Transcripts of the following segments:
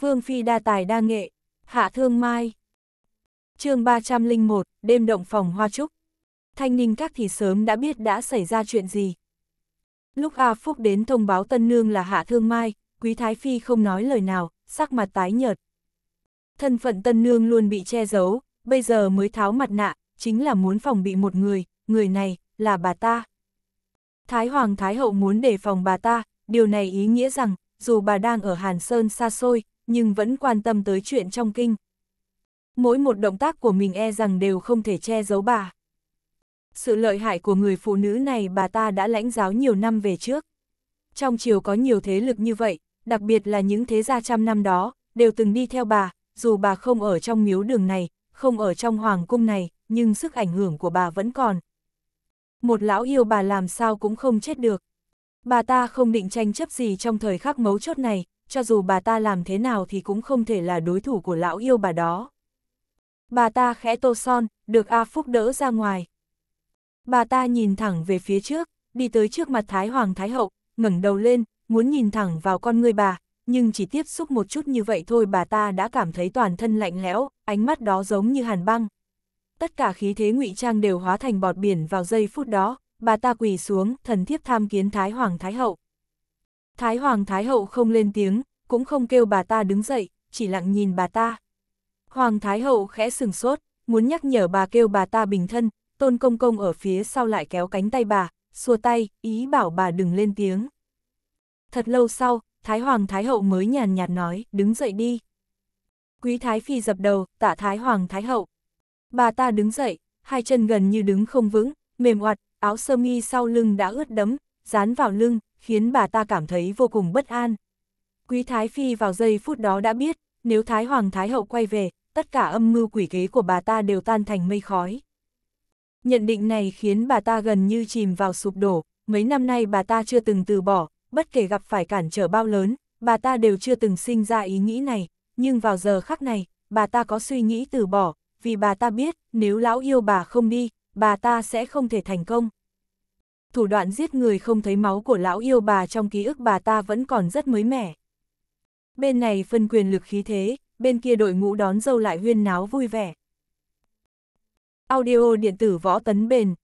Vương Phi đa tài đa nghệ, hạ thương mai. chương 301, đêm động phòng hoa trúc. Thanh ninh các thì sớm đã biết đã xảy ra chuyện gì. Lúc A Phúc đến thông báo Tân Nương là hạ thương mai, Quý Thái Phi không nói lời nào, sắc mặt tái nhợt. Thân phận Tân Nương luôn bị che giấu, bây giờ mới tháo mặt nạ, chính là muốn phòng bị một người, người này, là bà ta. Thái Hoàng Thái Hậu muốn đề phòng bà ta, điều này ý nghĩa rằng, dù bà đang ở Hàn Sơn xa xôi, nhưng vẫn quan tâm tới chuyện trong kinh. Mỗi một động tác của mình e rằng đều không thể che giấu bà. Sự lợi hại của người phụ nữ này bà ta đã lãnh giáo nhiều năm về trước. Trong triều có nhiều thế lực như vậy, đặc biệt là những thế gia trăm năm đó, đều từng đi theo bà, dù bà không ở trong miếu đường này, không ở trong hoàng cung này, nhưng sức ảnh hưởng của bà vẫn còn. Một lão yêu bà làm sao cũng không chết được. Bà ta không định tranh chấp gì trong thời khắc mấu chốt này, cho dù bà ta làm thế nào thì cũng không thể là đối thủ của lão yêu bà đó. Bà ta khẽ tô son, được A Phúc đỡ ra ngoài. Bà ta nhìn thẳng về phía trước, đi tới trước mặt Thái Hoàng Thái Hậu, ngẩng đầu lên, muốn nhìn thẳng vào con người bà, nhưng chỉ tiếp xúc một chút như vậy thôi bà ta đã cảm thấy toàn thân lạnh lẽo, ánh mắt đó giống như hàn băng. Tất cả khí thế ngụy trang đều hóa thành bọt biển vào giây phút đó, bà ta quỳ xuống, thần thiếp tham kiến Thái Hoàng Thái Hậu. Thái Hoàng Thái Hậu không lên tiếng, cũng không kêu bà ta đứng dậy, chỉ lặng nhìn bà ta. Hoàng Thái Hậu khẽ sừng sốt, muốn nhắc nhở bà kêu bà ta bình thân, tôn công công ở phía sau lại kéo cánh tay bà, xua tay, ý bảo bà đừng lên tiếng. Thật lâu sau, Thái Hoàng Thái Hậu mới nhàn nhạt nói, đứng dậy đi. Quý Thái Phi dập đầu, tạ Thái Hoàng Thái Hậu. Bà ta đứng dậy, hai chân gần như đứng không vững, mềm oặt, áo sơ mi sau lưng đã ướt đẫm, dán vào lưng, khiến bà ta cảm thấy vô cùng bất an. Quý Thái Phi vào giây phút đó đã biết, nếu Thái Hoàng Thái Hậu quay về, tất cả âm mưu quỷ kế của bà ta đều tan thành mây khói. Nhận định này khiến bà ta gần như chìm vào sụp đổ, mấy năm nay bà ta chưa từng từ bỏ, bất kể gặp phải cản trở bao lớn, bà ta đều chưa từng sinh ra ý nghĩ này, nhưng vào giờ khắc này, bà ta có suy nghĩ từ bỏ, vì bà ta biết, nếu lão yêu bà không đi, bà ta sẽ không thể thành công. Thủ đoạn giết người không thấy máu của lão yêu bà trong ký ức bà ta vẫn còn rất mới mẻ. Bên này phân quyền lực khí thế, bên kia đội ngũ đón dâu lại huyên náo vui vẻ. Audio điện tử võ tấn bền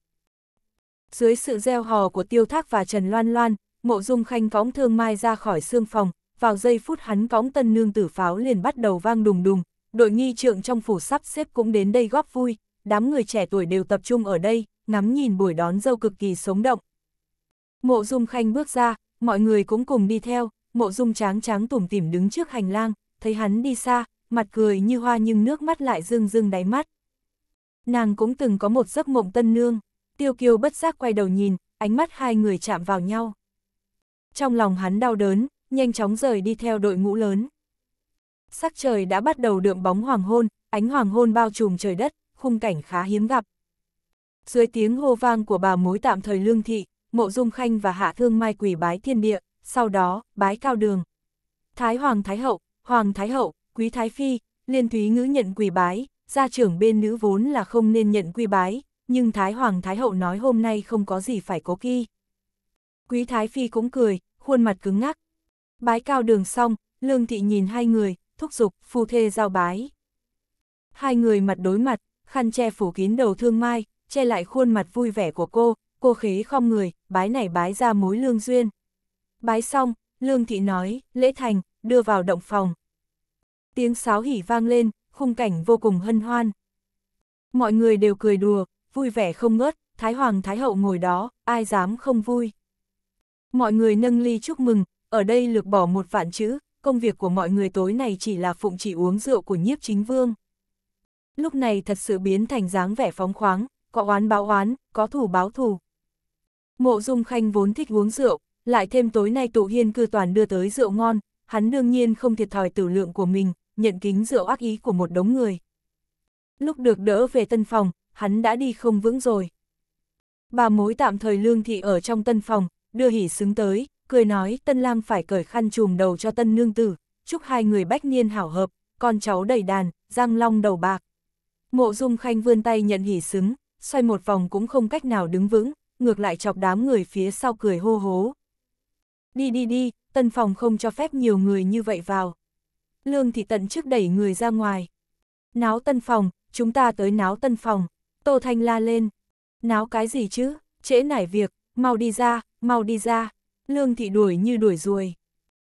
Dưới sự gieo hò của Tiêu Thác và Trần Loan Loan, Mộ Dung Khanh phóng thương mai ra khỏi xương phòng, vào giây phút hắn cõng tân nương tử pháo liền bắt đầu vang đùng đùng, đội nghi trượng trong phủ sắp xếp cũng đến đây góp vui, đám người trẻ tuổi đều tập trung ở đây, ngắm nhìn buổi đón dâu cực kỳ sống động. Mộ Dung Khanh bước ra, mọi người cũng cùng đi theo, mộ dung tráng tráng tủm tỉm đứng trước hành lang, thấy hắn đi xa, mặt cười như hoa nhưng nước mắt lại rưng rưng đáy mắt. Nàng cũng từng có một giấc mộng tân nương, tiêu kiều bất giác quay đầu nhìn, ánh mắt hai người chạm vào nhau. Trong lòng hắn đau đớn, nhanh chóng rời đi theo đội ngũ lớn. Sắc trời đã bắt đầu đượm bóng hoàng hôn, ánh hoàng hôn bao trùm trời đất, khung cảnh khá hiếm gặp. Dưới tiếng hô vang của bà mối tạm thời lương thị, mộ dung khanh và hạ thương mai quỷ bái thiên địa, sau đó, bái cao đường. Thái Hoàng Thái Hậu, Hoàng Thái Hậu, Quý Thái Phi, Liên Thúy Ngữ nhận quỳ bái, gia trưởng bên nữ vốn là không nên nhận quỳ bái, nhưng Thái Hoàng Thái Hậu nói hôm nay không có gì phải cố kỳ. Quý Thái Phi cũng cười, khuôn mặt cứng ngắc. Bái cao đường xong, Lương Thị nhìn hai người, thúc giục, phu thê giao bái. Hai người mặt đối mặt, khăn che phủ kín đầu thương mai, che lại khuôn mặt vui vẻ của cô, cô khế không người, bái này bái ra mối lương duyên. Bái xong, Lương Thị nói, lễ thành, đưa vào động phòng. Tiếng sáo hỉ vang lên, khung cảnh vô cùng hân hoan. Mọi người đều cười đùa, vui vẻ không ngớt, Thái Hoàng Thái Hậu ngồi đó, ai dám không vui. Mọi người nâng ly chúc mừng, ở đây lược bỏ một vạn chữ, công việc của mọi người tối này chỉ là phụng chỉ uống rượu của nhiếp chính vương. Lúc này thật sự biến thành dáng vẻ phóng khoáng, có oán báo oán, có thủ báo thù. Mộ Dung Khanh vốn thích uống rượu, lại thêm tối nay tụ hiên cư toàn đưa tới rượu ngon, hắn đương nhiên không thiệt thòi tử lượng của mình, nhận kính rượu ác ý của một đống người. Lúc được đỡ về tân phòng, hắn đã đi không vững rồi. Bà mối tạm thời lương thị ở trong tân phòng, đưa hỉ xứng tới, cười nói tân lang phải cởi khăn trùm đầu cho tân nương tử, chúc hai người bách niên hảo hợp, con cháu đầy đàn, giang long đầu bạc. Mộ dung khanh vươn tay nhận hỉ xứng, xoay một vòng cũng không cách nào đứng vững, ngược lại chọc đám người phía sau cười hô hố, Đi đi đi, tân phòng không cho phép nhiều người như vậy vào. Lương thị tận trước đẩy người ra ngoài. Náo tân phòng, chúng ta tới náo tân phòng. Tô Thanh la lên. Náo cái gì chứ, trễ nải việc, mau đi ra, mau đi ra. Lương thị đuổi như đuổi ruồi.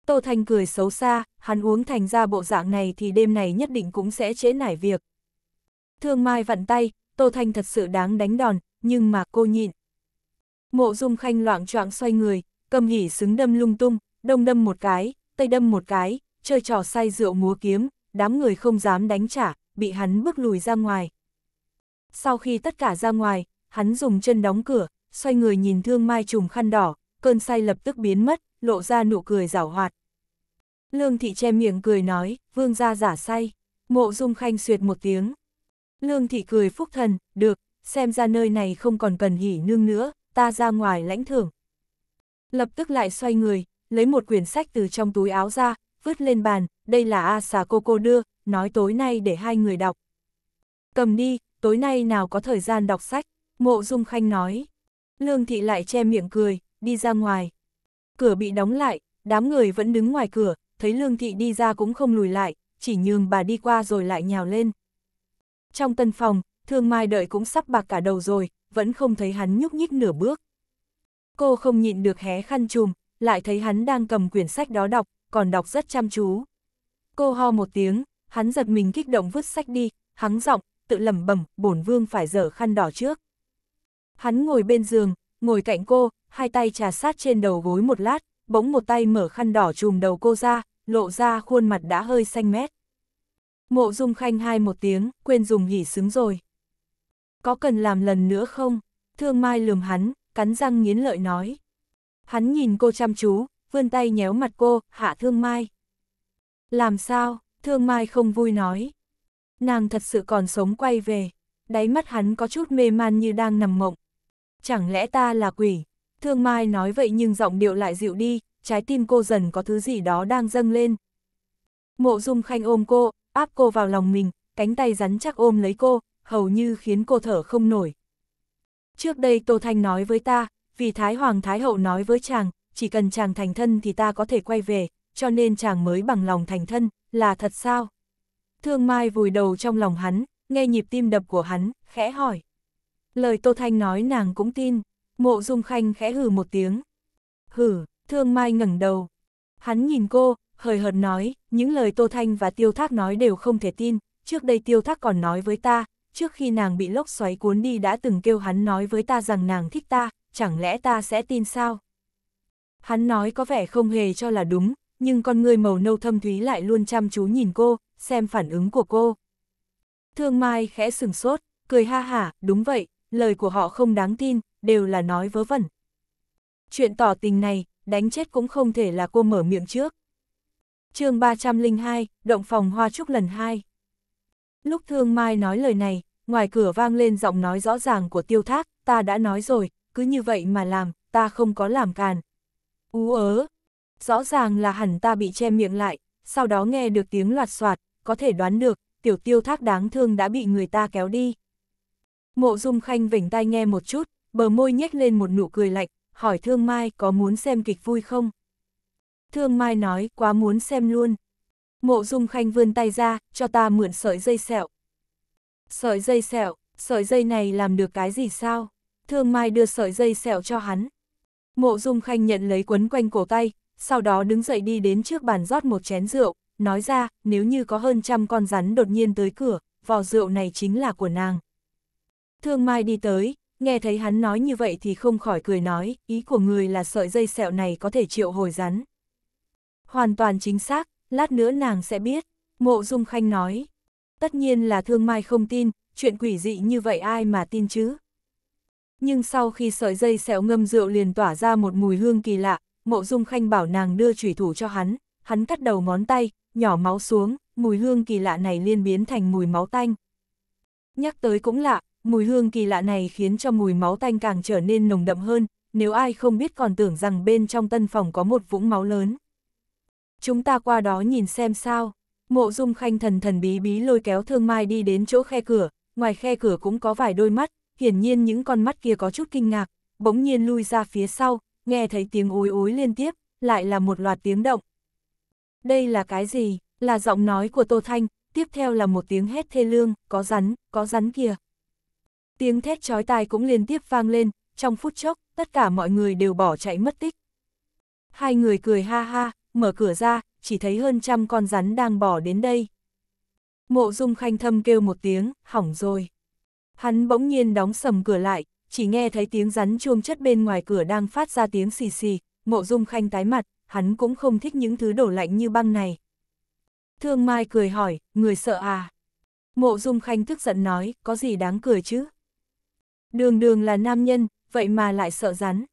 Tô Thanh cười xấu xa, hắn uống thành ra bộ dạng này thì đêm này nhất định cũng sẽ trễ nải việc. Thương Mai vặn tay, Tô Thanh thật sự đáng đánh đòn, nhưng mà cô nhịn. Mộ Dung Khanh loạn choạng xoay người, cầm hỉ xứng đâm lung tung, đông đâm một cái, tây đâm một cái, chơi trò say rượu múa kiếm, đám người không dám đánh trả, bị hắn bước lùi ra ngoài. Sau khi tất cả ra ngoài, hắn dùng chân đóng cửa, xoay người nhìn thương mai trùm khăn đỏ, cơn say lập tức biến mất, lộ ra nụ cười rảo hoạt. Lương thị che miệng cười nói, vương gia giả say, mộ dung khanh suyệt một tiếng. Lương thị cười phúc thần, được, xem ra nơi này không còn cần hỉ nương nữa, ta ra ngoài lãnh thưởng lập tức lại xoay người, lấy một quyển sách từ trong túi áo ra, vứt lên bàn, đây là A xà cô cô đưa, nói tối nay để hai người đọc. Cầm đi, tối nay nào có thời gian đọc sách, mộ dung khanh nói. Lương thị lại che miệng cười, đi ra ngoài. Cửa bị đóng lại, đám người vẫn đứng ngoài cửa, thấy lương thị đi ra cũng không lùi lại, chỉ nhường bà đi qua rồi lại nhào lên. Trong tân phòng, thương mai đợi cũng sắp bạc cả đầu rồi, vẫn không thấy hắn nhúc nhích nửa bước cô không nhịn được hé khăn chùm, lại thấy hắn đang cầm quyển sách đó đọc, còn đọc rất chăm chú. Cô ho một tiếng, hắn giật mình kích động vứt sách đi, hắng giọng, tự lẩm bẩm, bổn vương phải dở khăn đỏ trước. Hắn ngồi bên giường, ngồi cạnh cô, hai tay trà sát trên đầu gối một lát, bỗng một tay mở khăn đỏ chùm đầu cô ra, lộ ra khuôn mặt đã hơi xanh mét. Mộ Dung Khanh hai một tiếng, quên dùng nghỉ xứng rồi. Có cần làm lần nữa không? Thương Mai lườm hắn, cắn răng nghiến lợi nói. Hắn nhìn cô chăm chú, vươn tay nhéo mặt cô, hạ thương mai. Làm sao, thương mai không vui nói. Nàng thật sự còn sống quay về, đáy mắt hắn có chút mê man như đang nằm mộng. Chẳng lẽ ta là quỷ? Thương mai nói vậy nhưng giọng điệu lại dịu đi, trái tim cô dần có thứ gì đó đang dâng lên. Mộ dung khanh ôm cô, áp cô vào lòng mình, cánh tay rắn chắc ôm lấy cô, hầu như khiến cô thở không nổi, Trước đây Tô Thanh nói với ta, vì Thái Hoàng Thái Hậu nói với chàng, chỉ cần chàng thành thân thì ta có thể quay về, cho nên chàng mới bằng lòng thành thân, là thật sao? Thương Mai vùi đầu trong lòng hắn, nghe nhịp tim đập của hắn, khẽ hỏi. Lời Tô Thanh nói nàng cũng tin, mộ dung khanh khẽ hừ một tiếng. Hừ, Thương Mai ngẩng đầu. Hắn nhìn cô, hời hợt nói, những lời Tô Thanh và Tiêu Thác nói đều không thể tin, trước đây Tiêu Thác còn nói với ta, trước khi nàng bị lốc xoáy cuốn đi đã từng kêu hắn nói với ta rằng nàng thích ta, chẳng lẽ ta sẽ tin sao? Hắn nói có vẻ không hề cho là đúng, nhưng con người màu nâu thâm thúy lại luôn chăm chú nhìn cô, xem phản ứng của cô. Thương Mai khẽ sừng sốt, cười ha hả, đúng vậy, lời của họ không đáng tin, đều là nói vớ vẩn. Chuyện tỏ tình này, đánh chết cũng không thể là cô mở miệng trước. chương 302, Động phòng Hoa Trúc lần 2 Lúc Thương Mai nói lời này, ngoài cửa vang lên giọng nói rõ ràng của tiêu thác, ta đã nói rồi, cứ như vậy mà làm, ta không có làm càn. Ú ớ, rõ ràng là hẳn ta bị che miệng lại, sau đó nghe được tiếng loạt soạt, có thể đoán được, tiểu tiêu thác đáng thương đã bị người ta kéo đi. Mộ Dung Khanh vỉnh tai nghe một chút, bờ môi nhếch lên một nụ cười lạnh, hỏi Thương Mai có muốn xem kịch vui không? Thương Mai nói quá muốn xem luôn. Mộ Dung Khanh vươn tay ra, cho ta mượn sợi dây sẹo. Sợi dây sẹo, sợi dây này làm được cái gì sao? Thương Mai đưa sợi dây sẹo cho hắn. Mộ Dung Khanh nhận lấy quấn quanh cổ tay, sau đó đứng dậy đi đến trước bàn rót một chén rượu, nói ra, nếu như có hơn trăm con rắn đột nhiên tới cửa, vò rượu này chính là của nàng. Thương Mai đi tới, nghe thấy hắn nói như vậy thì không khỏi cười nói, ý của người là sợi dây sẹo này có thể triệu hồi rắn. Hoàn toàn chính xác, lát nữa nàng sẽ biết, mộ dung khanh nói. Tất nhiên là thương mai không tin, chuyện quỷ dị như vậy ai mà tin chứ. Nhưng sau khi sợi dây xẹo ngâm rượu liền tỏa ra một mùi hương kỳ lạ, mộ dung khanh bảo nàng đưa chủy thủ cho hắn, hắn cắt đầu ngón tay, nhỏ máu xuống, mùi hương kỳ lạ này liên biến thành mùi máu tanh. Nhắc tới cũng lạ, mùi hương kỳ lạ này khiến cho mùi máu tanh càng trở nên nồng đậm hơn, nếu ai không biết còn tưởng rằng bên trong tân phòng có một vũng máu lớn chúng ta qua đó nhìn xem sao. Mộ dung khanh thần thần bí bí lôi kéo thương mai đi đến chỗ khe cửa, ngoài khe cửa cũng có vài đôi mắt, hiển nhiên những con mắt kia có chút kinh ngạc, bỗng nhiên lui ra phía sau, nghe thấy tiếng ối ối liên tiếp, lại là một loạt tiếng động. Đây là cái gì? Là giọng nói của Tô Thanh, tiếp theo là một tiếng hét thê lương, có rắn, có rắn kìa. Tiếng thét chói tai cũng liên tiếp vang lên, trong phút chốc, tất cả mọi người đều bỏ chạy mất tích. Hai người cười ha ha, mở cửa ra, chỉ thấy hơn trăm con rắn đang bỏ đến đây. Mộ dung khanh thâm kêu một tiếng, hỏng rồi. Hắn bỗng nhiên đóng sầm cửa lại, chỉ nghe thấy tiếng rắn chuông chất bên ngoài cửa đang phát ra tiếng xì xì, mộ dung khanh tái mặt, hắn cũng không thích những thứ đổ lạnh như băng này. Thương Mai cười hỏi, người sợ à? Mộ dung khanh tức giận nói, có gì đáng cười chứ? Đường đường là nam nhân, vậy mà lại sợ rắn.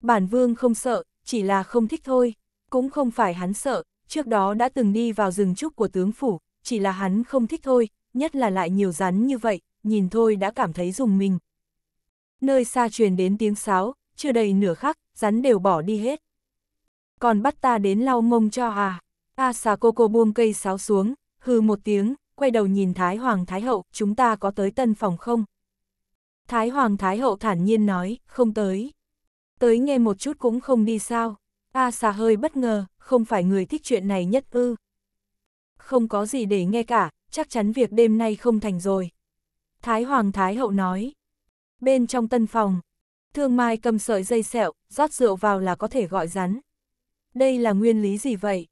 Bản vương không sợ, chỉ là không thích thôi cũng không phải hắn sợ, trước đó đã từng đi vào rừng trúc của tướng phủ, chỉ là hắn không thích thôi, nhất là lại nhiều rắn như vậy, nhìn thôi đã cảm thấy dùng mình. Nơi xa truyền đến tiếng sáo, chưa đầy nửa khắc, rắn đều bỏ đi hết. Còn bắt ta đến lau mông cho à? A xà cô cô buông cây sáo xuống, hừ một tiếng, quay đầu nhìn Thái Hoàng Thái Hậu, chúng ta có tới tân phòng không? Thái Hoàng Thái Hậu thản nhiên nói, không tới. Tới nghe một chút cũng không đi sao. A xà hơi bất ngờ, không phải người thích chuyện này nhất ư. Không có gì để nghe cả, chắc chắn việc đêm nay không thành rồi. Thái Hoàng Thái Hậu nói. Bên trong tân phòng, thương mai cầm sợi dây sẹo, rót rượu vào là có thể gọi rắn. Đây là nguyên lý gì vậy?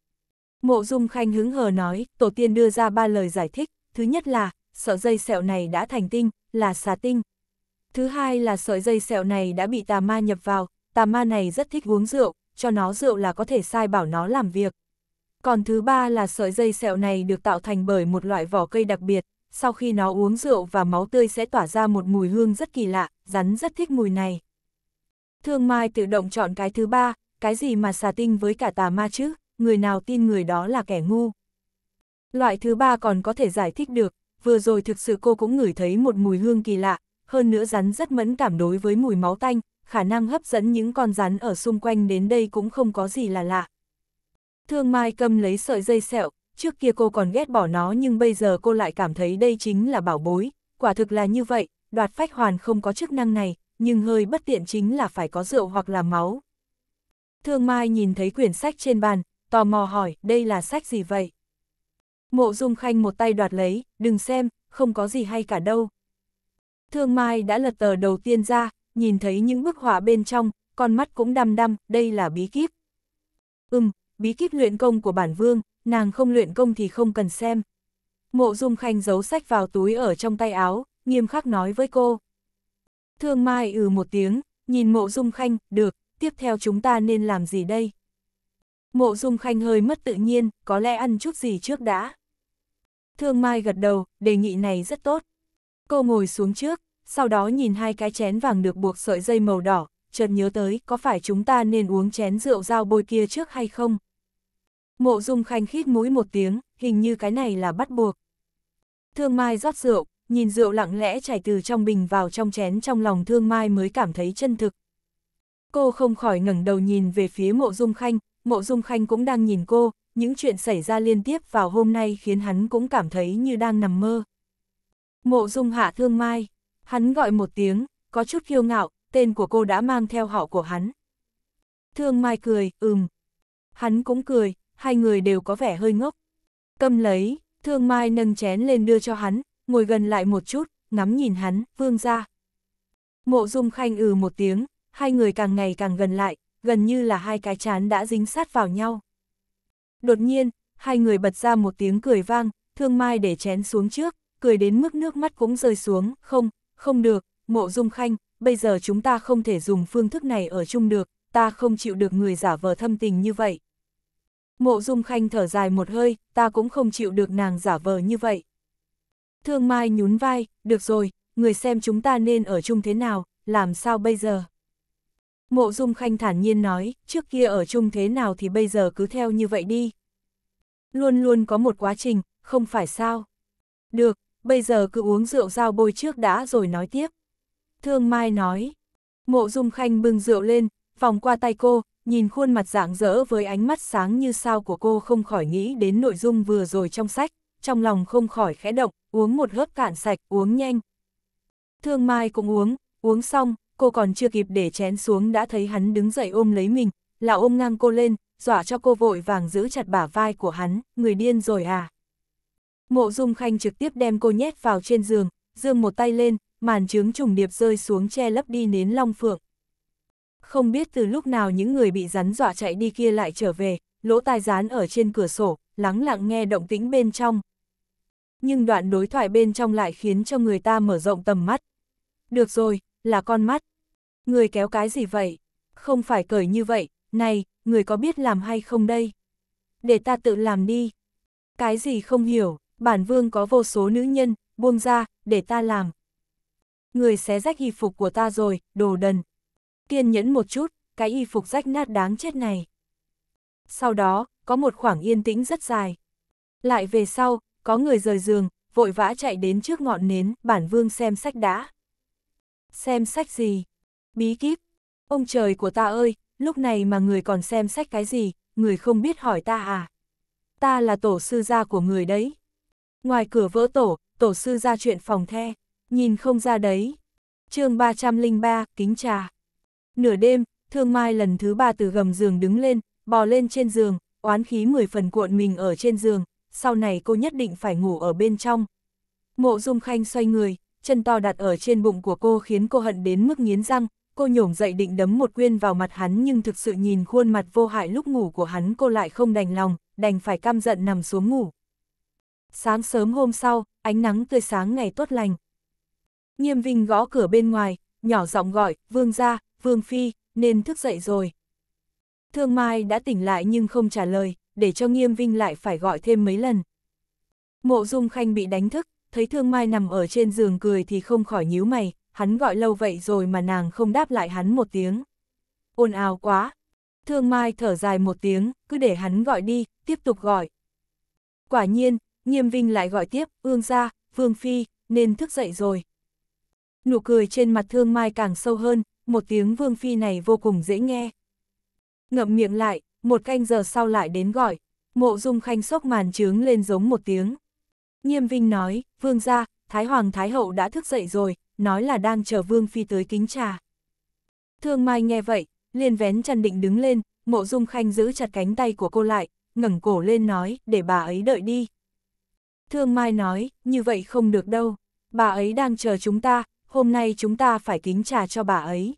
Mộ Dung Khanh hứng hờ nói, tổ tiên đưa ra ba lời giải thích. Thứ nhất là, sợi dây sẹo này đã thành tinh, là xà tinh. Thứ hai là sợi dây sẹo này đã bị tà ma nhập vào, tà ma này rất thích uống rượu, cho nó rượu là có thể sai bảo nó làm việc. Còn thứ ba là sợi dây sẹo này được tạo thành bởi một loại vỏ cây đặc biệt, sau khi nó uống rượu và máu tươi sẽ tỏa ra một mùi hương rất kỳ lạ, rắn rất thích mùi này. Thương Mai tự động chọn cái thứ ba, cái gì mà xà tinh với cả tà ma chứ, người nào tin người đó là kẻ ngu. Loại thứ ba còn có thể giải thích được, vừa rồi thực sự cô cũng ngửi thấy một mùi hương kỳ lạ, hơn nữa rắn rất mẫn cảm đối với mùi máu tanh, khả năng hấp dẫn những con rắn ở xung quanh đến đây cũng không có gì là lạ. Thương Mai cầm lấy sợi dây sẹo, trước kia cô còn ghét bỏ nó nhưng bây giờ cô lại cảm thấy đây chính là bảo bối, quả thực là như vậy, đoạt phách hoàn không có chức năng này, nhưng hơi bất tiện chính là phải có rượu hoặc là máu. Thương Mai nhìn thấy quyển sách trên bàn, tò mò hỏi đây là sách gì vậy? Mộ Dung Khanh một tay đoạt lấy, đừng xem, không có gì hay cả đâu. Thương Mai đã lật tờ đầu tiên ra, nhìn thấy những bức họa bên trong, con mắt cũng đăm đăm, đây là bí kíp. Ừm, bí kíp luyện công của bản vương, nàng không luyện công thì không cần xem. Mộ Dung Khanh giấu sách vào túi ở trong tay áo, nghiêm khắc nói với cô. Thương Mai ừ một tiếng, nhìn Mộ Dung Khanh, được, tiếp theo chúng ta nên làm gì đây? Mộ Dung Khanh hơi mất tự nhiên, có lẽ ăn chút gì trước đã. Thương Mai gật đầu, đề nghị này rất tốt. Cô ngồi xuống trước, sau đó nhìn hai cái chén vàng được buộc sợi dây màu đỏ, chợt nhớ tới có phải chúng ta nên uống chén rượu dao bôi kia trước hay không. Mộ dung khanh khít mũi một tiếng, hình như cái này là bắt buộc. Thương Mai rót rượu, nhìn rượu lặng lẽ chảy từ trong bình vào trong chén trong lòng Thương Mai mới cảm thấy chân thực. Cô không khỏi ngẩng đầu nhìn về phía mộ dung khanh, mộ dung khanh cũng đang nhìn cô, những chuyện xảy ra liên tiếp vào hôm nay khiến hắn cũng cảm thấy như đang nằm mơ. Mộ dung hạ Thương Mai Hắn gọi một tiếng, có chút kiêu ngạo, tên của cô đã mang theo họ của hắn. Thương Mai cười, ừm. Hắn cũng cười, hai người đều có vẻ hơi ngốc. Cầm lấy, Thương Mai nâng chén lên đưa cho hắn, ngồi gần lại một chút, ngắm nhìn hắn, vương ra. Mộ Dung Khanh ừ một tiếng, hai người càng ngày càng gần lại, gần như là hai cái chán đã dính sát vào nhau. Đột nhiên, hai người bật ra một tiếng cười vang, Thương Mai để chén xuống trước, cười đến mức nước mắt cũng rơi xuống, không, không được, mộ dung khanh, bây giờ chúng ta không thể dùng phương thức này ở chung được, ta không chịu được người giả vờ thâm tình như vậy. Mộ dung khanh thở dài một hơi, ta cũng không chịu được nàng giả vờ như vậy. Thương Mai nhún vai, được rồi, người xem chúng ta nên ở chung thế nào, làm sao bây giờ? Mộ Dung Khanh thản nhiên nói, trước kia ở chung thế nào thì bây giờ cứ theo như vậy đi. Luôn luôn có một quá trình, không phải sao? Được, bây giờ cứ uống rượu giao bôi trước đã rồi nói tiếp. Thương Mai nói, mộ dung khanh bưng rượu lên, vòng qua tay cô, nhìn khuôn mặt rạng rỡ với ánh mắt sáng như sao của cô không khỏi nghĩ đến nội dung vừa rồi trong sách, trong lòng không khỏi khẽ động, uống một hớp cạn sạch, uống nhanh. Thương Mai cũng uống, uống xong, cô còn chưa kịp để chén xuống đã thấy hắn đứng dậy ôm lấy mình, là ôm ngang cô lên, dọa cho cô vội vàng giữ chặt bả vai của hắn, người điên rồi à. Mộ Dung Khanh trực tiếp đem cô nhét vào trên giường, dương một tay lên, màn trướng trùng điệp rơi xuống che lấp đi nến long phượng. Không biết từ lúc nào những người bị rắn dọa chạy đi kia lại trở về, lỗ tai rán ở trên cửa sổ, lắng lặng nghe động tĩnh bên trong. Nhưng đoạn đối thoại bên trong lại khiến cho người ta mở rộng tầm mắt. Được rồi, là con mắt. Người kéo cái gì vậy? Không phải cởi như vậy, này, người có biết làm hay không đây? Để ta tự làm đi. Cái gì không hiểu? bản vương có vô số nữ nhân, buông ra, để ta làm. Người xé rách y phục của ta rồi, đồ đần. Kiên nhẫn một chút, cái y phục rách nát đáng chết này. Sau đó, có một khoảng yên tĩnh rất dài. Lại về sau, có người rời giường, vội vã chạy đến trước ngọn nến, bản vương xem sách đã. Xem sách gì? Bí kíp. Ông trời của ta ơi, lúc này mà người còn xem sách cái gì, người không biết hỏi ta à? Ta là tổ sư gia của người đấy. Ngoài cửa vỡ tổ, tổ sư ra chuyện phòng the, nhìn không ra đấy. chương 303, kính trà. Nửa đêm, thương mai lần thứ ba từ gầm giường đứng lên, bò lên trên giường, oán khí mười phần cuộn mình ở trên giường, sau này cô nhất định phải ngủ ở bên trong. Mộ dung khanh xoay người, chân to đặt ở trên bụng của cô khiến cô hận đến mức nghiến răng, cô nhổm dậy định đấm một quyên vào mặt hắn nhưng thực sự nhìn khuôn mặt vô hại lúc ngủ của hắn cô lại không đành lòng, đành phải căm giận nằm xuống ngủ. Sáng sớm hôm sau, ánh nắng tươi sáng ngày tốt lành. Nghiêm Vinh gõ cửa bên ngoài, nhỏ giọng gọi, vương ra, vương phi, nên thức dậy rồi. Thương Mai đã tỉnh lại nhưng không trả lời, để cho Nghiêm Vinh lại phải gọi thêm mấy lần. Mộ Dung Khanh bị đánh thức, thấy Thương Mai nằm ở trên giường cười thì không khỏi nhíu mày, hắn gọi lâu vậy rồi mà nàng không đáp lại hắn một tiếng. Ồn ào quá. Thương Mai thở dài một tiếng, cứ để hắn gọi đi, tiếp tục gọi. Quả nhiên, Nghiêm Vinh lại gọi tiếp, ương ra, vương phi, nên thức dậy rồi. Nụ cười trên mặt thương mai càng sâu hơn, một tiếng vương phi này vô cùng dễ nghe. Ngậm miệng lại, một canh giờ sau lại đến gọi, mộ dung khanh sốc màn trướng lên giống một tiếng. Nghiêm Vinh nói, vương ra, Thái Hoàng Thái Hậu đã thức dậy rồi, nói là đang chờ vương phi tới kính trà. Thương Mai nghe vậy, liền vén chăn định đứng lên, mộ dung khanh giữ chặt cánh tay của cô lại, ngẩng cổ lên nói, để bà ấy đợi đi. Thương Mai nói, như vậy không được đâu, bà ấy đang chờ chúng ta, hôm nay chúng ta phải kính trà cho bà ấy.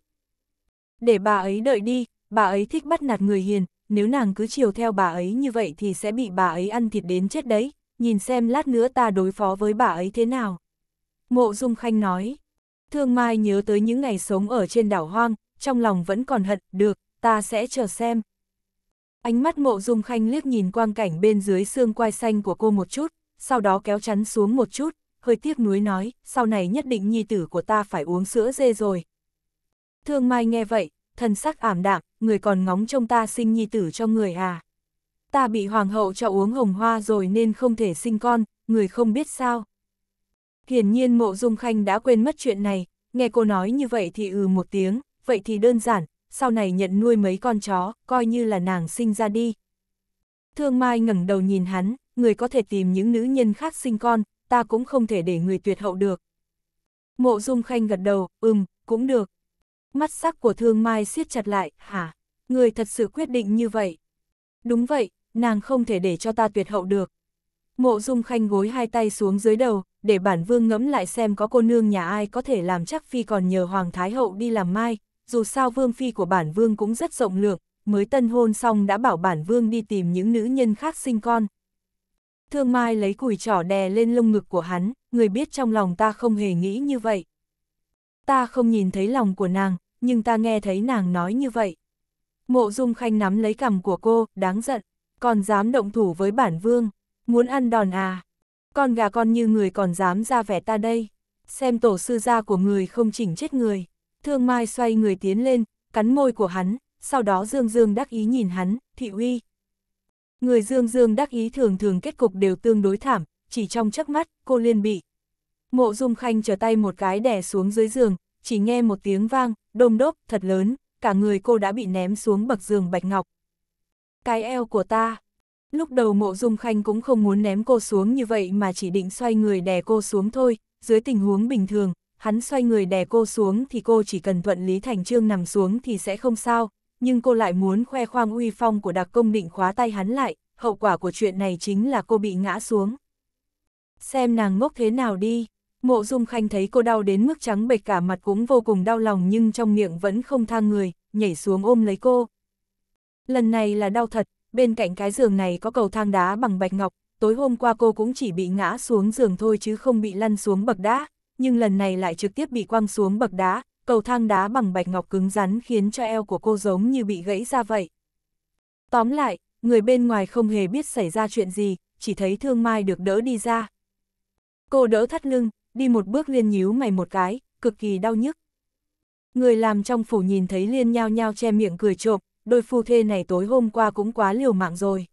Để bà ấy đợi đi, bà ấy thích bắt nạt người hiền, nếu nàng cứ chiều theo bà ấy như vậy thì sẽ bị bà ấy ăn thịt đến chết đấy, nhìn xem lát nữa ta đối phó với bà ấy thế nào. Mộ Dung Khanh nói, Thương Mai nhớ tới những ngày sống ở trên đảo hoang, trong lòng vẫn còn hận, được, ta sẽ chờ xem. Ánh mắt mộ dung khanh liếc nhìn quang cảnh bên dưới xương quai xanh của cô một chút, sau đó kéo chắn xuống một chút, hơi tiếc nuối nói, sau này nhất định nhi tử của ta phải uống sữa dê rồi. Thương Mai nghe vậy, thần sắc ảm đạm, người còn ngóng trông ta sinh nhi tử cho người à. Ta bị hoàng hậu cho uống hồng hoa rồi nên không thể sinh con, người không biết sao. Hiển nhiên mộ dung khanh đã quên mất chuyện này, nghe cô nói như vậy thì ừ một tiếng, vậy thì đơn giản, sau này nhận nuôi mấy con chó, coi như là nàng sinh ra đi. Thương Mai ngẩng đầu nhìn hắn, người có thể tìm những nữ nhân khác sinh con, ta cũng không thể để người tuyệt hậu được. Mộ Dung Khanh gật đầu, ừm, cũng được. Mắt sắc của Thương Mai siết chặt lại, hả? Người thật sự quyết định như vậy. Đúng vậy, nàng không thể để cho ta tuyệt hậu được. Mộ Dung Khanh gối hai tay xuống dưới đầu, để bản vương ngẫm lại xem có cô nương nhà ai có thể làm chắc phi còn nhờ Hoàng Thái Hậu đi làm mai, dù sao vương phi của bản vương cũng rất rộng lượng, mới tân hôn xong đã bảo bản vương đi tìm những nữ nhân khác sinh con, Thương Mai lấy củi trỏ đè lên lông ngực của hắn, người biết trong lòng ta không hề nghĩ như vậy. Ta không nhìn thấy lòng của nàng, nhưng ta nghe thấy nàng nói như vậy. Mộ Dung Khanh nắm lấy cằm của cô, đáng giận, còn dám động thủ với bản vương, muốn ăn đòn à. Con gà con như người còn dám ra vẻ ta đây, xem tổ sư gia của người không chỉnh chết người. Thương Mai xoay người tiến lên, cắn môi của hắn, sau đó dương dương đắc ý nhìn hắn, thị uy, Người dương dương đắc ý thường thường kết cục đều tương đối thảm, chỉ trong chớp mắt, cô liên bị. Mộ Dung Khanh trở tay một cái đè xuống dưới giường, chỉ nghe một tiếng vang, đôm đốp, thật lớn, cả người cô đã bị ném xuống bậc giường bạch ngọc. Cái eo của ta. Lúc đầu Mộ Dung Khanh cũng không muốn ném cô xuống như vậy mà chỉ định xoay người đè cô xuống thôi, dưới tình huống bình thường, hắn xoay người đè cô xuống thì cô chỉ cần thuận lý thành trương nằm xuống thì sẽ không sao, nhưng cô lại muốn khoe khoang uy phong của đặc công định khóa tay hắn lại, hậu quả của chuyện này chính là cô bị ngã xuống. Xem nàng ngốc thế nào đi, mộ dung khanh thấy cô đau đến mức trắng bệch cả mặt cũng vô cùng đau lòng nhưng trong miệng vẫn không thang người, nhảy xuống ôm lấy cô. Lần này là đau thật, bên cạnh cái giường này có cầu thang đá bằng bạch ngọc, tối hôm qua cô cũng chỉ bị ngã xuống giường thôi chứ không bị lăn xuống bậc đá, nhưng lần này lại trực tiếp bị quăng xuống bậc đá, cầu thang đá bằng bạch ngọc cứng rắn khiến cho eo của cô giống như bị gãy ra vậy. Tóm lại, người bên ngoài không hề biết xảy ra chuyện gì, chỉ thấy thương mai được đỡ đi ra. Cô đỡ thắt lưng, đi một bước liên nhíu mày một cái, cực kỳ đau nhức. Người làm trong phủ nhìn thấy liên nhao nhao che miệng cười trộm, đôi phu thê này tối hôm qua cũng quá liều mạng rồi.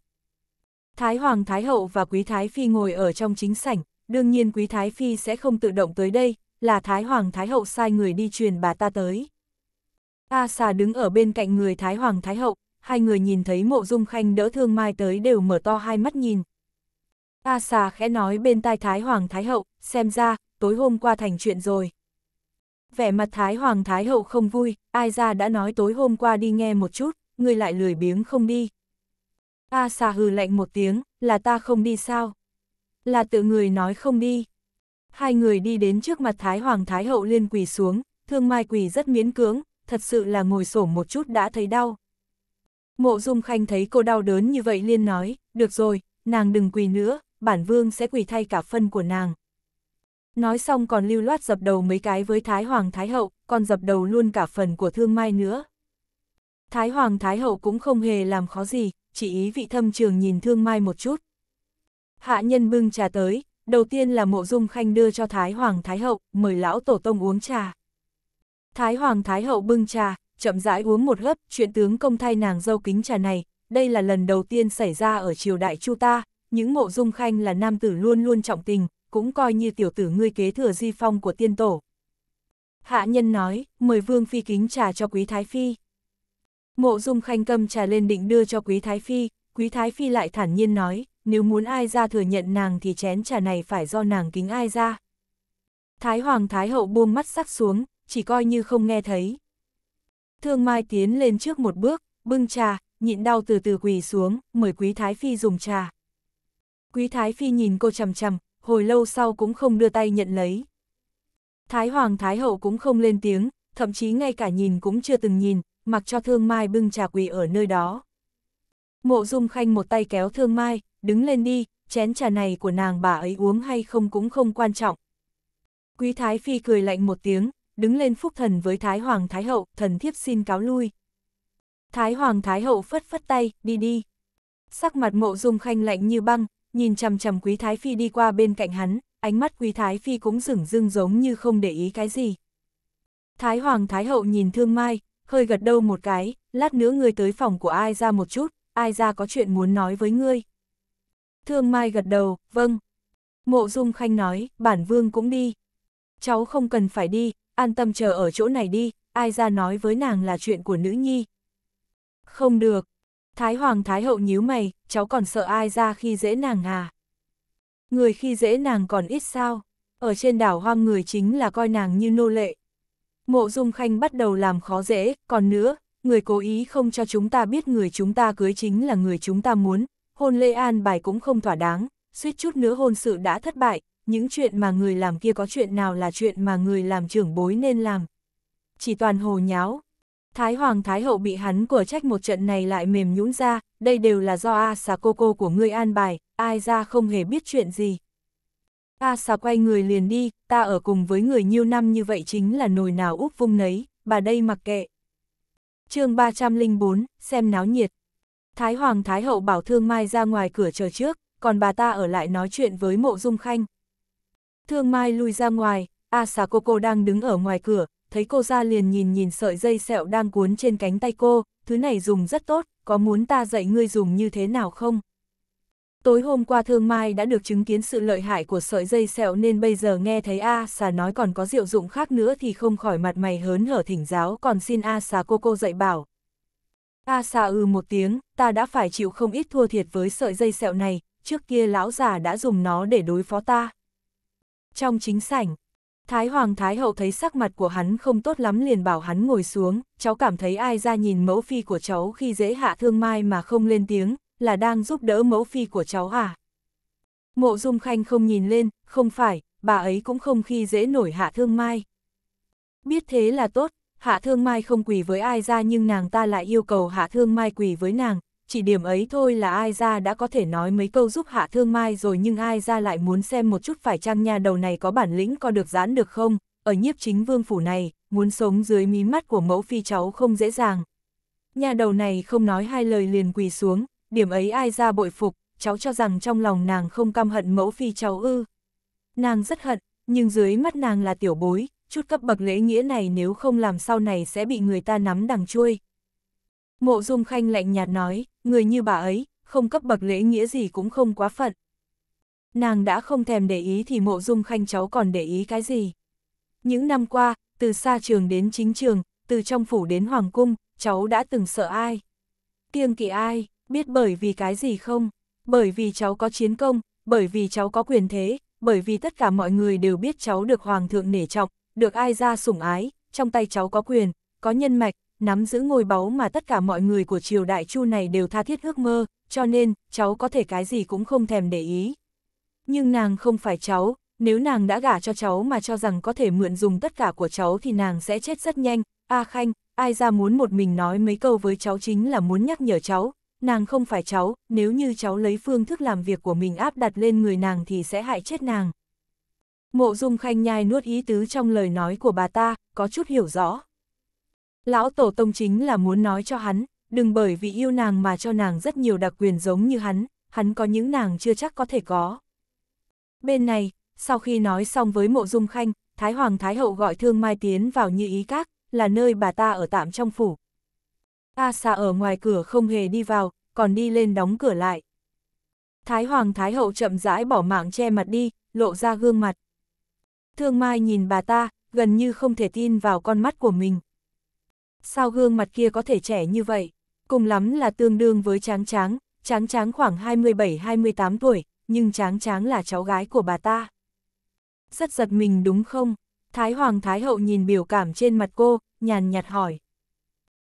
Thái Hoàng Thái Hậu và Quý Thái Phi ngồi ở trong chính sảnh, đương nhiên Quý Thái Phi sẽ không tự động tới đây, là Thái Hoàng Thái Hậu sai người đi truyền bà ta tới. A xà đứng ở bên cạnh người Thái Hoàng Thái Hậu, hai người nhìn thấy mộ dung khanh đỡ thương mai tới đều mở to hai mắt nhìn. A xà khẽ nói bên tai Thái Hoàng Thái Hậu, xem ra, tối hôm qua thành chuyện rồi. Vẻ mặt Thái Hoàng Thái Hậu không vui, ai ra đã nói tối hôm qua đi nghe một chút, người lại lười biếng không đi. A xà hừ lạnh một tiếng, là ta không đi sao? Là tự người nói không đi. Hai người đi đến trước mặt Thái Hoàng Thái Hậu liên quỳ xuống, thương mai quỳ rất miễn cưỡng, thật sự là ngồi sổ một chút đã thấy đau. Mộ Dung Khanh thấy cô đau đớn như vậy liên nói, được rồi, nàng đừng quỳ nữa, bản vương sẽ quỳ thay cả phân của nàng. Nói xong còn lưu loát dập đầu mấy cái với Thái Hoàng Thái Hậu, còn dập đầu luôn cả phần của thương mai nữa. Thái Hoàng Thái Hậu cũng không hề làm khó gì, chỉ ý vị thâm trường nhìn thương mai một chút. Hạ nhân bưng trà tới, đầu tiên là mộ dung khanh đưa cho Thái Hoàng Thái Hậu, mời lão tổ tông uống trà. Thái Hoàng Thái Hậu bưng trà, chậm rãi uống một hớp, chuyện tướng công thay nàng dâu kính trà này, đây là lần đầu tiên xảy ra ở triều đại Chu ta, những mộ dung khanh là nam tử luôn luôn trọng tình, cũng coi như tiểu tử ngươi kế thừa di phong của tiên tổ. Hạ nhân nói, mời vương phi kính trà cho quý thái phi. Mộ dung khanh cầm trà lên định đưa cho quý thái phi, Quý Thái Phi lại thản nhiên nói, nếu muốn ai ra thừa nhận nàng thì chén trà này phải do nàng kính ai ra. Thái Hoàng Thái Hậu buông mắt sắc xuống, chỉ coi như không nghe thấy. Thương Mai tiến lên trước một bước, bưng trà, nhịn đau từ từ quỳ xuống, mời Quý Thái Phi dùng trà. Quý Thái Phi nhìn cô chằm chằm, hồi lâu sau cũng không đưa tay nhận lấy. Thái Hoàng Thái Hậu cũng không lên tiếng, thậm chí ngay cả nhìn cũng chưa từng nhìn, mặc cho Thương Mai bưng trà quỳ ở nơi đó. Mộ Dung Khanh một tay kéo Thương Mai, đứng lên đi, chén trà này của nàng bà ấy uống hay không cũng không quan trọng. Quý Thái Phi cười lạnh một tiếng, đứng lên phúc thần với Thái Hoàng Thái Hậu, thần thiếp xin cáo lui. Thái Hoàng Thái Hậu phất phất tay, đi đi. Sắc mặt mộ dung khanh lạnh như băng, nhìn chằm chằm Quý Thái Phi đi qua bên cạnh hắn, ánh mắt Quý Thái Phi cũng rửng rưng giống như không để ý cái gì. Thái Hoàng Thái Hậu nhìn Thương Mai, hơi gật đầu một cái, lát nữa người tới phòng của ai ra một chút, ai ra có chuyện muốn nói với ngươi. Thương Mai gật đầu, vâng. Mộ Dung Khanh nói, bản vương cũng đi. Cháu không cần phải đi, an tâm chờ ở chỗ này đi, ai ra nói với nàng là chuyện của nữ nhi. Không được. Thái Hoàng Thái Hậu nhíu mày, cháu còn sợ ai ra khi dễ nàng à? Người khi dễ nàng còn ít sao? Ở trên đảo hoang người chính là coi nàng như nô lệ. Mộ Dung Khanh bắt đầu làm khó dễ, còn nữa, người cố ý không cho chúng ta biết người chúng ta cưới chính là người chúng ta muốn, hôn lễ an bài cũng không thỏa đáng, suýt chút nữa hôn sự đã thất bại, những chuyện mà người làm kia có chuyện nào là chuyện mà người làm trưởng bối nên làm. Chỉ toàn hồ nháo. Thái Hoàng Thái Hậu bị hắn của trách một trận này lại mềm nhũn ra, đây đều là do A xà cô cô của ngươi an bài, ai ra không hề biết chuyện gì. A xà quay người liền đi, ta ở cùng với người nhiều năm như vậy chính là nồi nào úp vung nấy, bà đây mặc kệ chương 304, xem náo nhiệt. Thái Hoàng Thái Hậu bảo Thương Mai ra ngoài cửa chờ trước, còn bà ta ở lại nói chuyện với mộ dung khanh. Thương Mai lui ra ngoài, A xà cô cô đang đứng ở ngoài cửa, thấy cô ra liền nhìn nhìn sợi dây sẹo đang cuốn trên cánh tay cô, thứ này dùng rất tốt, có muốn ta dạy ngươi dùng như thế nào không? Tối hôm qua Thương Mai đã được chứng kiến sự lợi hại của sợi dây sẹo nên bây giờ nghe thấy A xà nói còn có diệu dụng khác nữa thì không khỏi mặt mày hớn hở thỉnh giáo còn xin A xà cô cô dạy bảo. A xà ừ một tiếng, ta đã phải chịu không ít thua thiệt với sợi dây sẹo này, trước kia lão già đã dùng nó để đối phó ta. Trong chính sảnh, Thái Hoàng Thái Hậu thấy sắc mặt của hắn không tốt lắm liền bảo hắn ngồi xuống, cháu cảm thấy ai ra nhìn mẫu phi của cháu khi dễ hạ thương mai mà không lên tiếng, là đang giúp đỡ mẫu phi của cháu à? Mộ Dung Khanh không nhìn lên, không phải, bà ấy cũng không khi dễ nổi Hạ Thương Mai. Biết thế là tốt, Hạ Thương Mai không quỳ với ai ra nhưng nàng ta lại yêu cầu Hạ Thương Mai quỳ với nàng, chỉ điểm ấy thôi là ai ra đã có thể nói mấy câu giúp Hạ Thương Mai rồi nhưng ai ra lại muốn xem một chút phải chăng nhà đầu này có bản lĩnh có được giãn được không, ở nhiếp chính vương phủ này, muốn sống dưới mí mắt của mẫu phi cháu không dễ dàng. Nhà đầu này không nói hai lời liền quỳ xuống, điểm ấy ai ra bội phục, cháu cho rằng trong lòng nàng không căm hận mẫu phi cháu ư. Nàng rất hận, nhưng dưới mắt nàng là tiểu bối, chút cấp bậc lễ nghĩa này nếu không làm sau này sẽ bị người ta nắm đằng chui. Mộ Dung Khanh lạnh nhạt nói, người như bà ấy, không cấp bậc lễ nghĩa gì cũng không quá phận. Nàng đã không thèm để ý thì mộ Dung Khanh cháu còn để ý cái gì. Những năm qua, từ xa trường đến chính trường, từ trong phủ đến hoàng cung, cháu đã từng sợ ai? Kiêng kỵ ai? Biết bởi vì cái gì không? Bởi vì cháu có chiến công, bởi vì cháu có quyền thế, bởi vì tất cả mọi người đều biết cháu được hoàng thượng nể trọng, được ai ra sủng ái, trong tay cháu có quyền, có nhân mạch, nắm giữ ngôi báu mà tất cả mọi người của triều đại chu này đều tha thiết ước mơ, cho nên cháu có thể cái gì cũng không thèm để ý. Nhưng nàng không phải cháu, nếu nàng đã gả cho cháu mà cho rằng có thể mượn dùng tất cả của cháu thì nàng sẽ chết rất nhanh. A Khanh, ai ra muốn một mình nói mấy câu với cháu chính là muốn nhắc nhở cháu, nàng không phải cháu, nếu như cháu lấy phương thức làm việc của mình áp đặt lên người nàng thì sẽ hại chết nàng. Mộ dung khanh nhai nuốt ý tứ trong lời nói của bà ta, có chút hiểu rõ. Lão Tổ Tông chính là muốn nói cho hắn, đừng bởi vì yêu nàng mà cho nàng rất nhiều đặc quyền giống như hắn, hắn có những nàng chưa chắc có thể có. Bên này, sau khi nói xong với mộ dung khanh, Thái Hoàng Thái Hậu gọi Thương Mai Tiến vào như ý các, là nơi bà ta ở tạm trong phủ, A xa ở ngoài cửa không hề đi vào, còn đi lên đóng cửa lại. Thái Hoàng Thái Hậu chậm rãi bỏ mạng che mặt đi, lộ ra gương mặt. Thương Mai nhìn bà ta, gần như không thể tin vào con mắt của mình. Sao gương mặt kia có thể trẻ như vậy? Cùng lắm là tương đương với Tráng Tráng, Tráng Tráng khoảng 27-28 tuổi, nhưng Tráng Tráng là cháu gái của bà ta. Rất giật mình đúng không? Thái Hoàng Thái Hậu nhìn biểu cảm trên mặt cô, nhàn nhạt hỏi.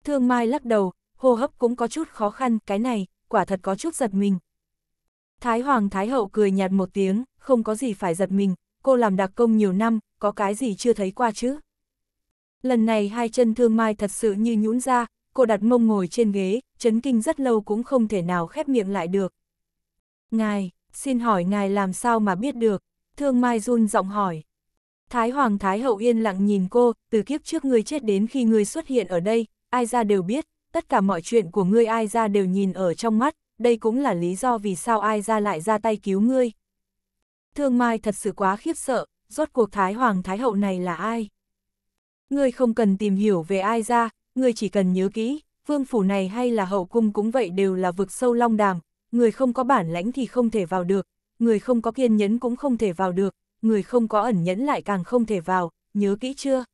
Thương Mai lắc đầu, hô hấp cũng có chút khó khăn, cái này, quả thật có chút giật mình. Thái Hoàng Thái Hậu cười nhạt một tiếng, không có gì phải giật mình, cô làm đặc công nhiều năm, có cái gì chưa thấy qua chứ. Lần này hai chân Thương Mai thật sự như nhũn ra, cô đặt mông ngồi trên ghế, chấn kinh rất lâu cũng không thể nào khép miệng lại được. Ngài, xin hỏi ngài làm sao mà biết được? Thương Mai run giọng hỏi. Thái Hoàng Thái Hậu yên lặng nhìn cô, từ kiếp trước ngươi chết đến khi ngươi xuất hiện ở đây, ai ra đều biết, tất cả mọi chuyện của ngươi ai ra đều nhìn ở trong mắt, đây cũng là lý do vì sao ai ra lại ra tay cứu ngươi. Thương Mai thật sự quá khiếp sợ, rốt cuộc Thái Hoàng Thái Hậu này là ai? Ngươi không cần tìm hiểu về ai ra, ngươi chỉ cần nhớ kỹ, vương phủ này hay là hậu cung cũng vậy đều là vực sâu long đàm, người không có bản lãnh thì không thể vào được, người không có kiên nhẫn cũng không thể vào được, người không có ẩn nhẫn lại càng không thể vào, nhớ kỹ chưa?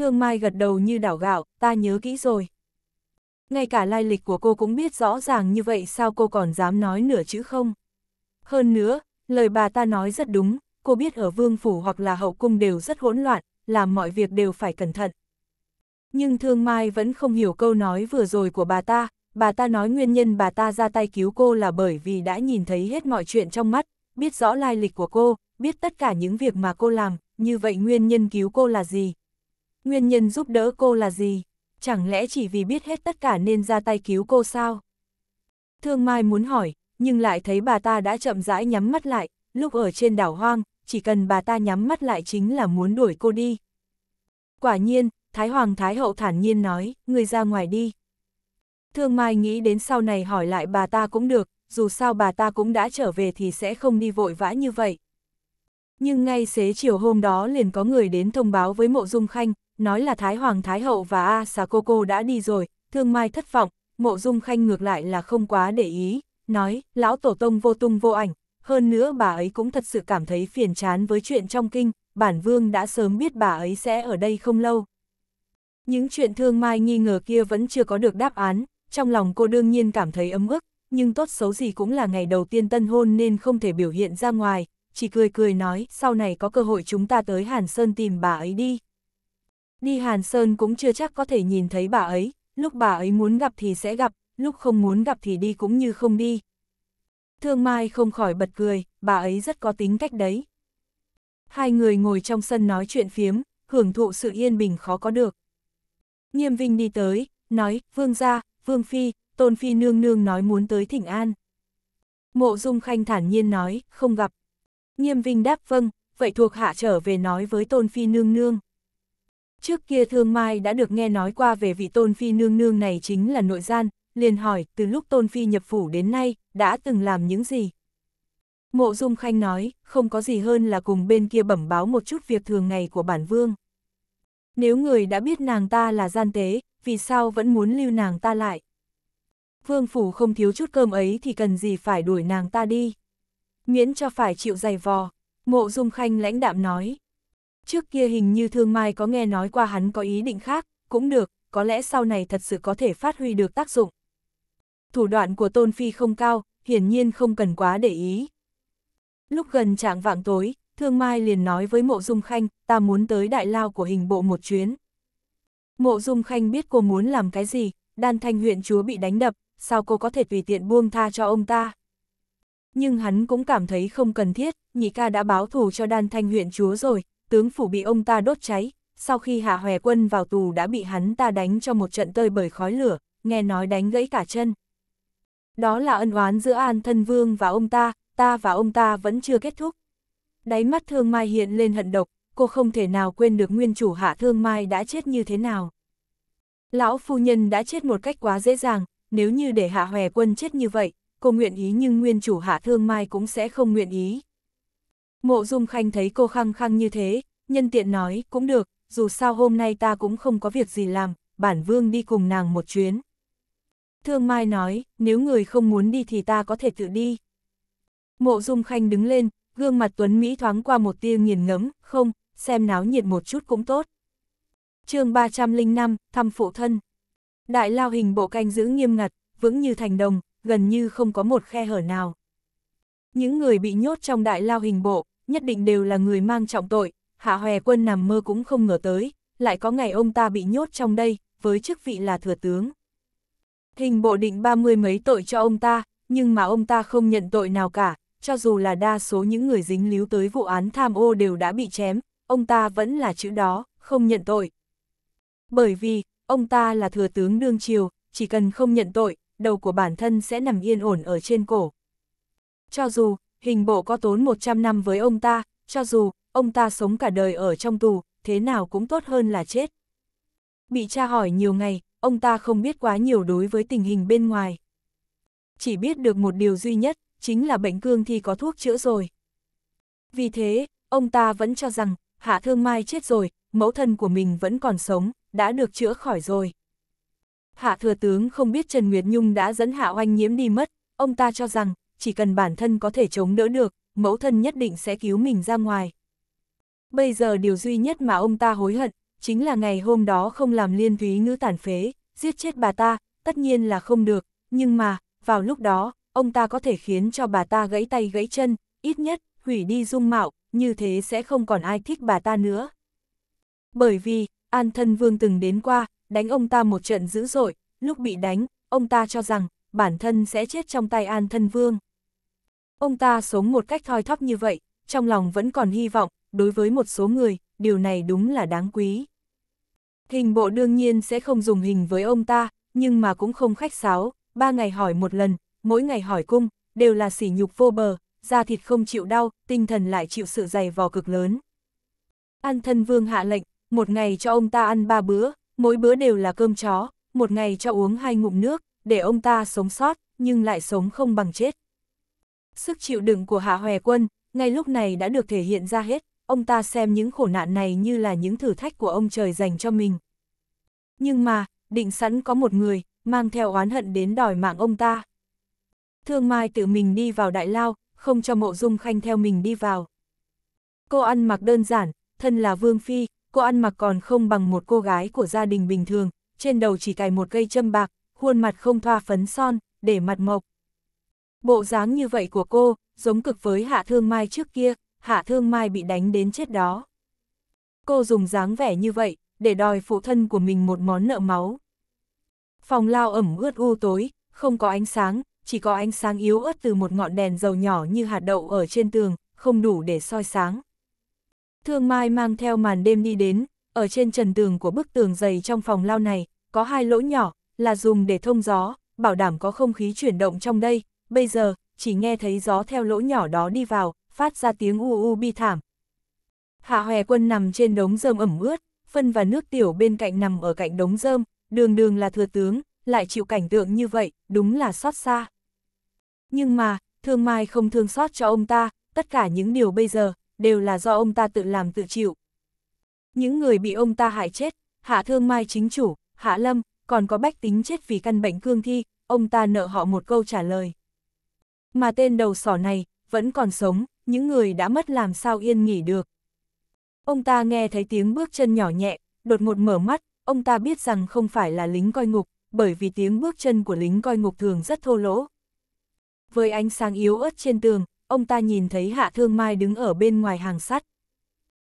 Thương Mai gật đầu như đảo gạo, ta nhớ kỹ rồi. Ngay cả lai lịch của cô cũng biết rõ ràng như vậy sao cô còn dám nói nửa chữ không? Hơn nữa, lời bà ta nói rất đúng, cô biết ở vương phủ hoặc là hậu cung đều rất hỗn loạn, làm mọi việc đều phải cẩn thận. Nhưng Thương Mai vẫn không hiểu câu nói vừa rồi của bà ta, bà ta nói nguyên nhân bà ta ra tay cứu cô là bởi vì đã nhìn thấy hết mọi chuyện trong mắt, biết rõ lai lịch của cô, biết tất cả những việc mà cô làm, như vậy nguyên nhân cứu cô là gì? Nguyên nhân giúp đỡ cô là gì? Chẳng lẽ chỉ vì biết hết tất cả nên ra tay cứu cô sao? Thương Mai muốn hỏi, nhưng lại thấy bà ta đã chậm rãi nhắm mắt lại, lúc ở trên đảo hoang, chỉ cần bà ta nhắm mắt lại chính là muốn đuổi cô đi. Quả nhiên, Thái Hoàng Thái Hậu thản nhiên nói, người ra ngoài đi. Thương Mai nghĩ đến sau này hỏi lại bà ta cũng được, dù sao bà ta cũng đã trở về thì sẽ không đi vội vã như vậy. Nhưng ngay xế chiều hôm đó liền có người đến thông báo với Mộ Dung Khanh, nói là Thái Hoàng Thái Hậu và A sà Cô Cô đã đi rồi, thương mai thất vọng, mộ dung khanh ngược lại là không quá để ý, nói, lão tổ tông vô tung vô ảnh, hơn nữa bà ấy cũng thật sự cảm thấy phiền chán với chuyện trong kinh, bản vương đã sớm biết bà ấy sẽ ở đây không lâu. Những chuyện thương mai nghi ngờ kia vẫn chưa có được đáp án, trong lòng cô đương nhiên cảm thấy ấm ức, nhưng tốt xấu gì cũng là ngày đầu tiên tân hôn nên không thể biểu hiện ra ngoài, chỉ cười cười nói, sau này có cơ hội chúng ta tới Hàn Sơn tìm bà ấy đi. Đi Hàn Sơn cũng chưa chắc có thể nhìn thấy bà ấy, lúc bà ấy muốn gặp thì sẽ gặp, lúc không muốn gặp thì đi cũng như không đi. Thương Mai không khỏi bật cười, bà ấy rất có tính cách đấy. Hai người ngồi trong sân nói chuyện phiếm, hưởng thụ sự yên bình khó có được. Nghiêm Vinh đi tới, nói, Vương gia, Vương Phi, Tôn Phi nương nương nói muốn tới thỉnh an. Mộ Dung Khanh thản nhiên nói, không gặp. Nghiêm Vinh đáp vâng, vậy thuộc hạ trở về nói với Tôn Phi nương nương. Trước kia Thương Mai đã được nghe nói qua về vị tôn phi nương nương này chính là nội gian, liền hỏi từ lúc tôn phi nhập phủ đến nay, đã từng làm những gì. Mộ Dung Khanh nói, không có gì hơn là cùng bên kia bẩm báo một chút việc thường ngày của bản vương. Nếu người đã biết nàng ta là gian tế, vì sao vẫn muốn lưu nàng ta lại? Vương phủ không thiếu chút cơm ấy thì cần gì phải đuổi nàng ta đi. Miễn cho phải chịu dày vò, mộ dung khanh lãnh đạm nói trước kia hình như Thương Mai có nghe nói qua hắn có ý định khác, cũng được, có lẽ sau này thật sự có thể phát huy được tác dụng. Thủ đoạn của Tôn Phi không cao, hiển nhiên không cần quá để ý. Lúc gần trạng vạng tối, Thương Mai liền nói với Mộ Dung Khanh, ta muốn tới đại lao của hình bộ một chuyến. Mộ Dung Khanh biết cô muốn làm cái gì, đan thanh huyện chúa bị đánh đập, sao cô có thể tùy tiện buông tha cho ông ta. Nhưng hắn cũng cảm thấy không cần thiết, nhị ca đã báo thù cho đan thanh huyện chúa rồi, tướng phủ bị ông ta đốt cháy, sau khi Hạ Hòe Quân vào tù đã bị hắn ta đánh cho một trận tơi bởi khói lửa, nghe nói đánh gãy cả chân. Đó là ân oán giữa An Thân Vương và ông ta, ta và ông ta vẫn chưa kết thúc. Đáy mắt Thương Mai hiện lên hận độc, cô không thể nào quên được nguyên chủ Hạ Thương Mai đã chết như thế nào. Lão phu nhân đã chết một cách quá dễ dàng, nếu như để Hạ Hòe Quân chết như vậy, cô nguyện ý nhưng nguyên chủ Hạ Thương Mai cũng sẽ không nguyện ý. Mộ Dung Khanh thấy cô khăng khăng như thế, nhân tiện nói, cũng được, dù sao hôm nay ta cũng không có việc gì làm, bản vương đi cùng nàng một chuyến. Thương Mai nói, nếu người không muốn đi thì ta có thể tự đi. Mộ Dung Khanh đứng lên, gương mặt Tuấn Mỹ thoáng qua một tia nghiền ngẫm, không, xem náo nhiệt một chút cũng tốt. chương 305, thăm phụ thân. Đại lao hình bộ canh giữ nghiêm ngặt, vững như thành đồng, gần như không có một khe hở nào. Những người bị nhốt trong đại lao hình bộ, nhất định đều là người mang trọng tội, Hạ Hòe Quân nằm mơ cũng không ngờ tới, lại có ngày ông ta bị nhốt trong đây, với chức vị là thừa tướng. Hình bộ định ba mươi mấy tội cho ông ta, nhưng mà ông ta không nhận tội nào cả, cho dù là đa số những người dính líu tới vụ án tham ô đều đã bị chém, ông ta vẫn là chữ đó, không nhận tội. Bởi vì, ông ta là thừa tướng đương triều, chỉ cần không nhận tội, đầu của bản thân sẽ nằm yên ổn ở trên cổ. Cho dù, hình bộ có tốn 100 năm với ông ta, cho dù ông ta sống cả đời ở trong tù, thế nào cũng tốt hơn là chết. Bị tra hỏi nhiều ngày, ông ta không biết quá nhiều đối với tình hình bên ngoài. Chỉ biết được một điều duy nhất, chính là bệnh cương thi có thuốc chữa rồi. Vì thế, ông ta vẫn cho rằng, Hạ Thương Mai chết rồi, mẫu thân của mình vẫn còn sống, đã được chữa khỏi rồi. Hạ Thừa Tướng không biết Trần Nguyệt Nhung đã dẫn Hạ Oanh Nhiễm đi mất, ông ta cho rằng, chỉ cần bản thân có thể chống đỡ được, mẫu thân nhất định sẽ cứu mình ra ngoài. Bây giờ điều duy nhất mà ông ta hối hận, chính là ngày hôm đó không làm liên thúy ngữ tàn phế, giết chết bà ta, tất nhiên là không được, nhưng mà, vào lúc đó, ông ta có thể khiến cho bà ta gãy tay gãy chân, ít nhất, hủy đi dung mạo, như thế sẽ không còn ai thích bà ta nữa. Bởi vì, An Thân Vương từng đến qua, đánh ông ta một trận dữ dội, lúc bị đánh, ông ta cho rằng, bản thân sẽ chết trong tay An Thân Vương. Ông ta sống một cách thoi thóp như vậy, trong lòng vẫn còn hy vọng, đối với một số người, điều này đúng là đáng quý. Hình bộ đương nhiên sẽ không dùng hình với ông ta, nhưng mà cũng không khách sáo, ba ngày hỏi một lần, mỗi ngày hỏi cung, đều là sỉ nhục vô bờ, da thịt không chịu đau, tinh thần lại chịu sự dày vò cực lớn. An thân vương hạ lệnh, một ngày cho ông ta ăn ba bữa, mỗi bữa đều là cơm chó, một ngày cho uống hai ngụm nước, để ông ta sống sót, nhưng lại sống không bằng chết sức chịu đựng của Hạ Hòe Quân, ngay lúc này đã được thể hiện ra hết, ông ta xem những khổ nạn này như là những thử thách của ông trời dành cho mình. Nhưng mà, định sẵn có một người, mang theo oán hận đến đòi mạng ông ta. Thương Mai tự mình đi vào đại lao, không cho mộ dung khanh theo mình đi vào. Cô ăn mặc đơn giản, thân là Vương Phi, cô ăn mặc còn không bằng một cô gái của gia đình bình thường, trên đầu chỉ cài một cây châm bạc, khuôn mặt không thoa phấn son, để mặt mộc. Bộ dáng như vậy của cô, giống cực với hạ thương mai trước kia, hạ thương mai bị đánh đến chết đó. Cô dùng dáng vẻ như vậy, để đòi phụ thân của mình một món nợ máu. Phòng lao ẩm ướt u tối, không có ánh sáng, chỉ có ánh sáng yếu ớt từ một ngọn đèn dầu nhỏ như hạt đậu ở trên tường, không đủ để soi sáng. Thương Mai mang theo màn đêm đi đến, ở trên trần tường của bức tường dày trong phòng lao này, có hai lỗ nhỏ, là dùng để thông gió, bảo đảm có không khí chuyển động trong đây, bây giờ, chỉ nghe thấy gió theo lỗ nhỏ đó đi vào, phát ra tiếng u u bi thảm. Hạ hòe quân nằm trên đống rơm ẩm ướt, phân và nước tiểu bên cạnh nằm ở cạnh đống rơm, đường đường là thừa tướng, lại chịu cảnh tượng như vậy, đúng là xót xa. Nhưng mà, thương mai không thương xót cho ông ta, tất cả những điều bây giờ, đều là do ông ta tự làm tự chịu. Những người bị ông ta hại chết, hạ thương mai chính chủ, hạ lâm, còn có bách tính chết vì căn bệnh cương thi, ông ta nợ họ một câu trả lời. Mà tên đầu sỏ này, vẫn còn sống, những người đã mất làm sao yên nghỉ được. Ông ta nghe thấy tiếng bước chân nhỏ nhẹ, đột một mở mắt, ông ta biết rằng không phải là lính coi ngục, bởi vì tiếng bước chân của lính coi ngục thường rất thô lỗ. Với ánh sáng yếu ớt trên tường, ông ta nhìn thấy Hạ Thương Mai đứng ở bên ngoài hàng sắt.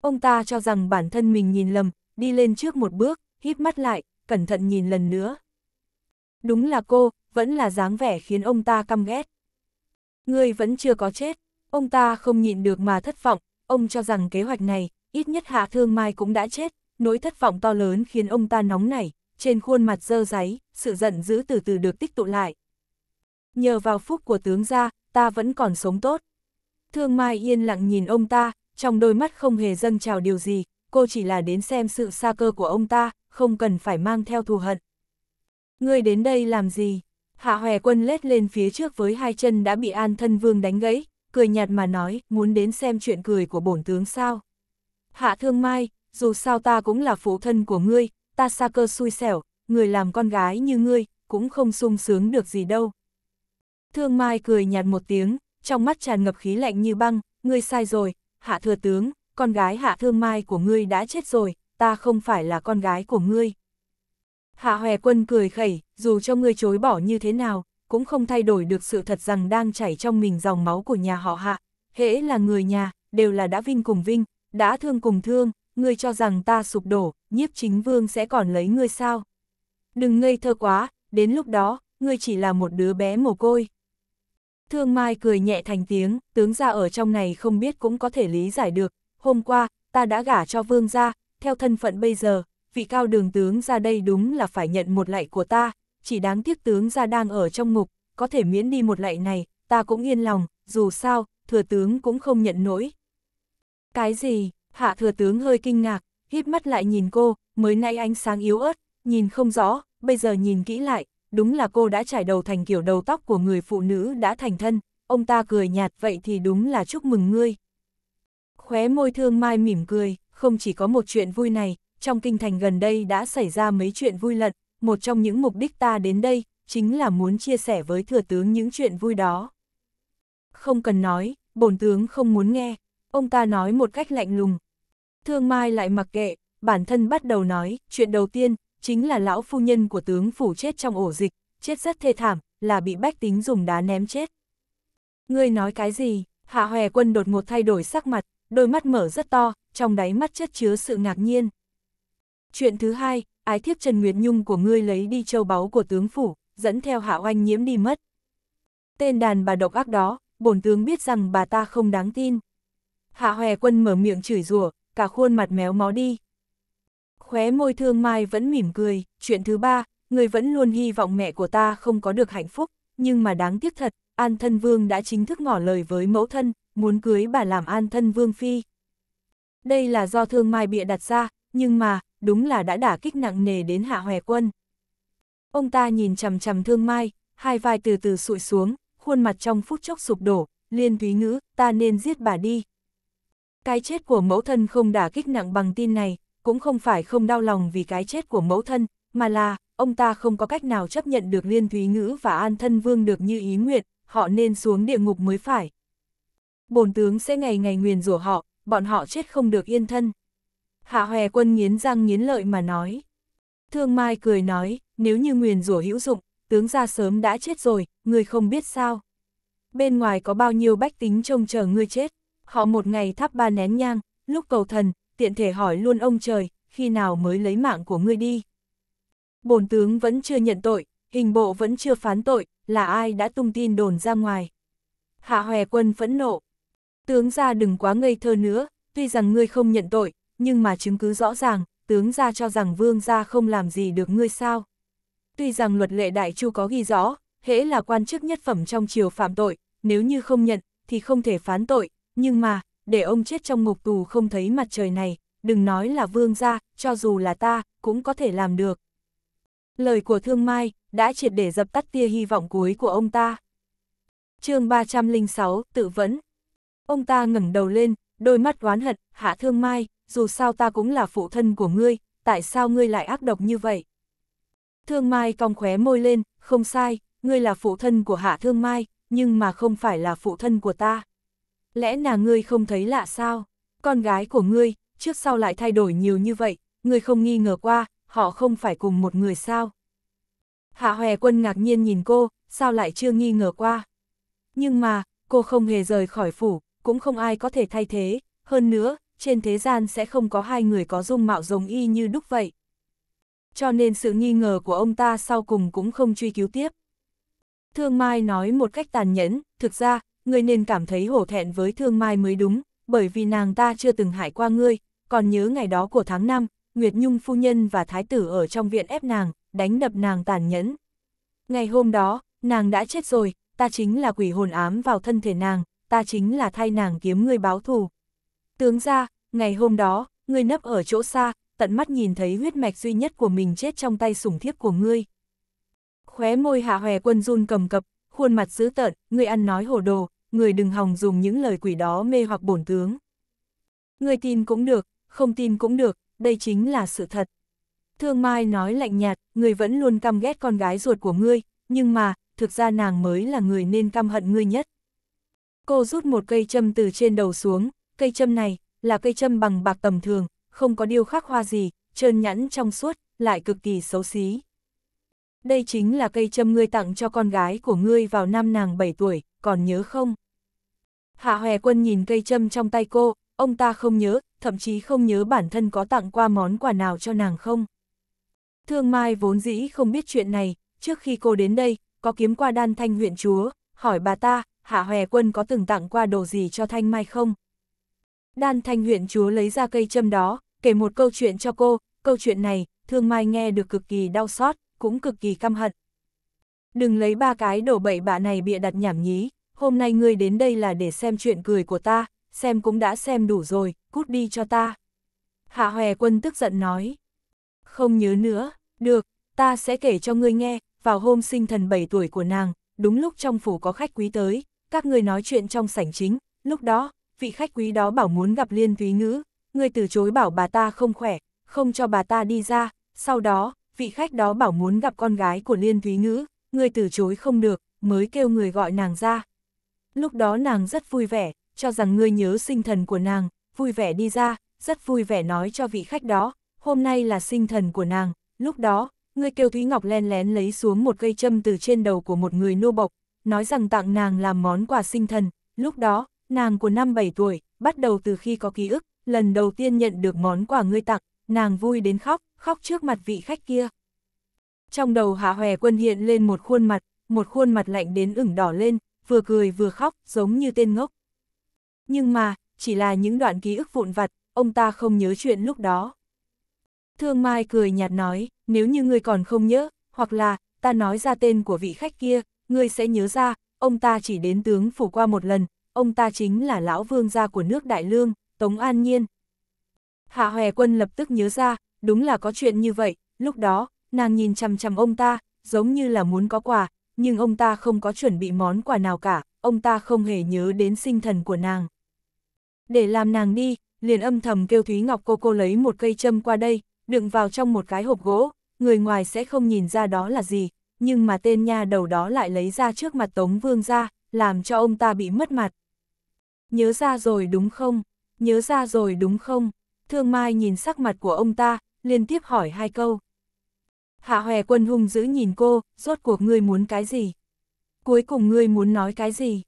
Ông ta cho rằng bản thân mình nhìn lầm, đi lên trước một bước, híp mắt lại, cẩn thận nhìn lần nữa. Đúng là cô, vẫn là dáng vẻ khiến ông ta căm ghét. Ngươi vẫn chưa có chết, ông ta không nhịn được mà thất vọng, ông cho rằng kế hoạch này, ít nhất Hạ Thương Mai cũng đã chết, nỗi thất vọng to lớn khiến ông ta nóng nảy, trên khuôn mặt dơ giấy, sự giận dữ từ từ được tích tụ lại. Nhờ vào phúc của tướng gia, ta vẫn còn sống tốt. Thương Mai yên lặng nhìn ông ta, trong đôi mắt không hề dâng trào điều gì, cô chỉ là đến xem sự xa cơ của ông ta, không cần phải mang theo thù hận. Ngươi đến đây làm gì? Hạ Hòe Quân lết lên phía trước với hai chân đã bị An Thân Vương đánh gãy, cười nhạt mà nói, muốn đến xem chuyện cười của bổn tướng sao. Hạ Thương Mai, dù sao ta cũng là phụ thân của ngươi, ta xa cơ xui xẻo, người làm con gái như ngươi, cũng không sung sướng được gì đâu. Thương Mai cười nhạt một tiếng, trong mắt tràn ngập khí lạnh như băng, ngươi sai rồi, Hạ Thừa Tướng, con gái Hạ Thương Mai của ngươi đã chết rồi, ta không phải là con gái của ngươi. Hạ Hoè Quân cười khẩy, dù cho ngươi chối bỏ như thế nào, cũng không thay đổi được sự thật rằng đang chảy trong mình dòng máu của nhà họ Hạ. Hễ là người nhà, đều là đã vinh cùng vinh, đã thương cùng thương, ngươi cho rằng ta sụp đổ, nhiếp chính vương sẽ còn lấy ngươi sao. Đừng ngây thơ quá, đến lúc đó, ngươi chỉ là một đứa bé mồ côi. Thương Mai cười nhẹ thành tiếng, tướng gia ở trong này không biết cũng có thể lý giải được. Hôm qua, ta đã gả cho vương gia, theo thân phận bây giờ, vị cao đường tướng ra đây đúng là phải nhận một lại của ta, chỉ đáng tiếc tướng ra đang ở trong ngục, có thể miễn đi một lại này, ta cũng yên lòng, dù sao, thừa tướng cũng không nhận nổi. Cái gì, hạ thừa tướng hơi kinh ngạc, hít mắt lại nhìn cô, mới nay ánh sáng yếu ớt, nhìn không rõ, bây giờ nhìn kỹ lại, đúng là cô đã trải đầu thành kiểu đầu tóc của người phụ nữ đã thành thân, ông ta cười nhạt vậy thì đúng là chúc mừng ngươi. Khóe môi thương mai mỉm cười, không chỉ có một chuyện vui này, trong kinh thành gần đây đã xảy ra mấy chuyện vui lận, một trong những mục đích ta đến đây, chính là muốn chia sẻ với thừa tướng những chuyện vui đó. Không cần nói, bổn tướng không muốn nghe, ông ta nói một cách lạnh lùng. Thương Mai lại mặc kệ, bản thân bắt đầu nói, chuyện đầu tiên, chính là lão phu nhân của tướng phủ chết trong ổ dịch, chết rất thê thảm, là bị bách tính dùng đá ném chết. Ngươi nói cái gì? Hạ Hòe Quân đột ngột thay đổi sắc mặt, đôi mắt mở rất to, trong đáy mắt chất chứa sự ngạc nhiên. Chuyện thứ hai, ái thiếp Trần Nguyệt Nhung của ngươi lấy đi châu báu của tướng phủ, dẫn theo hạ oanh nhiễm đi mất. Tên đàn bà độc ác đó, bổn tướng biết rằng bà ta không đáng tin. Hạ hòe quân mở miệng chửi rủa, cả khuôn mặt méo mó đi. Khóe môi thương mai vẫn mỉm cười, chuyện thứ ba, người vẫn luôn hy vọng mẹ của ta không có được hạnh phúc, nhưng mà đáng tiếc thật, An Thân Vương đã chính thức ngỏ lời với mẫu thân, muốn cưới bà làm An Thân Vương Phi. Đây là do thương mai bịa đặt ra, nhưng mà, đúng là đã đả kích nặng nề đến hạ hòe quân. Ông ta nhìn chầm chầm thương mai, hai vai từ từ sụi xuống, khuôn mặt trong phút chốc sụp đổ, liên thúy ngữ, ta nên giết bà đi. Cái chết của mẫu thân không đả kích nặng bằng tin này, cũng không phải không đau lòng vì cái chết của mẫu thân, mà là, ông ta không có cách nào chấp nhận được liên thúy ngữ và an thân vương được như ý nguyện, họ nên xuống địa ngục mới phải. Bồn tướng sẽ ngày ngày nguyền rủa họ, bọn họ chết không được yên thân. Hạ hòe quân nghiến răng nghiến lợi mà nói. Thương Mai cười nói, nếu như nguyền rủa hữu dụng, tướng ra sớm đã chết rồi, người không biết sao. Bên ngoài có bao nhiêu bách tính trông chờ ngươi chết, họ một ngày thắp ba nén nhang, lúc cầu thần, tiện thể hỏi luôn ông trời, khi nào mới lấy mạng của ngươi đi. Bồn tướng vẫn chưa nhận tội, hình bộ vẫn chưa phán tội, là ai đã tung tin đồn ra ngoài. Hạ hòe quân phẫn nộ. Tướng ra đừng quá ngây thơ nữa, tuy rằng ngươi không nhận tội, nhưng mà chứng cứ rõ ràng, tướng ra cho rằng vương ra không làm gì được ngươi sao. Tuy rằng luật lệ đại chu có ghi rõ, hễ là quan chức nhất phẩm trong triều phạm tội, nếu như không nhận, thì không thể phán tội, nhưng mà, để ông chết trong ngục tù không thấy mặt trời này, đừng nói là vương gia, cho dù là ta, cũng có thể làm được. Lời của Thương Mai đã triệt để dập tắt tia hy vọng cuối của ông ta. chương 306, tự vấn. Ông ta ngẩng đầu lên, đôi mắt oán hận, hạ Thương Mai, dù sao ta cũng là phụ thân của ngươi, tại sao ngươi lại ác độc như vậy? Thương Mai cong khóe môi lên, không sai, ngươi là phụ thân của Hạ Thương Mai, nhưng mà không phải là phụ thân của ta. Lẽ là ngươi không thấy lạ sao? Con gái của ngươi, trước sau lại thay đổi nhiều như vậy, ngươi không nghi ngờ qua, họ không phải cùng một người sao? Hạ Hòe Quân ngạc nhiên nhìn cô, sao lại chưa nghi ngờ qua? Nhưng mà, cô không hề rời khỏi phủ, cũng không ai có thể thay thế, hơn nữa, trên thế gian sẽ không có hai người có dung mạo giống y như đúc vậy. Cho nên sự nghi ngờ của ông ta sau cùng cũng không truy cứu tiếp. Thương Mai nói một cách tàn nhẫn, thực ra, ngươi nên cảm thấy hổ thẹn với Thương Mai mới đúng, bởi vì nàng ta chưa từng hại qua ngươi, còn nhớ ngày đó của tháng 5, Nguyệt Nhung phu nhân và thái tử ở trong viện ép nàng, đánh đập nàng tàn nhẫn. Ngày hôm đó, nàng đã chết rồi, ta chính là quỷ hồn ám vào thân thể nàng, ta chính là thay nàng kiếm ngươi báo thù. Tướng ra, ngày hôm đó, ngươi nấp ở chỗ xa, tận mắt nhìn thấy huyết mạch duy nhất của mình chết trong tay sủng thiếp của ngươi. Khóe môi hạ hòe quân run cầm cập, khuôn mặt dữ tợn, ngươi ăn nói hồ đồ, người đừng hòng dùng những lời quỷ đó mê hoặc bổn tướng. Ngươi tin cũng được, không tin cũng được, đây chính là sự thật. Thương Mai nói lạnh nhạt, ngươi vẫn luôn căm ghét con gái ruột của ngươi, nhưng mà, thực ra nàng mới là người nên căm hận ngươi nhất. Cô rút một cây châm từ trên đầu xuống, Cây châm này là cây châm bằng bạc tầm thường, không có điêu khắc hoa gì, trơn nhẵn trong suốt, lại cực kỳ xấu xí. Đây chính là cây châm ngươi tặng cho con gái của ngươi vào năm nàng 7 tuổi, còn nhớ không? Hạ hoè Quân nhìn cây châm trong tay cô, ông ta không nhớ, thậm chí không nhớ bản thân có tặng qua món quà nào cho nàng không. Thương Mai vốn dĩ không biết chuyện này, trước khi cô đến đây, có kiếm qua đan thanh huyện chúa, hỏi bà ta, Hạ hoè Quân có từng tặng qua đồ gì cho Thanh Mai không? Đan Thanh huyện chúa lấy ra cây châm đó, kể một câu chuyện cho cô, câu chuyện này, Thương Mai nghe được cực kỳ đau xót, cũng cực kỳ căm hận. Đừng lấy ba cái đổ bậy bạ này bịa đặt nhảm nhí, hôm nay ngươi đến đây là để xem chuyện cười của ta, xem cũng đã xem đủ rồi, cút đi cho ta. Hạ Hòe Quân tức giận nói. Không nhớ nữa, được, ta sẽ kể cho ngươi nghe, vào hôm sinh thần 7 tuổi của nàng, đúng lúc trong phủ có khách quý tới, các ngươi nói chuyện trong sảnh chính, lúc đó, vị khách quý đó bảo muốn gặp Liên Thúy Ngữ, người từ chối bảo bà ta không khỏe, không cho bà ta đi ra, sau đó, vị khách đó bảo muốn gặp con gái của Liên Thúy Ngữ, người từ chối không được, mới kêu người gọi nàng ra. Lúc đó nàng rất vui vẻ, cho rằng ngươi nhớ sinh thần của nàng, vui vẻ đi ra, rất vui vẻ nói cho vị khách đó, hôm nay là sinh thần của nàng, lúc đó, ngươi kêu Thúy Ngọc len lén lấy xuống một cây châm từ trên đầu của một người nô bộc, nói rằng tặng nàng làm món quà sinh thần, lúc đó, nàng của năm 7 tuổi, bắt đầu từ khi có ký ức, lần đầu tiên nhận được món quà ngươi tặng, nàng vui đến khóc, khóc trước mặt vị khách kia. Trong đầu Hạ Hòe Quân hiện lên một khuôn mặt, một khuôn mặt lạnh đến ửng đỏ lên, vừa cười vừa khóc, giống như tên ngốc. Nhưng mà, chỉ là những đoạn ký ức vụn vặt, ông ta không nhớ chuyện lúc đó. Thương Mai cười nhạt nói, nếu như ngươi còn không nhớ, hoặc là, ta nói ra tên của vị khách kia, ngươi sẽ nhớ ra, ông ta chỉ đến tướng phủ qua một lần, ông ta chính là lão vương gia của nước Đại Lương, Tống An Nhiên. Hạ Hòe Quân lập tức nhớ ra, đúng là có chuyện như vậy, lúc đó, nàng nhìn chằm chằm ông ta, giống như là muốn có quà, nhưng ông ta không có chuẩn bị món quà nào cả, ông ta không hề nhớ đến sinh thần của nàng. Để làm nàng đi, liền âm thầm kêu Thúy Ngọc cô cô lấy một cây châm qua đây, đựng vào trong một cái hộp gỗ, người ngoài sẽ không nhìn ra đó là gì, nhưng mà tên nha đầu đó lại lấy ra trước mặt Tống Vương ra, làm cho ông ta bị mất mặt. Nhớ ra rồi đúng không? Nhớ ra rồi đúng không? Thương Mai nhìn sắc mặt của ông ta, liên tiếp hỏi hai câu. Hạ hòe quân hung dữ nhìn cô, rốt cuộc ngươi muốn cái gì? Cuối cùng ngươi muốn nói cái gì?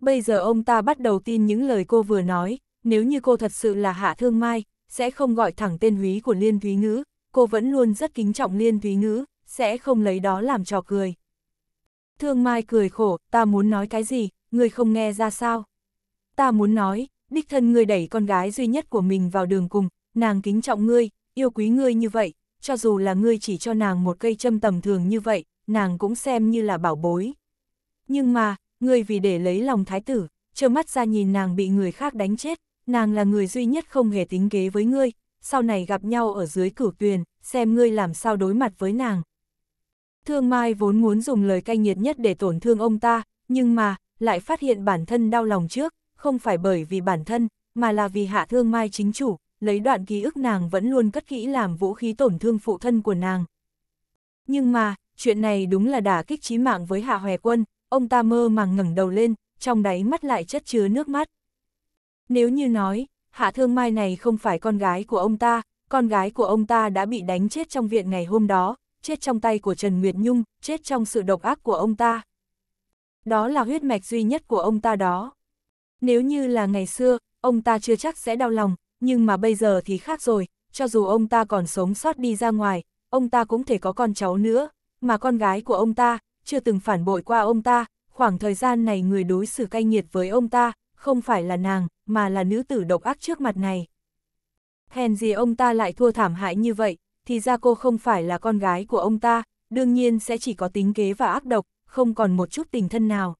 Bây giờ ông ta bắt đầu tin những lời cô vừa nói, nếu như cô thật sự là Hạ Thương Mai, sẽ không gọi thẳng tên húy của Liên Thúy Ngữ, cô vẫn luôn rất kính trọng Liên Thúy Ngữ, sẽ không lấy đó làm trò cười. Thương Mai cười khổ, ta muốn nói cái gì, ngươi không nghe ra sao? ta muốn nói, đích thân ngươi đẩy con gái duy nhất của mình vào đường cùng, nàng kính trọng ngươi, yêu quý ngươi như vậy, cho dù là ngươi chỉ cho nàng một cây châm tầm thường như vậy, nàng cũng xem như là bảo bối. Nhưng mà, ngươi vì để lấy lòng thái tử, trơ mắt ra nhìn nàng bị người khác đánh chết, nàng là người duy nhất không hề tính kế với ngươi, sau này gặp nhau ở dưới cửu tuyền, xem ngươi làm sao đối mặt với nàng. Thương Mai vốn muốn dùng lời cay nghiệt nhất để tổn thương ông ta, nhưng mà, lại phát hiện bản thân đau lòng trước, không phải bởi vì bản thân, mà là vì hạ thương mai chính chủ, lấy đoạn ký ức nàng vẫn luôn cất kỹ làm vũ khí tổn thương phụ thân của nàng. Nhưng mà, chuyện này đúng là đả kích chí mạng với hạ hòe quân, ông ta mơ màng ngẩng đầu lên, trong đáy mắt lại chất chứa nước mắt. Nếu như nói, hạ thương mai này không phải con gái của ông ta, con gái của ông ta đã bị đánh chết trong viện ngày hôm đó, chết trong tay của Trần Nguyệt Nhung, chết trong sự độc ác của ông ta. Đó là huyết mạch duy nhất của ông ta đó. Nếu như là ngày xưa, ông ta chưa chắc sẽ đau lòng, nhưng mà bây giờ thì khác rồi, cho dù ông ta còn sống sót đi ra ngoài, ông ta cũng thể có con cháu nữa, mà con gái của ông ta, chưa từng phản bội qua ông ta, khoảng thời gian này người đối xử cay nghiệt với ông ta, không phải là nàng, mà là nữ tử độc ác trước mặt này. Hèn gì ông ta lại thua thảm hại như vậy, thì ra cô không phải là con gái của ông ta, đương nhiên sẽ chỉ có tính kế và ác độc, không còn một chút tình thân nào.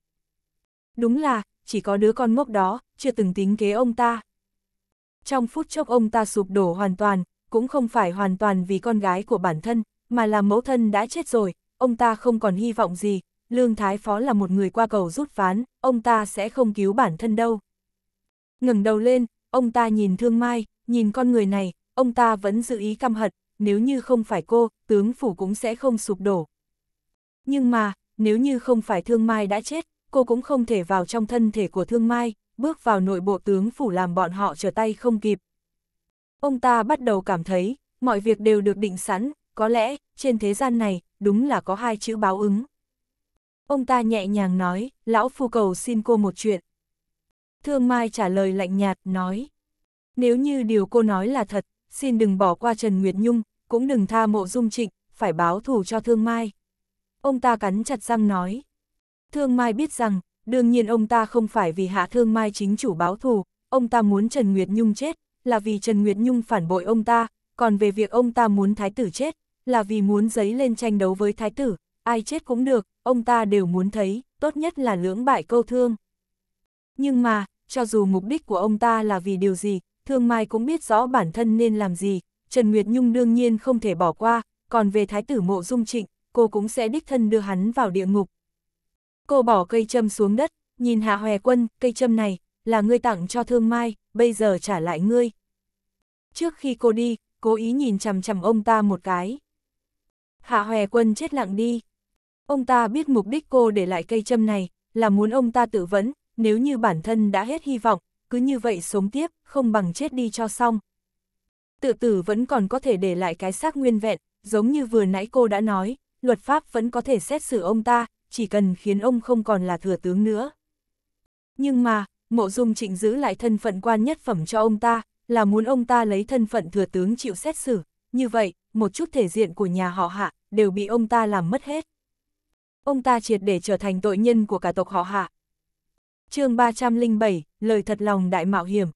Đúng là, chỉ có đứa con ngốc đó, chưa từng tính kế ông ta. Trong phút chốc ông ta sụp đổ hoàn toàn, cũng không phải hoàn toàn vì con gái của bản thân, mà là mẫu thân đã chết rồi, ông ta không còn hy vọng gì, Lương Thái Phó là một người qua cầu rút ván, ông ta sẽ không cứu bản thân đâu. ngẩng đầu lên, ông ta nhìn Thương Mai, nhìn con người này, ông ta vẫn giữ ý căm hận, nếu như không phải cô, tướng phủ cũng sẽ không sụp đổ. Nhưng mà, nếu như không phải Thương Mai đã chết, cô cũng không thể vào trong thân thể của Thương Mai, bước vào nội bộ tướng phủ làm bọn họ trở tay không kịp. Ông ta bắt đầu cảm thấy, mọi việc đều được định sẵn, có lẽ, trên thế gian này, đúng là có hai chữ báo ứng. Ông ta nhẹ nhàng nói, lão phu cầu xin cô một chuyện. Thương Mai trả lời lạnh nhạt, nói. Nếu như điều cô nói là thật, xin đừng bỏ qua Trần Nguyệt Nhung, cũng đừng tha mộ dung trịnh, phải báo thù cho Thương Mai. Ông ta cắn chặt răng nói. Thương Mai biết rằng, đương nhiên ông ta không phải vì Hạ Thương Mai chính chủ báo thù, ông ta muốn Trần Nguyệt Nhung chết, là vì Trần Nguyệt Nhung phản bội ông ta, còn về việc ông ta muốn thái tử chết, là vì muốn giấy lên tranh đấu với thái tử, ai chết cũng được, ông ta đều muốn thấy, tốt nhất là lưỡng bại câu thương. Nhưng mà, cho dù mục đích của ông ta là vì điều gì, Thương Mai cũng biết rõ bản thân nên làm gì, Trần Nguyệt Nhung đương nhiên không thể bỏ qua, còn về thái tử mộ dung trịnh, cô cũng sẽ đích thân đưa hắn vào địa ngục, Cô bỏ cây châm xuống đất, nhìn Hạ Hoè Quân, cây châm này, là ngươi tặng cho Thương Mai, bây giờ trả lại ngươi. Trước khi cô đi, cố ý nhìn chằm chằm ông ta một cái. Hạ Hoè Quân chết lặng đi. Ông ta biết mục đích cô để lại cây châm này, là muốn ông ta tự vấn, nếu như bản thân đã hết hy vọng, cứ như vậy sống tiếp, không bằng chết đi cho xong. Tự tử vẫn còn có thể để lại cái xác nguyên vẹn, giống như vừa nãy cô đã nói, luật pháp vẫn có thể xét xử ông ta, chỉ cần khiến ông không còn là thừa tướng nữa. Nhưng mà, mộ dung trịnh giữ lại thân phận quan nhất phẩm cho ông ta, là muốn ông ta lấy thân phận thừa tướng chịu xét xử, như vậy, một chút thể diện của nhà họ hạ, đều bị ông ta làm mất hết. Ông ta triệt để trở thành tội nhân của cả tộc họ hạ. chương 307, lời thật lòng đại mạo hiểm.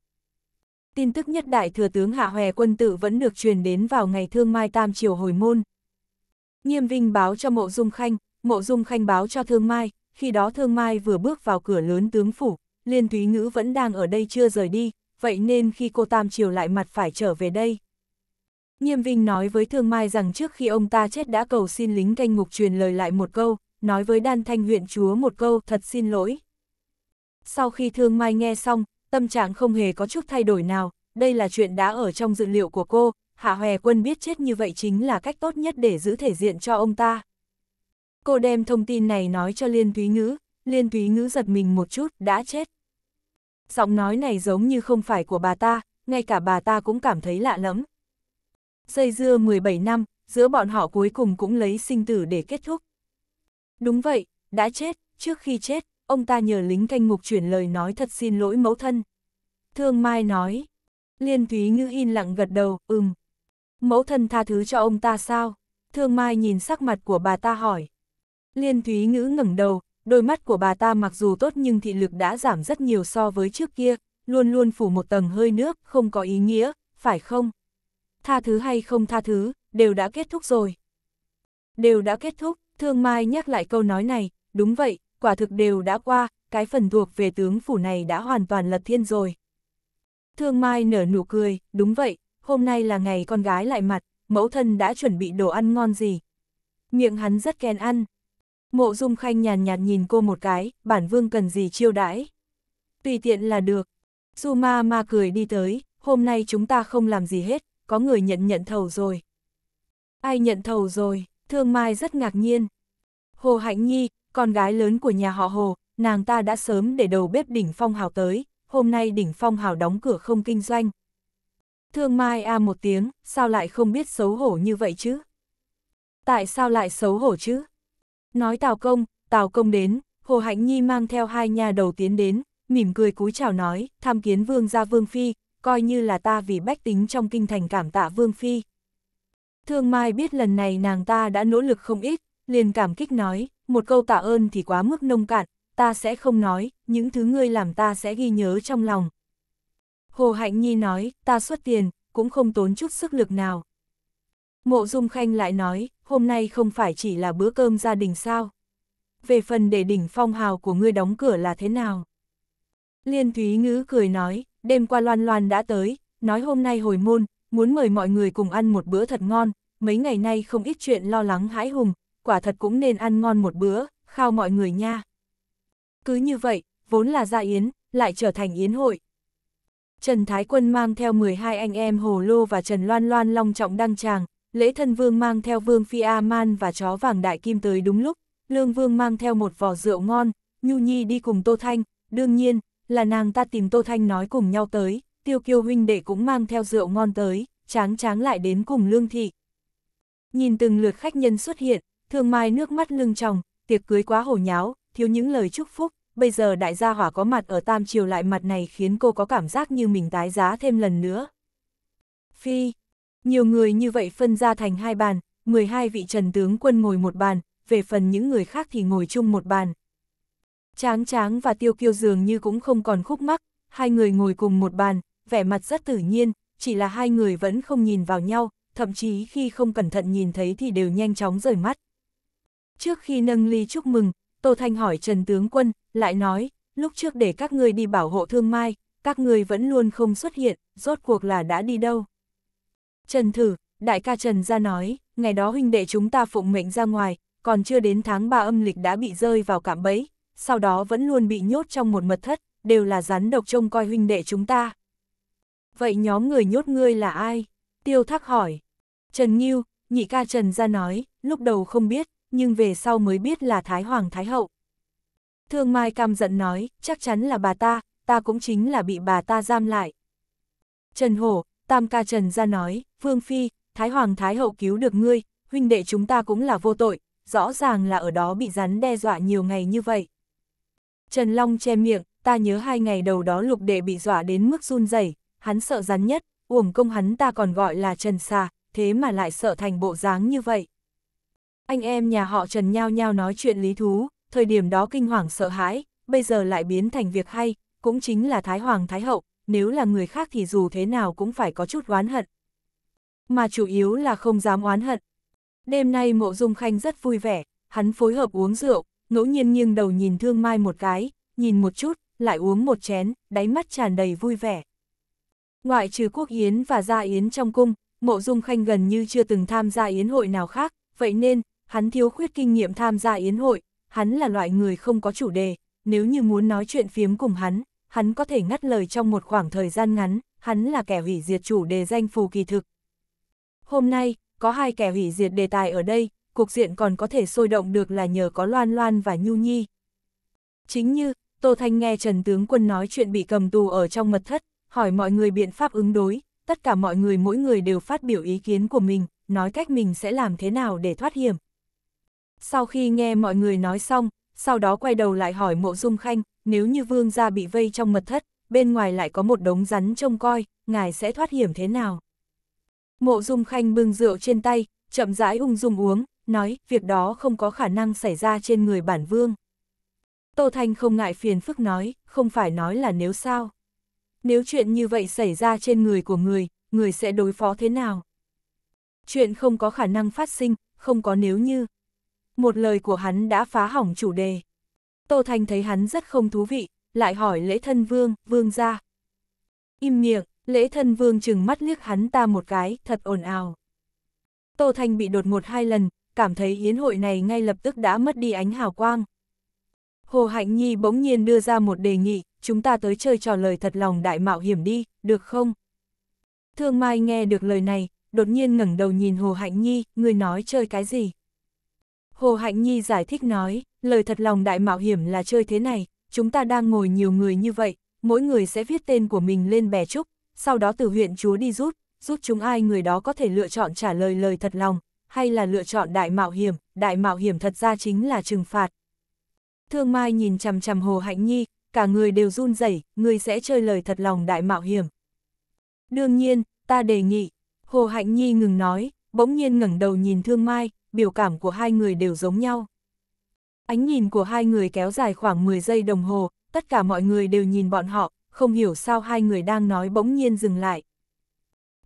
Tin tức nhất đại thừa tướng Hạ Hòe quân tử vẫn được truyền đến vào ngày thương mai tam triều hồi môn. Nghiêm Vinh báo cho mộ dung khanh, Mộ Dung khanh báo cho Thương Mai, khi đó Thương Mai vừa bước vào cửa lớn tướng phủ, Liên Thúy Ngữ vẫn đang ở đây chưa rời đi, vậy nên khi cô Tam Triều lại mặt phải trở về đây. Nghiêm Vinh nói với Thương Mai rằng trước khi ông ta chết đã cầu xin lính canh ngục truyền lời lại một câu, nói với Đan Thanh huyện chúa một câu thật xin lỗi. Sau khi Thương Mai nghe xong, tâm trạng không hề có chút thay đổi nào, đây là chuyện đã ở trong dự liệu của cô, Hạ Hòe Quân biết chết như vậy chính là cách tốt nhất để giữ thể diện cho ông ta. Cô đem thông tin này nói cho Liên Thúy Ngữ, Liên Thúy Ngữ giật mình một chút, đã chết. Giọng nói này giống như không phải của bà ta, ngay cả bà ta cũng cảm thấy lạ lẫm. Dây dưa 17 năm, giữa bọn họ cuối cùng cũng lấy sinh tử để kết thúc. Đúng vậy, đã chết, trước khi chết, ông ta nhờ lính canh ngục chuyển lời nói thật xin lỗi mẫu thân. Thương Mai nói, Liên Thúy Ngữ in lặng gật đầu, ừm. Mẫu thân tha thứ cho ông ta sao? Thương Mai nhìn sắc mặt của bà ta hỏi. Liên Thúy Ngữ ngẩng đầu, đôi mắt của bà ta mặc dù tốt nhưng thị lực đã giảm rất nhiều so với trước kia, luôn luôn phủ một tầng hơi nước, không có ý nghĩa, phải không? Tha thứ hay không tha thứ, đều đã kết thúc rồi. Đều đã kết thúc, Thương Mai nhắc lại câu nói này, đúng vậy, quả thực đều đã qua, cái phần thuộc về tướng phủ này đã hoàn toàn lật thiên rồi. Thương Mai nở nụ cười, đúng vậy, hôm nay là ngày con gái lại mặt, mẫu thân đã chuẩn bị đồ ăn ngon gì. Miệng hắn rất kèn ăn, Mộ Dung Khanh nhàn nhạt, nhìn cô một cái, bản vương cần gì chiêu đãi. Tùy tiện là được. Du ma ma cười đi tới, hôm nay chúng ta không làm gì hết, có người nhận nhận thầu rồi. Ai nhận thầu rồi, thương mai rất ngạc nhiên. Hồ Hạnh Nhi, con gái lớn của nhà họ Hồ, nàng ta đã sớm để đầu bếp đỉnh phong hào tới, hôm nay đỉnh phong hào đóng cửa không kinh doanh. Thương mai a à một tiếng, sao lại không biết xấu hổ như vậy chứ? Tại sao lại xấu hổ chứ? Nói Tào Công, Tào Công đến, Hồ Hạnh Nhi mang theo hai nhà đầu tiến đến, mỉm cười cúi chào nói, tham kiến Vương gia Vương Phi, coi như là ta vì bách tính trong kinh thành cảm tạ Vương Phi. Thương Mai biết lần này nàng ta đã nỗ lực không ít, liền cảm kích nói, một câu tạ ơn thì quá mức nông cạn, ta sẽ không nói, những thứ ngươi làm ta sẽ ghi nhớ trong lòng. Hồ Hạnh Nhi nói, ta xuất tiền, cũng không tốn chút sức lực nào, Mộ Dung Khanh lại nói, hôm nay không phải chỉ là bữa cơm gia đình sao? Về phần để đỉnh phong hào của ngươi đóng cửa là thế nào? Liên Thúy Ngữ cười nói, đêm qua Loan Loan đã tới, nói hôm nay hồi môn, muốn mời mọi người cùng ăn một bữa thật ngon, mấy ngày nay không ít chuyện lo lắng hãi hùng, quả thật cũng nên ăn ngon một bữa, khao mọi người nha. Cứ như vậy, vốn là gia yến, lại trở thành yến hội. Trần Thái Quân mang theo 12 anh em Hồ Lô và Trần Loan Loan long trọng đăng tràng, Lễ thân vương mang theo vương phi A-man và chó vàng đại kim tới đúng lúc, lương vương mang theo một vỏ rượu ngon, Nhu Nhi đi cùng Tô Thanh, đương nhiên, là nàng ta tìm Tô Thanh nói cùng nhau tới, tiêu kiêu huynh đệ cũng mang theo rượu ngon tới, tráng tráng lại đến cùng lương thị. Nhìn từng lượt khách nhân xuất hiện, thương mai nước mắt lưng tròng, tiệc cưới quá hổ nháo, thiếu những lời chúc phúc, bây giờ đại gia hỏa có mặt ở Tam Triều lại mặt này khiến cô có cảm giác như mình tái giá thêm lần nữa. Phi, nhiều người như vậy phân ra thành hai bàn, 12 vị trần tướng quân ngồi một bàn, về phần những người khác thì ngồi chung một bàn. Tráng tráng và tiêu kiêu dường như cũng không còn khúc mắc, hai người ngồi cùng một bàn, vẻ mặt rất tự nhiên, chỉ là hai người vẫn không nhìn vào nhau, thậm chí khi không cẩn thận nhìn thấy thì đều nhanh chóng rời mắt. Trước khi nâng ly chúc mừng, Tô Thanh hỏi Trần Tướng Quân, lại nói, lúc trước để các người đi bảo hộ thương mai, các người vẫn luôn không xuất hiện, rốt cuộc là đã đi đâu. Trần thử, đại ca Trần ra nói, ngày đó huynh đệ chúng ta phụng mệnh ra ngoài, còn chưa đến tháng 3 âm lịch đã bị rơi vào cạm bẫy, sau đó vẫn luôn bị nhốt trong một mật thất, đều là rắn độc trông coi huynh đệ chúng ta. Vậy nhóm người nhốt ngươi là ai? Tiêu Thác hỏi. Trần Nghiêu, nhị ca Trần ra nói, lúc đầu không biết, nhưng về sau mới biết là Thái Hoàng Thái Hậu. Thương Mai cam giận nói, chắc chắn là bà ta, ta cũng chính là bị bà ta giam lại. Trần Hổ, Tam ca Trần ra nói, Vương Phi, Thái Hoàng Thái Hậu cứu được ngươi, huynh đệ chúng ta cũng là vô tội, rõ ràng là ở đó bị rắn đe dọa nhiều ngày như vậy. Trần Long che miệng, ta nhớ hai ngày đầu đó lục đệ bị dọa đến mức run rẩy, hắn sợ rắn nhất, uổng công hắn ta còn gọi là Trần Sa, thế mà lại sợ thành bộ dáng như vậy. Anh em nhà họ Trần nhao nhao nói chuyện lý thú, thời điểm đó kinh hoàng sợ hãi, bây giờ lại biến thành việc hay, cũng chính là Thái Hoàng Thái Hậu, nếu là người khác thì dù thế nào cũng phải có chút oán hận. Mà chủ yếu là không dám oán hận. Đêm nay mộ dung khanh rất vui vẻ, hắn phối hợp uống rượu, ngẫu nhiên nghiêng đầu nhìn thương mai một cái, nhìn một chút, lại uống một chén, đáy mắt tràn đầy vui vẻ. Ngoại trừ quốc yến và gia yến trong cung, mộ dung khanh gần như chưa từng tham gia yến hội nào khác, vậy nên, hắn thiếu khuyết kinh nghiệm tham gia yến hội, hắn là loại người không có chủ đề, nếu như muốn nói chuyện phiếm cùng hắn, hắn có thể ngắt lời trong một khoảng thời gian ngắn, hắn là kẻ hủy diệt chủ đề danh phù kỳ thực. Hôm nay, có hai kẻ hủy diệt đề tài ở đây, cục diện còn có thể sôi động được là nhờ có Loan Loan và Nhu Nhi. Chính như, Tô Thanh nghe Trần Tướng Quân nói chuyện bị cầm tù ở trong mật thất, hỏi mọi người biện pháp ứng đối, tất cả mọi người mỗi người đều phát biểu ý kiến của mình, nói cách mình sẽ làm thế nào để thoát hiểm. Sau khi nghe mọi người nói xong, sau đó quay đầu lại hỏi Mộ Dung Khanh, nếu như vương gia bị vây trong mật thất, bên ngoài lại có một đống rắn trông coi, ngài sẽ thoát hiểm thế nào? Mộ Dung Khanh bưng rượu trên tay, chậm rãi ung dung uống, nói việc đó không có khả năng xảy ra trên người bản vương. Tô Thanh không ngại phiền phức nói, không phải nói là nếu sao. Nếu chuyện như vậy xảy ra trên người của người, người sẽ đối phó thế nào? Chuyện không có khả năng phát sinh, không có nếu như. Một lời của hắn đã phá hỏng chủ đề. Tô Thanh thấy hắn rất không thú vị, lại hỏi lễ thân vương, vương ra. Im miệng, lễ thân vương chừng mắt liếc hắn ta một cái, thật ồn ào. Tô Thanh bị đột ngột hai lần, cảm thấy hiến hội này ngay lập tức đã mất đi ánh hào quang. Hồ Hạnh Nhi bỗng nhiên đưa ra một đề nghị, chúng ta tới chơi trò lời thật lòng đại mạo hiểm đi, được không? Thương Mai nghe được lời này, đột nhiên ngẩng đầu nhìn Hồ Hạnh Nhi, người nói chơi cái gì? Hồ Hạnh Nhi giải thích nói, lời thật lòng đại mạo hiểm là chơi thế này, chúng ta đang ngồi nhiều người như vậy, mỗi người sẽ viết tên của mình lên bè trúc, sau đó từ huyện chúa đi rút, rút chúng ai người đó có thể lựa chọn trả lời lời thật lòng, hay là lựa chọn đại mạo hiểm, đại mạo hiểm thật ra chính là trừng phạt. Thương Mai nhìn chằm chằm Hồ Hạnh Nhi, cả người đều run rẩy, người sẽ chơi lời thật lòng đại mạo hiểm. Đương nhiên, ta đề nghị, Hồ Hạnh Nhi ngừng nói, bỗng nhiên ngẩng đầu nhìn Thương Mai, biểu cảm của hai người đều giống nhau. Ánh nhìn của hai người kéo dài khoảng 10 giây đồng hồ, tất cả mọi người đều nhìn bọn họ, không hiểu sao hai người đang nói bỗng nhiên dừng lại.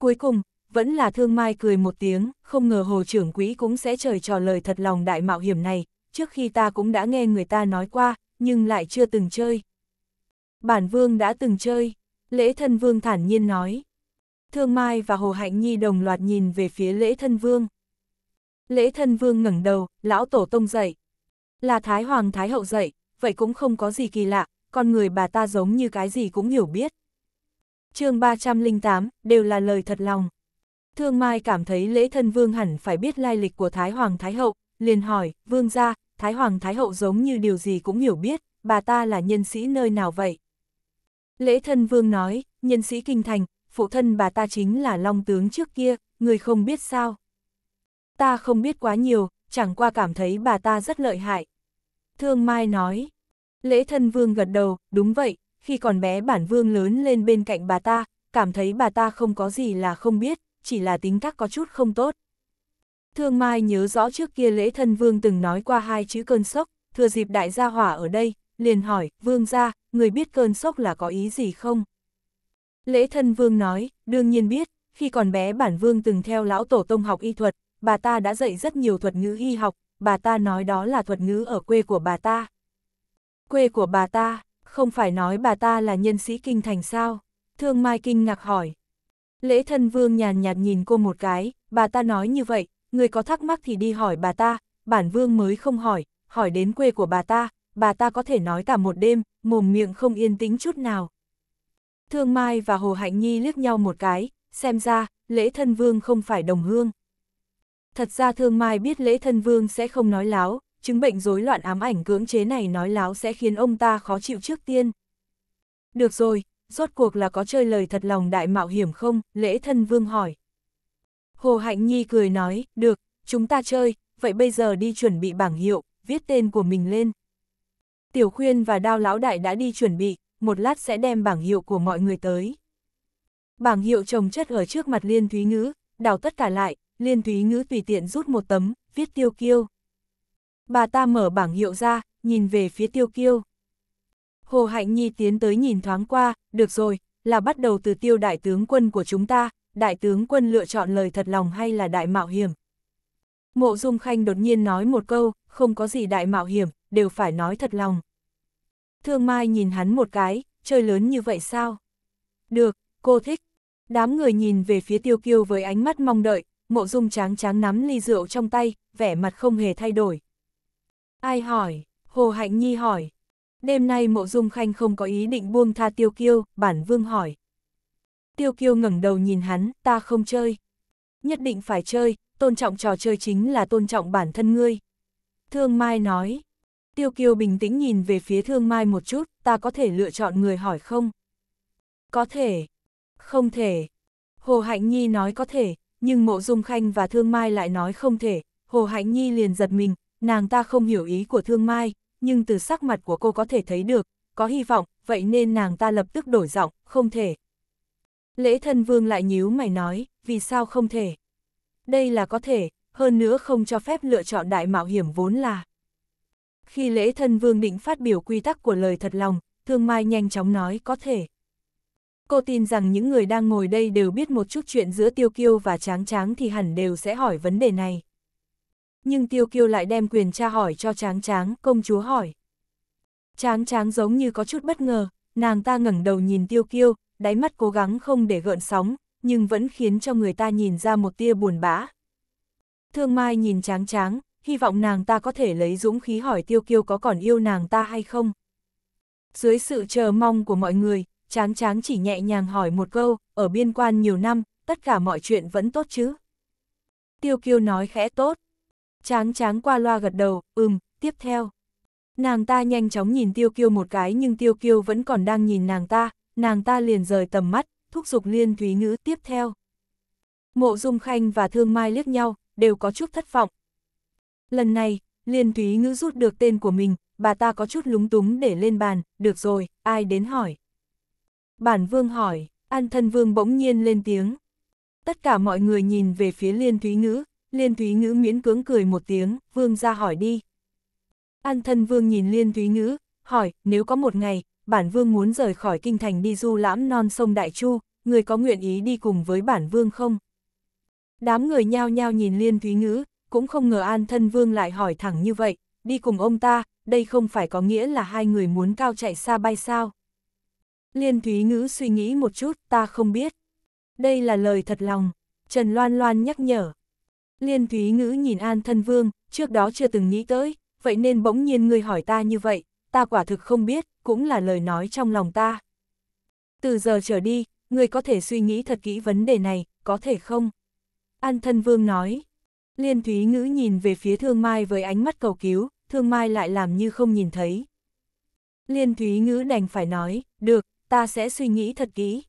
Cuối cùng, vẫn là thương mai cười một tiếng, không ngờ hồ trưởng quỹ cũng sẽ trời trò lời thật lòng đại mạo hiểm này, trước khi ta cũng đã nghe người ta nói qua, nhưng lại chưa từng chơi. Bản vương đã từng chơi, lễ thân vương thản nhiên nói. Thương Mai và Hồ Hạnh Nhi đồng loạt nhìn về phía lễ thân vương. Lễ thân vương ngẩng đầu, lão tổ tông dậy. Là Thái Hoàng Thái Hậu dậy, vậy cũng không có gì kỳ lạ, con người bà ta giống như cái gì cũng hiểu biết. chương 308, đều là lời thật lòng. Thương Mai cảm thấy lễ thân vương hẳn phải biết lai lịch của Thái Hoàng Thái Hậu, liền hỏi, vương ra, Thái Hoàng Thái Hậu giống như điều gì cũng hiểu biết, bà ta là nhân sĩ nơi nào vậy? Lễ thân vương nói, nhân sĩ kinh thành, phụ thân bà ta chính là long tướng trước kia, người không biết sao. Ta không biết quá nhiều, chẳng qua cảm thấy bà ta rất lợi hại. Thương Mai nói, lễ thân vương gật đầu, đúng vậy, khi còn bé bản vương lớn lên bên cạnh bà ta, cảm thấy bà ta không có gì là không biết, chỉ là tính cách có chút không tốt. Thương Mai nhớ rõ trước kia lễ thân vương từng nói qua hai chữ cơn sốc, thừa dịp đại gia hỏa ở đây, liền hỏi, vương gia, người biết cơn sốc là có ý gì không? Lễ thân vương nói, đương nhiên biết, khi còn bé bản vương từng theo lão tổ tông học y thuật, bà ta đã dạy rất nhiều thuật ngữ y học, bà ta nói đó là thuật ngữ ở quê của bà ta. Quê của bà ta, không phải nói bà ta là nhân sĩ kinh thành sao? Thương Mai kinh ngạc hỏi. Lễ thân vương nhàn nhạt nhìn cô một cái, bà ta nói như vậy, người có thắc mắc thì đi hỏi bà ta, bản vương mới không hỏi, hỏi đến quê của bà ta, bà ta có thể nói cả một đêm, mồm miệng không yên tĩnh chút nào. Thương Mai và Hồ Hạnh Nhi liếc nhau một cái, xem ra, lễ thân vương không phải đồng hương. Thật ra thương mai biết lễ thân vương sẽ không nói láo, chứng bệnh rối loạn ám ảnh cưỡng chế này nói láo sẽ khiến ông ta khó chịu trước tiên. Được rồi, rốt cuộc là có chơi lời thật lòng đại mạo hiểm không, lễ thân vương hỏi. Hồ Hạnh Nhi cười nói, được, chúng ta chơi, vậy bây giờ đi chuẩn bị bảng hiệu, viết tên của mình lên. Tiểu khuyên và đao lão đại đã đi chuẩn bị, một lát sẽ đem bảng hiệu của mọi người tới. Bảng hiệu trồng chất ở trước mặt liên thúy ngữ, đào tất cả lại, liên thúy ngữ tùy tiện rút một tấm, viết tiêu kiêu. Bà ta mở bảng hiệu ra, nhìn về phía tiêu kiêu. Hồ Hạnh Nhi tiến tới nhìn thoáng qua, được rồi, là bắt đầu từ tiêu đại tướng quân của chúng ta, đại tướng quân lựa chọn lời thật lòng hay là đại mạo hiểm. Mộ Dung Khanh đột nhiên nói một câu, không có gì đại mạo hiểm, đều phải nói thật lòng. Thương Mai nhìn hắn một cái, chơi lớn như vậy sao? Được, cô thích. Đám người nhìn về phía tiêu kiêu với ánh mắt mong đợi, mộ dung tráng tráng nắm ly rượu trong tay, vẻ mặt không hề thay đổi. Ai hỏi? Hồ Hạnh Nhi hỏi. Đêm nay mộ dung khanh không có ý định buông tha tiêu kiêu, bản vương hỏi. Tiêu kiêu ngẩng đầu nhìn hắn, ta không chơi. Nhất định phải chơi, tôn trọng trò chơi chính là tôn trọng bản thân ngươi. Thương Mai nói. Tiêu kiêu bình tĩnh nhìn về phía thương Mai một chút, ta có thể lựa chọn người hỏi không? Có thể. Không thể. Hồ Hạnh Nhi nói có thể, nhưng mộ dung khanh và thương mai lại nói không thể, Hồ Hạnh Nhi liền giật mình, nàng ta không hiểu ý của thương mai, nhưng từ sắc mặt của cô có thể thấy được, có hy vọng, vậy nên nàng ta lập tức đổi giọng, không thể. Lễ thân vương lại nhíu mày nói, vì sao không thể? Đây là có thể, hơn nữa không cho phép lựa chọn đại mạo hiểm vốn là. Khi lễ thân vương định phát biểu quy tắc của lời thật lòng, thương mai nhanh chóng nói có thể cô tin rằng những người đang ngồi đây đều biết một chút chuyện giữa Tiêu Kiêu và Tráng Tráng thì hẳn đều sẽ hỏi vấn đề này. Nhưng Tiêu Kiêu lại đem quyền tra hỏi cho Tráng Tráng, công chúa hỏi. Tráng Tráng giống như có chút bất ngờ, nàng ta ngẩng đầu nhìn Tiêu Kiêu, đáy mắt cố gắng không để gợn sóng, nhưng vẫn khiến cho người ta nhìn ra một tia buồn bã. Thương Mai nhìn Tráng Tráng, hy vọng nàng ta có thể lấy dũng khí hỏi Tiêu Kiêu có còn yêu nàng ta hay không. Dưới sự chờ mong của mọi người, Tráng Tráng chỉ nhẹ nhàng hỏi một câu, ở biên quan nhiều năm, tất cả mọi chuyện vẫn tốt chứ? Tiêu Kiêu nói khẽ tốt. Tráng Tráng qua loa gật đầu, ừm, tiếp theo. Nàng ta nhanh chóng nhìn Tiêu Kiêu một cái nhưng Tiêu Kiêu vẫn còn đang nhìn nàng ta, nàng ta liền rời tầm mắt, thúc giục liên thúy ngữ tiếp theo. Mộ Dung Khanh và Thương Mai liếc nhau, đều có chút thất vọng. Lần này, liên thúy ngữ rút được tên của mình, bà ta có chút lúng túng để lên bàn, được rồi, ai đến hỏi. Bản vương hỏi, An thân vương bỗng nhiên lên tiếng. Tất cả mọi người nhìn về phía liên thúy ngữ, liên thúy ngữ miễn cưỡng cười một tiếng, vương ra hỏi đi. An thân vương nhìn liên thúy ngữ, hỏi, nếu có một ngày, bản vương muốn rời khỏi kinh thành đi du lãm non sông Đại Chu, người có nguyện ý đi cùng với bản vương không? Đám người nhao nhao nhìn liên thúy ngữ, cũng không ngờ an thân vương lại hỏi thẳng như vậy, đi cùng ông ta, đây không phải có nghĩa là hai người muốn cao chạy xa bay sao? Liên Thúy Ngữ suy nghĩ một chút, ta không biết. Đây là lời thật lòng, Trần Loan Loan nhắc nhở. Liên Thúy Ngữ nhìn An Thân Vương, trước đó chưa từng nghĩ tới, vậy nên bỗng nhiên ngươi hỏi ta như vậy, ta quả thực không biết, cũng là lời nói trong lòng ta. Từ giờ trở đi, ngươi có thể suy nghĩ thật kỹ vấn đề này, có thể không? An Thân Vương nói. Liên Thúy Ngữ nhìn về phía Thương Mai với ánh mắt cầu cứu, Thương Mai lại làm như không nhìn thấy. Liên Thúy Ngữ đành phải nói, được, ta sẽ suy nghĩ thật kỹ.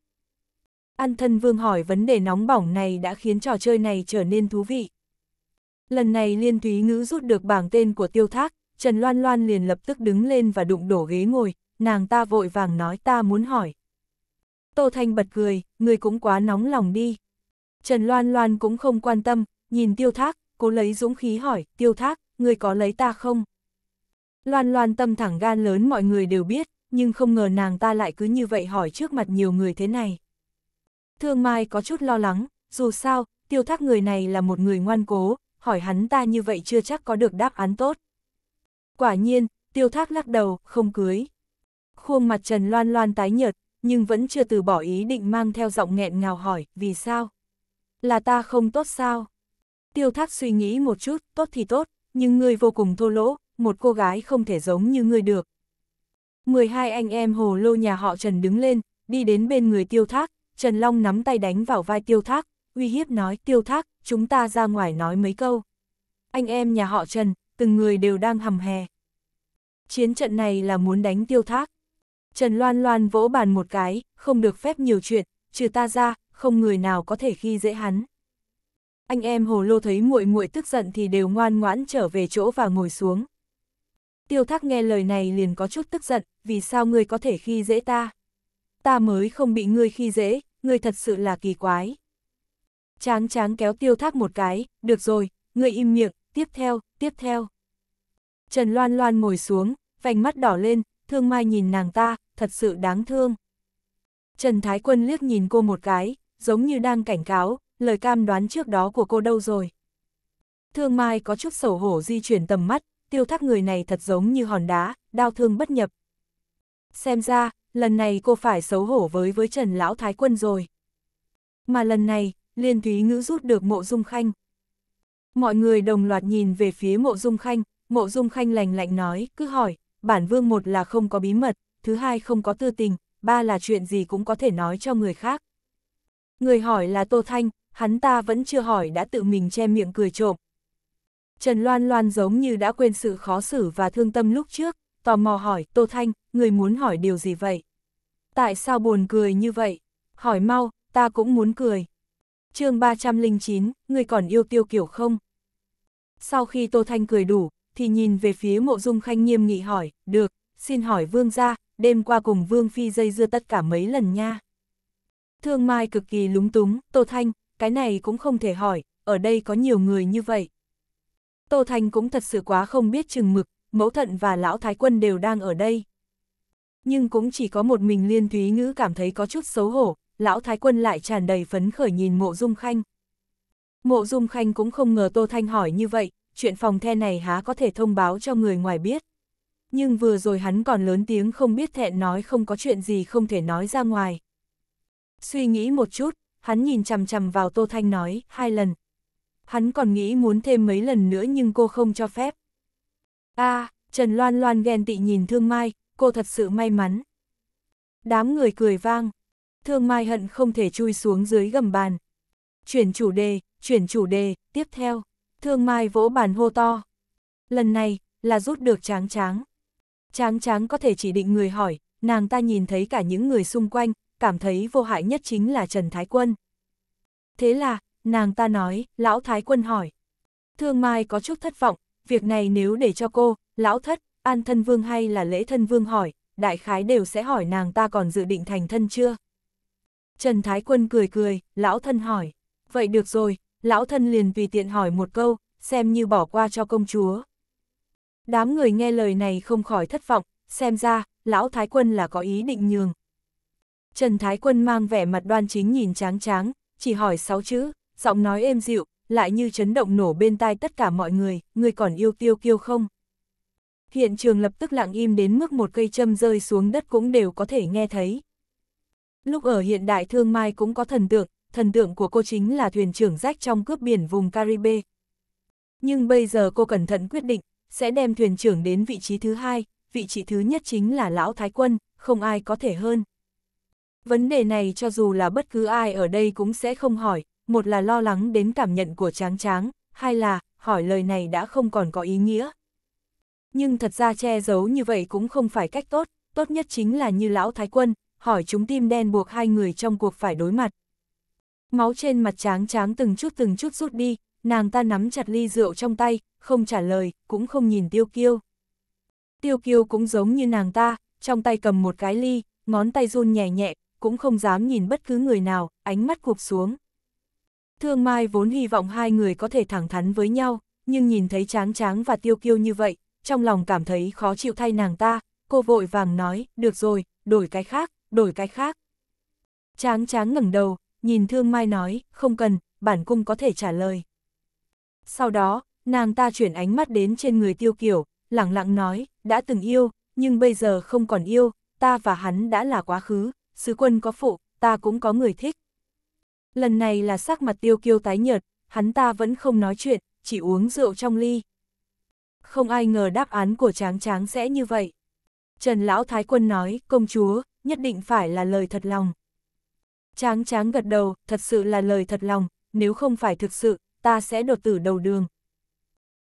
An thân vương hỏi vấn đề nóng bỏng này đã khiến trò chơi này trở nên thú vị. Lần này liên thúy ngữ rút được bảng tên của tiêu thác, Trần Loan Loan liền lập tức đứng lên và đụng đổ ghế ngồi, nàng ta vội vàng nói ta muốn hỏi. Tô Thanh bật cười, người cũng quá nóng lòng đi. Trần Loan Loan cũng không quan tâm, nhìn tiêu thác, cố lấy dũng khí hỏi, tiêu thác, người có lấy ta không? Loan Loan tâm thẳng gan lớn mọi người đều biết, nhưng không ngờ nàng ta lại cứ như vậy hỏi trước mặt nhiều người thế này. Thương Mai có chút lo lắng, dù sao, tiêu thác người này là một người ngoan cố, hỏi hắn ta như vậy chưa chắc có được đáp án tốt. Quả nhiên, tiêu thác lắc đầu, không cưới. Khuôn mặt Trần Loan Loan tái nhợt, nhưng vẫn chưa từ bỏ ý định mang theo giọng nghẹn ngào hỏi, vì sao? Là ta không tốt sao? Tiêu thác suy nghĩ một chút, tốt thì tốt, nhưng ngươi vô cùng thô lỗ, một cô gái không thể giống như ngươi được, 12 anh em hồ lô nhà họ Trần đứng lên, đi đến bên người tiêu thác, Trần Long nắm tay đánh vào vai tiêu thác, uy hiếp nói tiêu thác, chúng ta ra ngoài nói mấy câu. Anh em nhà họ Trần, từng người đều đang hầm hè. Chiến trận này là muốn đánh tiêu thác. Trần Loan Loan vỗ bàn một cái, không được phép nhiều chuyện, trừ ta ra, không người nào có thể khi dễ hắn. Anh em hồ lô thấy muội muội tức giận thì đều ngoan ngoãn trở về chỗ và ngồi xuống tiêu thác nghe lời này liền có chút tức giận, vì sao ngươi có thể khi dễ ta? Ta mới không bị ngươi khi dễ, ngươi thật sự là kỳ quái. Tráng Tráng kéo tiêu thác một cái, được rồi, ngươi im miệng, tiếp theo, tiếp theo. Trần Loan Loan ngồi xuống, vành mắt đỏ lên, thương mai nhìn nàng ta, thật sự đáng thương. Trần Thái Quân liếc nhìn cô một cái, giống như đang cảnh cáo, lời cam đoán trước đó của cô đâu rồi. Thương Mai có chút sầu hổ di chuyển tầm mắt, tiêu thác người này thật giống như hòn đá, đau thương bất nhập. Xem ra, lần này cô phải xấu hổ với với Trần Lão Thái Quân rồi. Mà lần này, Liên Thúy Ngữ rút được mộ dung khanh. Mọi người đồng loạt nhìn về phía mộ dung khanh, mộ dung khanh lành lạnh nói, cứ hỏi, bản vương một là không có bí mật, thứ hai không có tư tình, ba là chuyện gì cũng có thể nói cho người khác. Người hỏi là Tô Thanh, hắn ta vẫn chưa hỏi đã tự mình che miệng cười trộm, Trần Loan Loan giống như đã quên sự khó xử và thương tâm lúc trước, tò mò hỏi, Tô Thanh, người muốn hỏi điều gì vậy? Tại sao buồn cười như vậy? Hỏi mau, ta cũng muốn cười. chương 309, người còn yêu tiêu kiểu không? Sau khi Tô Thanh cười đủ, thì nhìn về phía mộ dung khanh nghiêm nghị hỏi, được, xin hỏi vương ra, đêm qua cùng vương phi dây dưa tất cả mấy lần nha. Thương Mai cực kỳ lúng túng, Tô Thanh, cái này cũng không thể hỏi, ở đây có nhiều người như vậy, Tô Thanh cũng thật sự quá không biết chừng mực, mẫu thận và lão thái quân đều đang ở đây. Nhưng cũng chỉ có một mình liên thúy ngữ cảm thấy có chút xấu hổ, lão thái quân lại tràn đầy phấn khởi nhìn mộ dung khanh. Mộ dung khanh cũng không ngờ Tô Thanh hỏi như vậy, chuyện phòng the này há có thể thông báo cho người ngoài biết. Nhưng vừa rồi hắn còn lớn tiếng không biết thẹn nói không có chuyện gì không thể nói ra ngoài. Suy nghĩ một chút, hắn nhìn chằm chằm vào Tô Thanh nói hai lần, hắn còn nghĩ muốn thêm mấy lần nữa nhưng cô không cho phép. a à, Trần Loan Loan ghen tị nhìn Thương Mai, cô thật sự may mắn. Đám người cười vang, Thương Mai hận không thể chui xuống dưới gầm bàn. Chuyển chủ đề, chuyển chủ đề, tiếp theo, Thương Mai vỗ bàn hô to. Lần này, là rút được tráng tráng. Tráng tráng có thể chỉ định người hỏi, nàng ta nhìn thấy cả những người xung quanh, cảm thấy vô hại nhất chính là Trần Thái Quân. Thế là, nàng ta nói, lão thái quân hỏi. Thương Mai có chút thất vọng, việc này nếu để cho cô, lão thất, an thân vương hay là lễ thân vương hỏi, đại khái đều sẽ hỏi nàng ta còn dự định thành thân chưa. Trần Thái Quân cười cười, lão thân hỏi, vậy được rồi, lão thân liền tùy tiện hỏi một câu, xem như bỏ qua cho công chúa. Đám người nghe lời này không khỏi thất vọng, xem ra, lão Thái Quân là có ý định nhường. Trần Thái Quân mang vẻ mặt đoan chính nhìn tráng tráng, chỉ hỏi sáu chữ, giọng nói êm dịu, lại như chấn động nổ bên tai tất cả mọi người, người còn yêu tiêu kiêu không? Hiện trường lập tức lặng im đến mức một cây châm rơi xuống đất cũng đều có thể nghe thấy. Lúc ở hiện đại thương mai cũng có thần tượng, thần tượng của cô chính là thuyền trưởng rách trong cướp biển vùng Caribe. Nhưng bây giờ cô cẩn thận quyết định, sẽ đem thuyền trưởng đến vị trí thứ hai, vị trí thứ nhất chính là lão thái quân, không ai có thể hơn. Vấn đề này cho dù là bất cứ ai ở đây cũng sẽ không hỏi, một là lo lắng đến cảm nhận của tráng tráng, hai là, hỏi lời này đã không còn có ý nghĩa. Nhưng thật ra che giấu như vậy cũng không phải cách tốt, tốt nhất chính là như lão thái quân, hỏi chúng tim đen buộc hai người trong cuộc phải đối mặt. Máu trên mặt tráng tráng từng chút từng chút rút đi, nàng ta nắm chặt ly rượu trong tay, không trả lời, cũng không nhìn tiêu kiêu. Tiêu kiêu cũng giống như nàng ta, trong tay cầm một cái ly, ngón tay run nhẹ nhẹ, cũng không dám nhìn bất cứ người nào, ánh mắt cụp xuống. Thương Mai vốn hy vọng hai người có thể thẳng thắn với nhau, nhưng nhìn thấy tráng tráng và tiêu kiêu như vậy, trong lòng cảm thấy khó chịu thay nàng ta, cô vội vàng nói, được rồi, đổi cái khác, đổi cái khác. Tráng tráng ngẩng đầu, nhìn Thương Mai nói, không cần, bản cung có thể trả lời. Sau đó, nàng ta chuyển ánh mắt đến trên người tiêu kiểu, lặng lặng nói, đã từng yêu, nhưng bây giờ không còn yêu, ta và hắn đã là quá khứ, sứ quân có phụ, ta cũng có người thích. Lần này là sắc mặt tiêu kiêu tái nhợt, hắn ta vẫn không nói chuyện, chỉ uống rượu trong ly. Không ai ngờ đáp án của tráng tráng sẽ như vậy. Trần Lão Thái Quân nói, công chúa, nhất định phải là lời thật lòng. Tráng tráng gật đầu, thật sự là lời thật lòng, nếu không phải thực sự, ta sẽ đột tử đầu đường.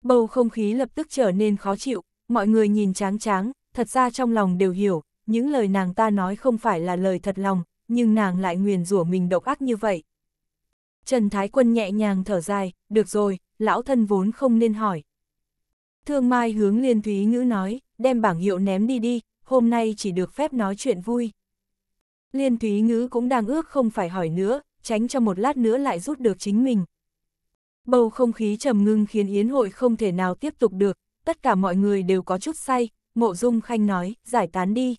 Bầu không khí lập tức trở nên khó chịu, mọi người nhìn tráng tráng, thật ra trong lòng đều hiểu, những lời nàng ta nói không phải là lời thật lòng, nhưng nàng lại nguyền rủa mình độc ác như vậy, Trần Thái Quân nhẹ nhàng thở dài, được rồi, lão thân vốn không nên hỏi. Thương Mai hướng Liên Thúy Ngữ nói, đem bảng hiệu ném đi đi, hôm nay chỉ được phép nói chuyện vui. Liên Thúy Ngữ cũng đang ước không phải hỏi nữa, tránh cho một lát nữa lại rút được chính mình. Bầu không khí trầm ngưng khiến yến hội không thể nào tiếp tục được, tất cả mọi người đều có chút say, mộ dung khanh nói, giải tán đi.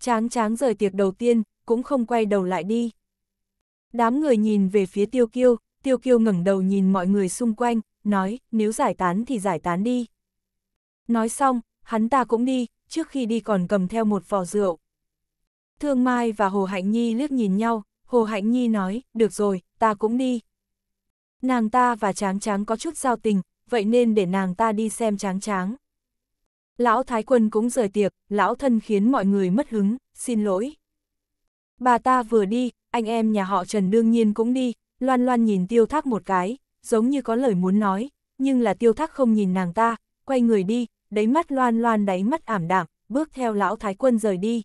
Tráng tráng rời tiệc đầu tiên, cũng không quay đầu lại đi. Đám người nhìn về phía tiêu kiêu, tiêu kiêu ngẩng đầu nhìn mọi người xung quanh, nói, nếu giải tán thì giải tán đi. Nói xong, hắn ta cũng đi, trước khi đi còn cầm theo một vò rượu. Thương Mai và Hồ Hạnh Nhi liếc nhìn nhau, Hồ Hạnh Nhi nói, được rồi, ta cũng đi. Nàng ta và Tráng Tráng có chút giao tình, vậy nên để nàng ta đi xem Tráng Tráng. Lão Thái Quân cũng rời tiệc, lão thân khiến mọi người mất hứng, xin lỗi. Bà ta vừa đi, anh em nhà họ Trần đương nhiên cũng đi, loan loan nhìn tiêu thác một cái, giống như có lời muốn nói, nhưng là tiêu thác không nhìn nàng ta, quay người đi, đáy mắt loan loan đáy mắt ảm đạm, bước theo lão thái quân rời đi.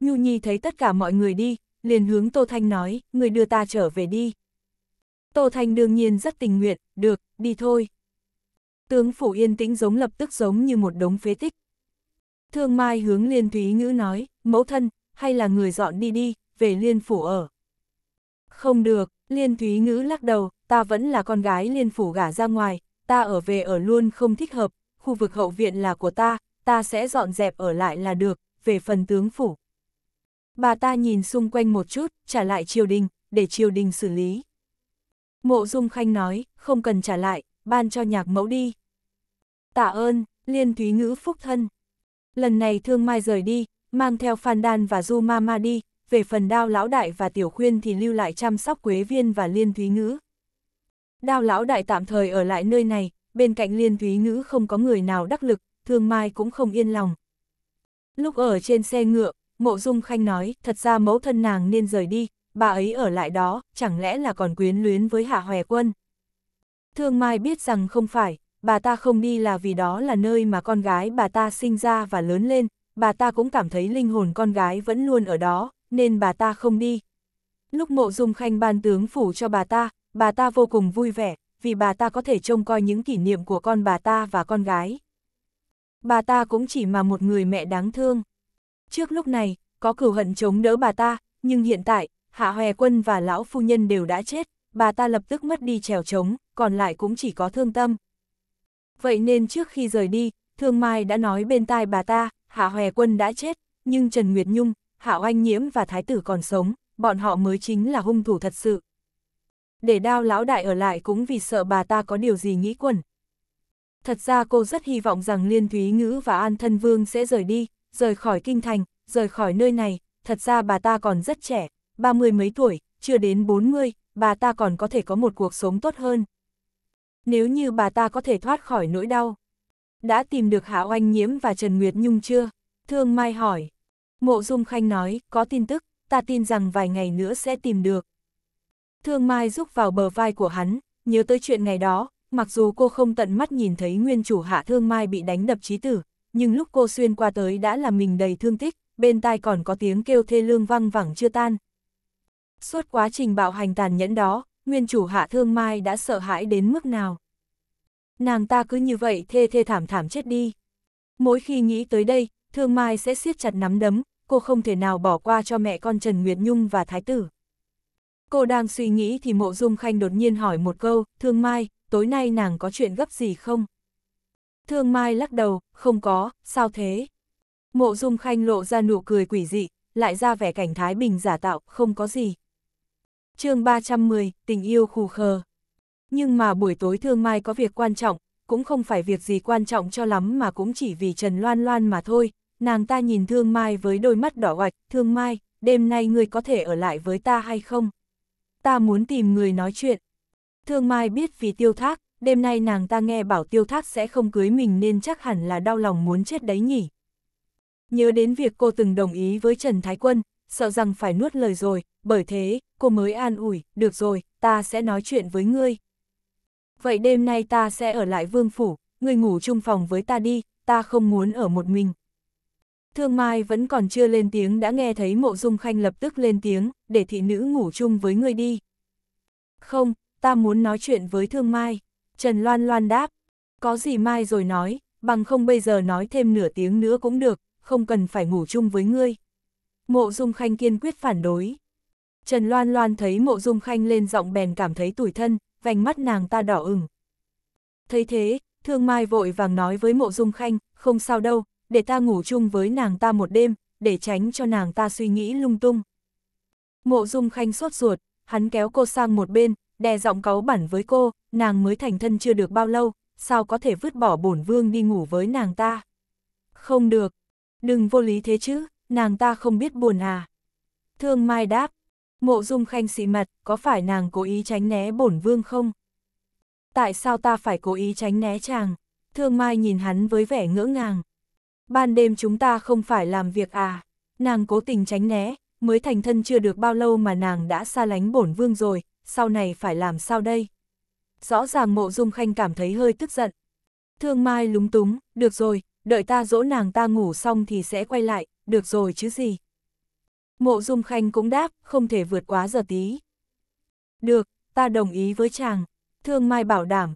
Nhu Nhi thấy tất cả mọi người đi, liền hướng Tô Thanh nói, người đưa ta trở về đi. Tô Thanh đương nhiên rất tình nguyện, được, đi thôi. Tướng phủ yên tĩnh giống lập tức giống như một đống phế tích. Thương Mai hướng Liên Thúy Ngữ nói, mẫu thân, hay là người dọn đi đi, về Liên Phủ ở. Không được, Liên Thúy Ngữ lắc đầu, ta vẫn là con gái Liên Phủ gả ra ngoài, ta ở về ở luôn không thích hợp, khu vực hậu viện là của ta, ta sẽ dọn dẹp ở lại là được, về phần tướng Phủ. Bà ta nhìn xung quanh một chút, trả lại triều đình, để triều đình xử lý. Mộ Dung Khanh nói, không cần trả lại, ban cho nhạc mẫu đi. Tạ ơn, Liên Thúy Ngữ phúc thân. Lần này Thương Mai rời đi, mang theo Phan Đan và Du ma ma đi, về phần đao lão đại và tiểu khuyên thì lưu lại chăm sóc Quế Viên và Liên Thúy Ngữ. Đao lão đại tạm thời ở lại nơi này, bên cạnh Liên Thúy Ngữ không có người nào đắc lực, thương mai cũng không yên lòng. Lúc ở trên xe ngựa, Mộ Dung Khanh nói, thật ra mẫu thân nàng nên rời đi, bà ấy ở lại đó, chẳng lẽ là còn quyến luyến với Hạ Hòe Quân. Thương Mai biết rằng không phải, bà ta không đi là vì đó là nơi mà con gái bà ta sinh ra và lớn lên, bà ta cũng cảm thấy linh hồn con gái vẫn luôn ở đó, nên bà ta không đi. Lúc mộ dung khanh ban tướng phủ cho bà ta, bà ta vô cùng vui vẻ, vì bà ta có thể trông coi những kỷ niệm của con bà ta và con gái. Bà ta cũng chỉ mà một người mẹ đáng thương. Trước lúc này, có cửu hận chống đỡ bà ta, nhưng hiện tại, Hạ Hòe Quân và Lão Phu Nhân đều đã chết, bà ta lập tức mất đi trèo trống, còn lại cũng chỉ có thương tâm. Vậy nên trước khi rời đi, Thương Mai đã nói bên tai bà ta, Hạ Hòe Quân đã chết, nhưng Trần Nguyệt Nhung, Hạo Anh Nhiễm và Thái tử còn sống, bọn họ mới chính là hung thủ thật sự. Để đao lão đại ở lại cũng vì sợ bà ta có điều gì nghĩ quẩn. Thật ra cô rất hy vọng rằng Liên Thúy Ngữ và An Thân Vương sẽ rời đi, rời khỏi kinh thành, rời khỏi nơi này, thật ra bà ta còn rất trẻ, ba mươi mấy tuổi, chưa đến bốn mươi, bà ta còn có thể có một cuộc sống tốt hơn. Nếu như bà ta có thể thoát khỏi nỗi đau. Đã tìm được Hạo Anh Nhiễm và Trần Nguyệt Nhung chưa? Thương Mai hỏi. Mộ Dung Khanh nói, có tin tức, ta tin rằng vài ngày nữa sẽ tìm được. Thương Mai rúc vào bờ vai của hắn, nhớ tới chuyện ngày đó, mặc dù cô không tận mắt nhìn thấy nguyên chủ hạ Thương Mai bị đánh đập chí tử, nhưng lúc cô xuyên qua tới đã làm mình đầy thương tích, bên tai còn có tiếng kêu thê lương văng vẳng chưa tan. Suốt quá trình bạo hành tàn nhẫn đó, nguyên chủ hạ Thương Mai đã sợ hãi đến mức nào. Nàng ta cứ như vậy thê thê thảm thảm chết đi. Mỗi khi nghĩ tới đây, Thương Mai sẽ siết chặt nắm đấm, cô không thể nào bỏ qua cho mẹ con Trần Nguyệt Nhung và Thái Tử. Cô đang suy nghĩ thì Mộ Dung Khanh đột nhiên hỏi một câu, Thương Mai, tối nay nàng có chuyện gấp gì không? Thương Mai lắc đầu, không có, sao thế? Mộ Dung Khanh lộ ra nụ cười quỷ dị, lại ra vẻ cảnh Thái Bình giả tạo, không có gì. chương 310, tình yêu khù khờ. Nhưng mà buổi tối Thương Mai có việc quan trọng, cũng không phải việc gì quan trọng cho lắm mà cũng chỉ vì Trần Loan Loan mà thôi, nàng ta nhìn Thương Mai với đôi mắt đỏ oạch, Thương Mai, đêm nay người có thể ở lại với ta hay không? Ta muốn tìm người nói chuyện. Thương Mai biết vì tiêu thác, đêm nay nàng ta nghe bảo tiêu thác sẽ không cưới mình nên chắc hẳn là đau lòng muốn chết đấy nhỉ. Nhớ đến việc cô từng đồng ý với Trần Thái Quân, sợ rằng phải nuốt lời rồi, bởi thế, cô mới an ủi, được rồi, ta sẽ nói chuyện với ngươi. Vậy đêm nay ta sẽ ở lại vương phủ, ngươi ngủ chung phòng với ta đi, ta không muốn ở một mình. Thương Mai vẫn còn chưa lên tiếng đã nghe thấy mộ dung khanh lập tức lên tiếng, để thị nữ ngủ chung với ngươi đi. Không, ta muốn nói chuyện với Thương Mai. Trần Loan Loan đáp, có gì mai rồi nói, bằng không bây giờ nói thêm nửa tiếng nữa cũng được, không cần phải ngủ chung với ngươi. Mộ Dung Khanh kiên quyết phản đối. Trần Loan Loan thấy Mộ Dung Khanh lên giọng bèn cảm thấy tủi thân, vành mắt nàng ta đỏ ửng. Thấy thế, Thương Mai vội vàng nói với Mộ Dung Khanh, không sao đâu, để ta ngủ chung với nàng ta một đêm, để tránh cho nàng ta suy nghĩ lung tung. Mộ Dung Khanh sốt ruột, hắn kéo cô sang một bên, đè giọng cáu bẩn với cô, nàng mới thành thân chưa được bao lâu, sao có thể vứt bỏ bổn vương đi ngủ với nàng ta. Không được, đừng vô lý thế chứ, nàng ta không biết buồn à. Thương Mai đáp, mộ dung khanh xị mặt, có phải nàng cố ý tránh né bổn vương không? Tại sao ta phải cố ý tránh né chàng? Thương Mai nhìn hắn với vẻ ngỡ ngàng. Ban đêm chúng ta không phải làm việc à? Nàng cố tình tránh né, mới thành thân chưa được bao lâu mà nàng đã xa lánh bổn vương rồi, sau này phải làm sao đây? Rõ ràng mộ dung khanh cảm thấy hơi tức giận. Thương Mai lúng túng, được rồi, đợi ta dỗ nàng ta ngủ xong thì sẽ quay lại, được rồi chứ gì. Mộ dung khanh cũng đáp, không thể vượt quá giờ tí. Được, ta đồng ý với chàng. Thương Mai bảo đảm.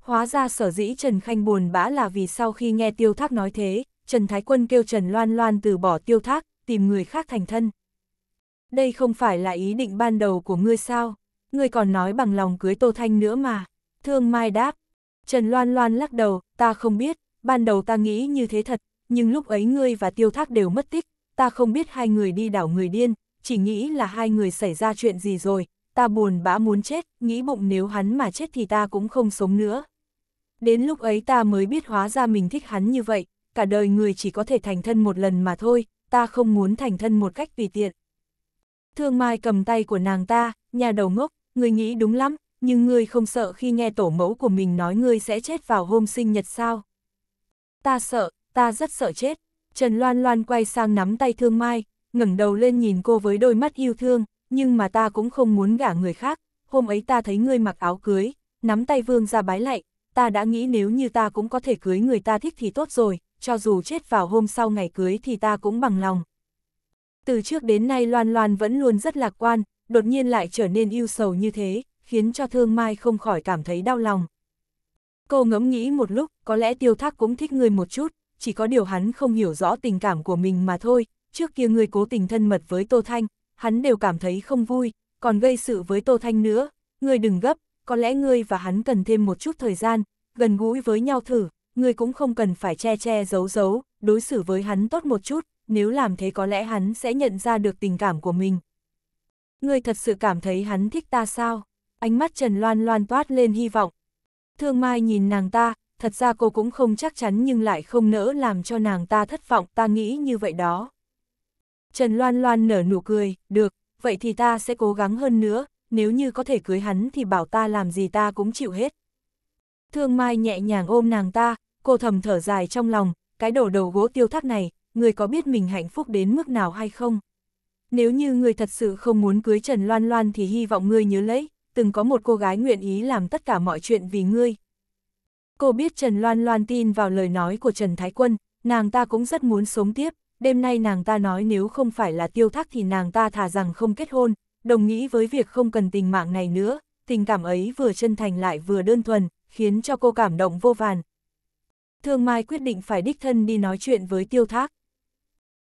Hóa ra sở dĩ Trần Khanh buồn bã là vì sau khi nghe tiêu thác nói thế, Trần Thái Quân kêu Trần Loan Loan từ bỏ tiêu thác, tìm người khác thành thân. Đây không phải là ý định ban đầu của ngươi sao? Ngươi còn nói bằng lòng cưới Tô Thanh nữa mà. Thương Mai đáp. Trần Loan Loan lắc đầu, ta không biết, ban đầu ta nghĩ như thế thật, nhưng lúc ấy ngươi và tiêu thác đều mất tích, ta không biết hai người đi đảo người điên, chỉ nghĩ là hai người xảy ra chuyện gì rồi, ta buồn bã muốn chết, nghĩ bụng nếu hắn mà chết thì ta cũng không sống nữa. Đến lúc ấy ta mới biết hóa ra mình thích hắn như vậy, cả đời người chỉ có thể thành thân một lần mà thôi, ta không muốn thành thân một cách tùy tiện. Thương Mai cầm tay của nàng ta, nhà đầu ngốc, người nghĩ đúng lắm, nhưng người không sợ khi nghe tổ mẫu của mình nói người sẽ chết vào hôm sinh nhật sao? Ta sợ, ta rất sợ chết. Trần Loan Loan quay sang nắm tay Thương Mai, ngẩng đầu lên nhìn cô với đôi mắt yêu thương, nhưng mà ta cũng không muốn gả người khác, hôm ấy ta thấy ngươi mặc áo cưới, nắm tay vương ra bái lạy, ta đã nghĩ nếu như ta cũng có thể cưới người ta thích thì tốt rồi, cho dù chết vào hôm sau ngày cưới thì ta cũng bằng lòng. Từ trước đến nay Loan Loan vẫn luôn rất lạc quan, đột nhiên lại trở nên ưu sầu như thế, khiến cho Thương Mai không khỏi cảm thấy đau lòng. Cô ngẫm nghĩ một lúc, có lẽ Tiêu Thác cũng thích người một chút, chỉ có điều hắn không hiểu rõ tình cảm của mình mà thôi, trước kia người cố tình thân mật với Tô Thanh, hắn đều cảm thấy không vui, còn gây sự với Tô Thanh nữa, người đừng gấp, có lẽ ngươi và hắn cần thêm một chút thời gian, gần gũi với nhau thử, ngươi cũng không cần phải che che giấu giấu, đối xử với hắn tốt một chút, nếu làm thế có lẽ hắn sẽ nhận ra được tình cảm của mình. Ngươi thật sự cảm thấy hắn thích ta sao? Ánh mắt Trần Loan loan toát lên hy vọng. Thương Mai nhìn nàng ta, thật ra cô cũng không chắc chắn nhưng lại không nỡ làm cho nàng ta thất vọng ta nghĩ như vậy đó. Trần Loan Loan nở nụ cười, được, vậy thì ta sẽ cố gắng hơn nữa, nếu như có thể cưới hắn thì bảo ta làm gì ta cũng chịu hết. Thương Mai nhẹ nhàng ôm nàng ta, cô thầm thở dài trong lòng, cái đổ đầu gỗ tiêu thác này, người có biết mình hạnh phúc đến mức nào hay không? Nếu như người thật sự không muốn cưới Trần Loan Loan thì hy vọng ngươi nhớ lấy, từng có một cô gái nguyện ý làm tất cả mọi chuyện vì ngươi. Cô biết Trần Loan Loan tin vào lời nói của Trần Thái Quân, nàng ta cũng rất muốn sống tiếp, đêm nay nàng ta nói nếu không phải là tiêu thác thì nàng ta thà rằng không kết hôn, đồng nghĩ với việc không cần tình mạng này nữa, tình cảm ấy vừa chân thành lại vừa đơn thuần, khiến cho cô cảm động vô vàn, Thương Mai quyết định phải đích thân đi nói chuyện với Tiêu Thác.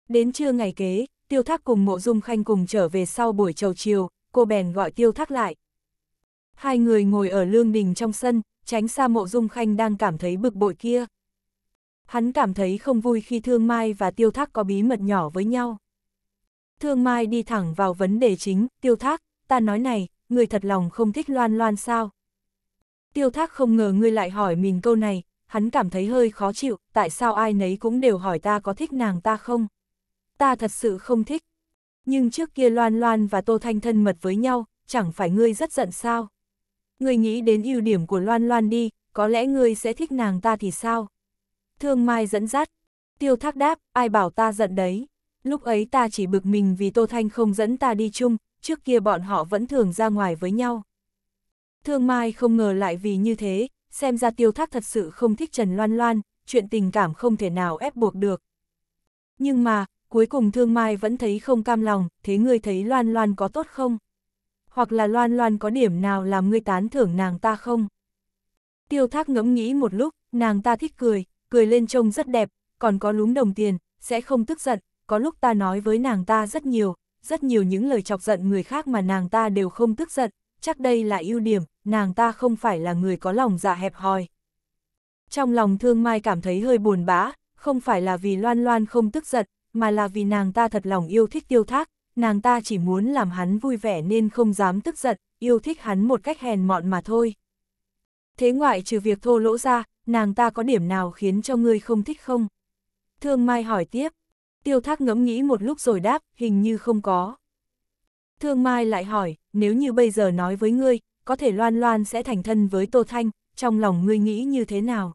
Đến trưa ngày kế, Tiêu Thác cùng Mộ Dung Khanh cùng trở về sau buổi trầu chiều, cô bèn gọi Tiêu Thác lại. Hai người ngồi ở lương đình trong sân, tránh xa Mộ Dung Khanh đang cảm thấy bực bội kia. Hắn cảm thấy không vui khi Thương Mai và Tiêu Thác có bí mật nhỏ với nhau. Thương Mai đi thẳng vào vấn đề chính, Tiêu Thác, ta nói này, người thật lòng không thích loan loan sao? Tiêu Thác không ngờ ngươi lại hỏi mình câu này, hắn cảm thấy hơi khó chịu, tại sao ai nấy cũng đều hỏi ta có thích nàng ta không? Ta thật sự không thích. Nhưng trước kia Loan Loan và Tô Thanh thân mật với nhau, chẳng phải ngươi rất giận sao? Ngươi nghĩ đến ưu điểm của Loan Loan đi, có lẽ ngươi sẽ thích nàng ta thì sao? Thương Mai dẫn dắt. Tiêu thác đáp, ai bảo ta giận đấy. Lúc ấy ta chỉ bực mình vì Tô Thanh không dẫn ta đi chung, trước kia bọn họ vẫn thường ra ngoài với nhau. Thương Mai không ngờ lại vì như thế, xem ra tiêu thác thật sự không thích Trần Loan Loan, chuyện tình cảm không thể nào ép buộc được. Nhưng mà, cuối cùng Thương Mai vẫn thấy không cam lòng, thế ngươi thấy Loan Loan có tốt không? Hoặc là Loan Loan có điểm nào làm ngươi tán thưởng nàng ta không? Tiêu thác ngẫm nghĩ một lúc, nàng ta thích cười, cười lên trông rất đẹp, còn có lúm đồng tiền, sẽ không tức giận, có lúc ta nói với nàng ta rất nhiều, rất nhiều những lời chọc giận người khác mà nàng ta đều không tức giận, chắc đây là ưu điểm, nàng ta không phải là người có lòng dạ hẹp hòi. Trong lòng thương mai cảm thấy hơi buồn bã, không phải là vì loan loan không tức giận, mà là vì nàng ta thật lòng yêu thích tiêu thác, nàng ta chỉ muốn làm hắn vui vẻ nên không dám tức giận, yêu thích hắn một cách hèn mọn mà thôi. Thế ngoại trừ việc thô lỗ ra, nàng ta có điểm nào khiến cho ngươi không thích không? Thương Mai hỏi tiếp. Tiêu thác ngẫm nghĩ một lúc rồi đáp, hình như không có. Thương Mai lại hỏi, nếu như bây giờ nói với ngươi, có thể loan loan sẽ thành thân với Tô Thanh, trong lòng ngươi nghĩ như thế nào?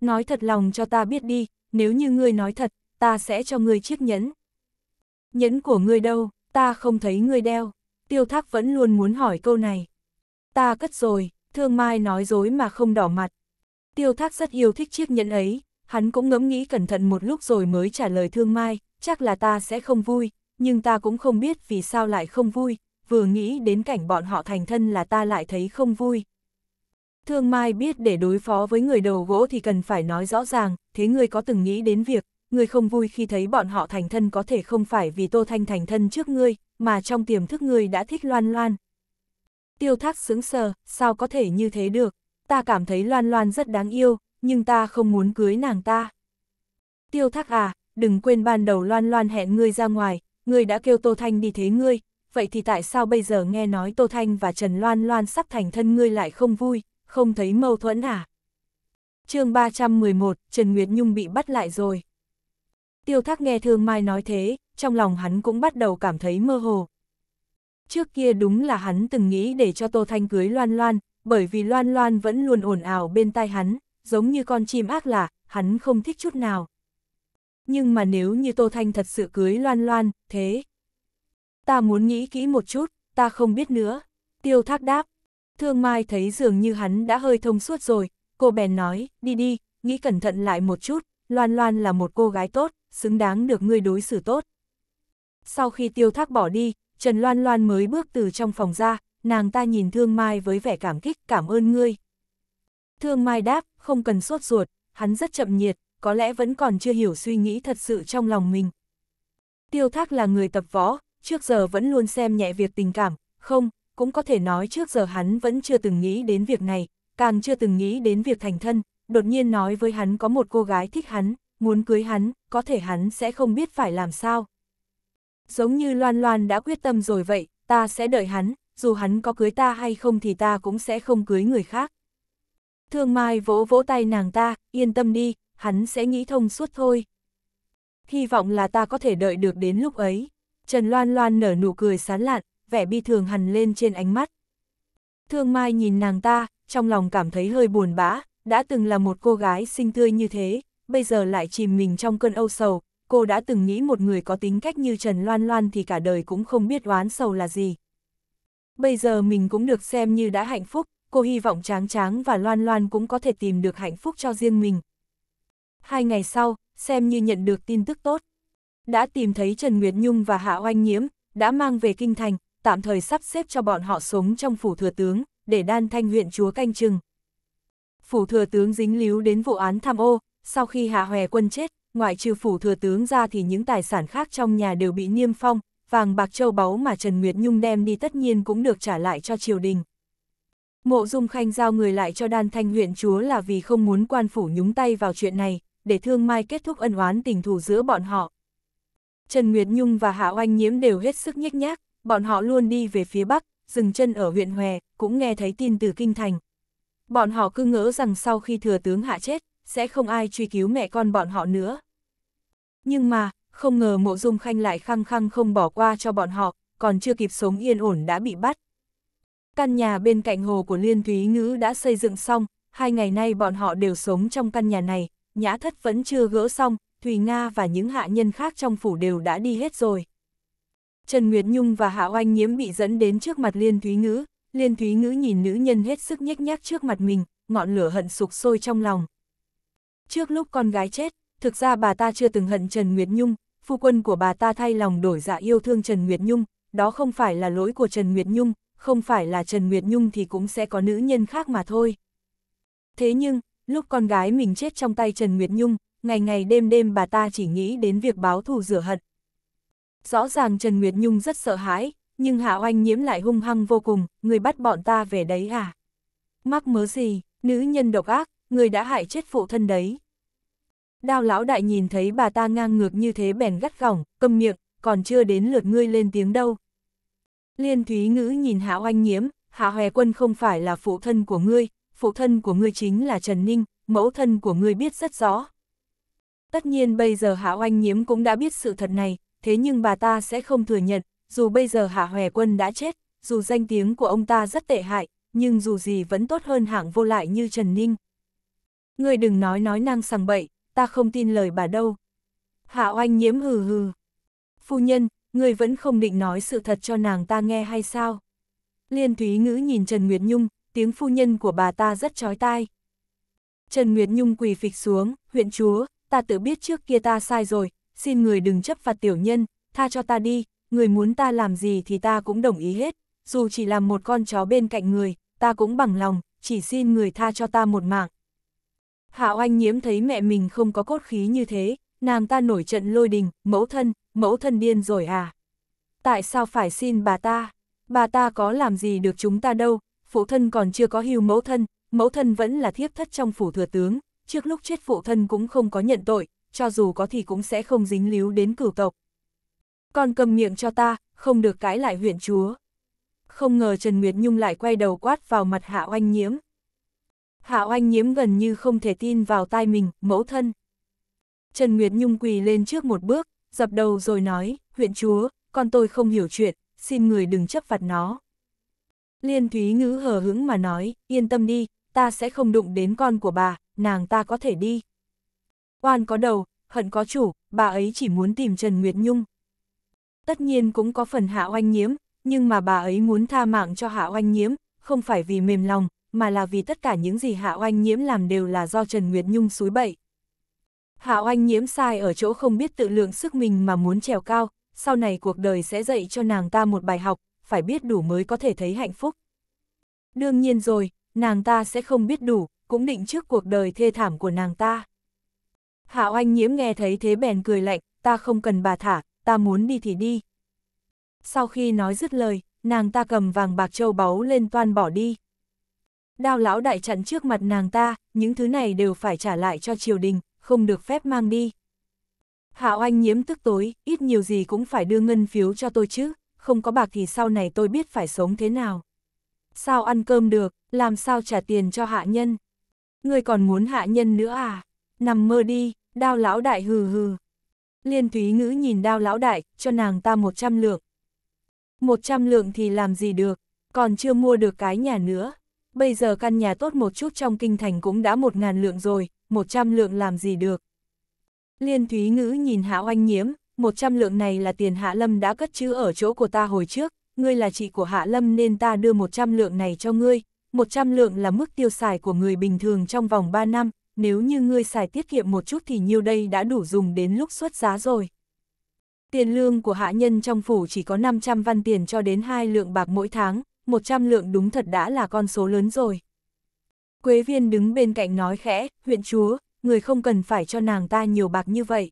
Nói thật lòng cho ta biết đi, nếu như ngươi nói thật, ta sẽ cho ngươi chiếc nhẫn. Nhẫn của ngươi đâu, ta không thấy ngươi đeo, tiêu thác vẫn luôn muốn hỏi câu này. Ta cất rồi, thương mai nói dối mà không đỏ mặt. Tiêu thác rất yêu thích chiếc nhẫn ấy, hắn cũng ngẫm nghĩ cẩn thận một lúc rồi mới trả lời thương mai, chắc là ta sẽ không vui, nhưng ta cũng không biết vì sao lại không vui, vừa nghĩ đến cảnh bọn họ thành thân là ta lại thấy không vui. Thương Mai biết để đối phó với người đầu gỗ thì cần phải nói rõ ràng, thế ngươi có từng nghĩ đến việc, ngươi không vui khi thấy bọn họ thành thân có thể không phải vì Tô Thanh thành thân trước ngươi, mà trong tiềm thức ngươi đã thích Loan Loan. Tiêu Thác sững sờ, sao có thể như thế được, ta cảm thấy Loan Loan rất đáng yêu, nhưng ta không muốn cưới nàng ta. Tiêu Thác à, đừng quên ban đầu Loan Loan hẹn ngươi ra ngoài, ngươi đã kêu Tô Thanh đi thế ngươi, vậy thì tại sao bây giờ nghe nói Tô Thanh và Trần Loan Loan sắp thành thân ngươi lại không vui, không thấy mâu thuẫn à? chương 311, Trần Nguyệt Nhung bị bắt lại rồi. Tiêu Thác nghe Thương Mai nói thế, trong lòng hắn cũng bắt đầu cảm thấy mơ hồ. Trước kia đúng là hắn từng nghĩ để cho Tô Thanh cưới Loan Loan, bởi vì Loan Loan vẫn luôn ồn ào bên tai hắn, giống như con chim ác lạ, hắn không thích chút nào. Nhưng mà nếu như Tô Thanh thật sự cưới Loan Loan, thế, Ta muốn nghĩ kỹ một chút, ta không biết nữa. Tiêu thác đáp. Thương Mai thấy dường như hắn đã hơi thông suốt rồi, cô bèn nói, đi đi, nghĩ cẩn thận lại một chút, Loan Loan là một cô gái tốt, xứng đáng được ngươi đối xử tốt. Sau khi tiêu thác bỏ đi, Trần Loan Loan mới bước từ trong phòng ra, nàng ta nhìn Thương Mai với vẻ cảm kích, cảm ơn ngươi. Thương Mai đáp, không cần sốt ruột, hắn rất chậm nhiệt, có lẽ vẫn còn chưa hiểu suy nghĩ thật sự trong lòng mình. Tiêu thác là người tập võ, trước giờ vẫn luôn xem nhẹ việc tình cảm, không, cũng có thể nói trước giờ hắn vẫn chưa từng nghĩ đến việc này, càng chưa từng nghĩ đến việc thành thân, đột nhiên nói với hắn có một cô gái thích hắn, muốn cưới hắn, có thể hắn sẽ không biết phải làm sao. Giống như Loan Loan đã quyết tâm rồi vậy, ta sẽ đợi hắn, dù hắn có cưới ta hay không thì ta cũng sẽ không cưới người khác. Thương Mai vỗ vỗ tay nàng ta, yên tâm đi, hắn sẽ nghĩ thông suốt thôi. Hy vọng là ta có thể đợi được đến lúc ấy. Trần Loan Loan nở nụ cười sán lạn, vẻ bi thường hằn lên trên ánh mắt. Thương Mai nhìn nàng ta, trong lòng cảm thấy hơi buồn bã, đã từng là một cô gái xinh tươi như thế, bây giờ lại chìm mình trong cơn âu sầu, cô đã từng nghĩ một người có tính cách như Trần Loan Loan thì cả đời cũng không biết oán sầu là gì. Bây giờ mình cũng được xem như đã hạnh phúc, cô hy vọng Tráng Tráng và Loan Loan cũng có thể tìm được hạnh phúc cho riêng mình. Hai ngày sau, xem như nhận được tin tức tốt đã tìm thấy Trần Nguyệt Nhung và Hạ Oanh Nhiễm, đã mang về kinh thành, tạm thời sắp xếp cho bọn họ sống trong phủ thừa tướng, để đan thanh huyện chúa canh chừng. Phủ thừa tướng dính líu đến vụ án tham ô, sau khi Hạ Hoè quân chết, ngoại trừ phủ thừa tướng ra thì những tài sản khác trong nhà đều bị niêm phong, vàng bạc châu báu mà Trần Nguyệt Nhung đem đi tất nhiên cũng được trả lại cho triều đình. Mộ Dung Khanh giao người lại cho đan thanh huyện chúa là vì không muốn quan phủ nhúng tay vào chuyện này, để thương mai kết thúc ân oán tình thù giữa bọn họ, Trần Nguyệt Nhung và Hạ Oanh Nhiễm đều hết sức nhếch nhác, bọn họ luôn đi về phía Bắc, dừng chân ở huyện Hòe, cũng nghe thấy tin từ Kinh Thành. Bọn họ cứ ngỡ rằng sau khi thừa tướng Hạ chết, sẽ không ai truy cứu mẹ con bọn họ nữa. Nhưng mà, không ngờ mộ dung khanh lại khăng khăng không bỏ qua cho bọn họ, còn chưa kịp sống yên ổn đã bị bắt. Căn nhà bên cạnh hồ của Liên Thúy Ngữ đã xây dựng xong, hai ngày nay bọn họ đều sống trong căn nhà này, nhã thất vẫn chưa gỡ xong, Thùy Nga và những hạ nhân khác trong phủ đều đã đi hết rồi. Trần Nguyệt Nhung và Hạ Oanh Nhiễm bị dẫn đến trước mặt Liên Thúy Ngữ, Liên Thúy Ngữ nhìn nữ nhân hết sức nhếch nhác trước mặt mình, ngọn lửa hận sục sôi trong lòng. Trước lúc con gái chết, thực ra bà ta chưa từng hận Trần Nguyệt Nhung, phu quân của bà ta thay lòng đổi dạ yêu thương Trần Nguyệt Nhung, đó không phải là lỗi của Trần Nguyệt Nhung, không phải là Trần Nguyệt Nhung thì cũng sẽ có nữ nhân khác mà thôi. Thế nhưng, lúc con gái mình chết trong tay Trần Nguyệt Nhung, ngày ngày đêm đêm bà ta chỉ nghĩ đến việc báo thù rửa hận. Rõ ràng Trần Nguyệt Nhung rất sợ hãi, nhưng Hạ Oanh nhiễm lại hung hăng vô cùng, người bắt bọn ta về đấy à? Mắc mớ gì, nữ nhân độc ác, người đã hại chết phụ thân đấy. đào lão đại nhìn thấy bà ta ngang ngược như thế bèn gắt gỏng, câm miệng, còn chưa đến lượt ngươi lên tiếng đâu. Liên Thúy Ngữ nhìn Hạ Oanh nhiễm, Hạ Hòe Quân không phải là phụ thân của ngươi, phụ thân của ngươi chính là Trần Ninh, mẫu thân của ngươi biết rất rõ, Tất nhiên bây giờ Hạ Oanh Nhiễm cũng đã biết sự thật này, thế nhưng bà ta sẽ không thừa nhận, dù bây giờ Hạ Hòe Quân đã chết, dù danh tiếng của ông ta rất tệ hại, nhưng dù gì vẫn tốt hơn hạng vô lại như Trần Ninh. Người đừng nói nói năng sằng bậy, ta không tin lời bà đâu. Hạ Oanh Nhiễm hừ hừ. Phu nhân, người vẫn không định nói sự thật cho nàng ta nghe hay sao? Liên Thúy Ngữ nhìn Trần Nguyệt Nhung, tiếng phu nhân của bà ta rất chói tai. Trần Nguyệt Nhung quỳ phịch xuống, huyện chúa, ta tự biết trước kia ta sai rồi, xin người đừng chấp phạt tiểu nhân, tha cho ta đi, người muốn ta làm gì thì ta cũng đồng ý hết, dù chỉ làm một con chó bên cạnh người, ta cũng bằng lòng, chỉ xin người tha cho ta một mạng. Hạ oanh nhiễm thấy mẹ mình không có cốt khí như thế, nàng ta nổi trận lôi đình, mẫu thân, mẫu thân điên rồi à. Tại sao phải xin bà ta? Bà ta có làm gì được chúng ta đâu, phụ thân còn chưa có hưu mẫu thân, mẫu thân vẫn là thiếp thất trong phủ thừa tướng, trước lúc chết phụ thân cũng không có nhận tội, cho dù có thì cũng sẽ không dính líu đến cửu tộc. Con cầm miệng cho ta, không được cãi lại huyện chúa. Không ngờ Trần Nguyệt Nhung lại quay đầu quát vào mặt Hạ Oanh Nhiễm. Hạ Oanh Nhiễm gần như không thể tin vào tai mình, mẫu thân. Trần Nguyệt Nhung quỳ lên trước một bước, dập đầu rồi nói, huyện chúa, con tôi không hiểu chuyện, xin người đừng chấp phạt nó. Liên Thúy Ngữ hờ hững mà nói, yên tâm đi, ta sẽ không đụng đến con của bà, nàng ta có thể đi. Oan có đầu, hận có chủ, bà ấy chỉ muốn tìm Trần Nguyệt Nhung. Tất nhiên cũng có phần hạ oanh nhiễm, nhưng mà bà ấy muốn tha mạng cho hạ oanh nhiễm, không phải vì mềm lòng, mà là vì tất cả những gì hạ oanh nhiễm làm đều là do Trần Nguyệt Nhung xúi bậy. Hạ oanh nhiễm sai ở chỗ không biết tự lượng sức mình mà muốn trèo cao, sau này cuộc đời sẽ dạy cho nàng ta một bài học, phải biết đủ mới có thể thấy hạnh phúc. Đương nhiên rồi, nàng ta sẽ không biết đủ, cũng định trước cuộc đời thê thảm của nàng ta. Hạo Anh nhiễm nghe thấy thế bèn cười lạnh, ta không cần bà thả, ta muốn đi thì đi. Sau khi nói dứt lời, nàng ta cầm vàng bạc châu báu lên toan bỏ đi. Đao lão đại chặn trước mặt nàng ta, những thứ này đều phải trả lại cho triều đình, không được phép mang đi. Hạo Anh nhiễm tức tối, ít nhiều gì cũng phải đưa ngân phiếu cho tôi chứ, không có bạc thì sau này tôi biết phải sống thế nào. Sao ăn cơm được, làm sao trả tiền cho hạ nhân ngươi còn muốn hạ nhân nữa à? Nằm mơ đi, đao lão đại hừ hừ. Liên thúy ngữ nhìn đao lão đại, cho nàng ta 100 lượng. 100 lượng thì làm gì được, còn chưa mua được cái nhà nữa. Bây giờ căn nhà tốt một chút trong kinh thành cũng đã 1.000 lượng rồi, 100 lượng làm gì được. Liên thúy ngữ nhìn hạ oanh nhiễm, 100 lượng này là tiền hạ lâm đã cất chữ ở chỗ của ta hồi trước, ngươi là chị của hạ lâm nên ta đưa 100 lượng này cho ngươi, 100 lượng là mức tiêu xài của người bình thường trong vòng 3 năm, nếu như ngươi xài tiết kiệm một chút thì nhiêu đây đã đủ dùng đến lúc xuất giá rồi. Tiền lương của hạ nhân trong phủ chỉ có 500 văn tiền cho đến 2 lượng bạc mỗi tháng, 100 lượng đúng thật đã là con số lớn rồi. Quế viên đứng bên cạnh nói khẽ, huyện chúa, người không cần phải cho nàng ta nhiều bạc như vậy.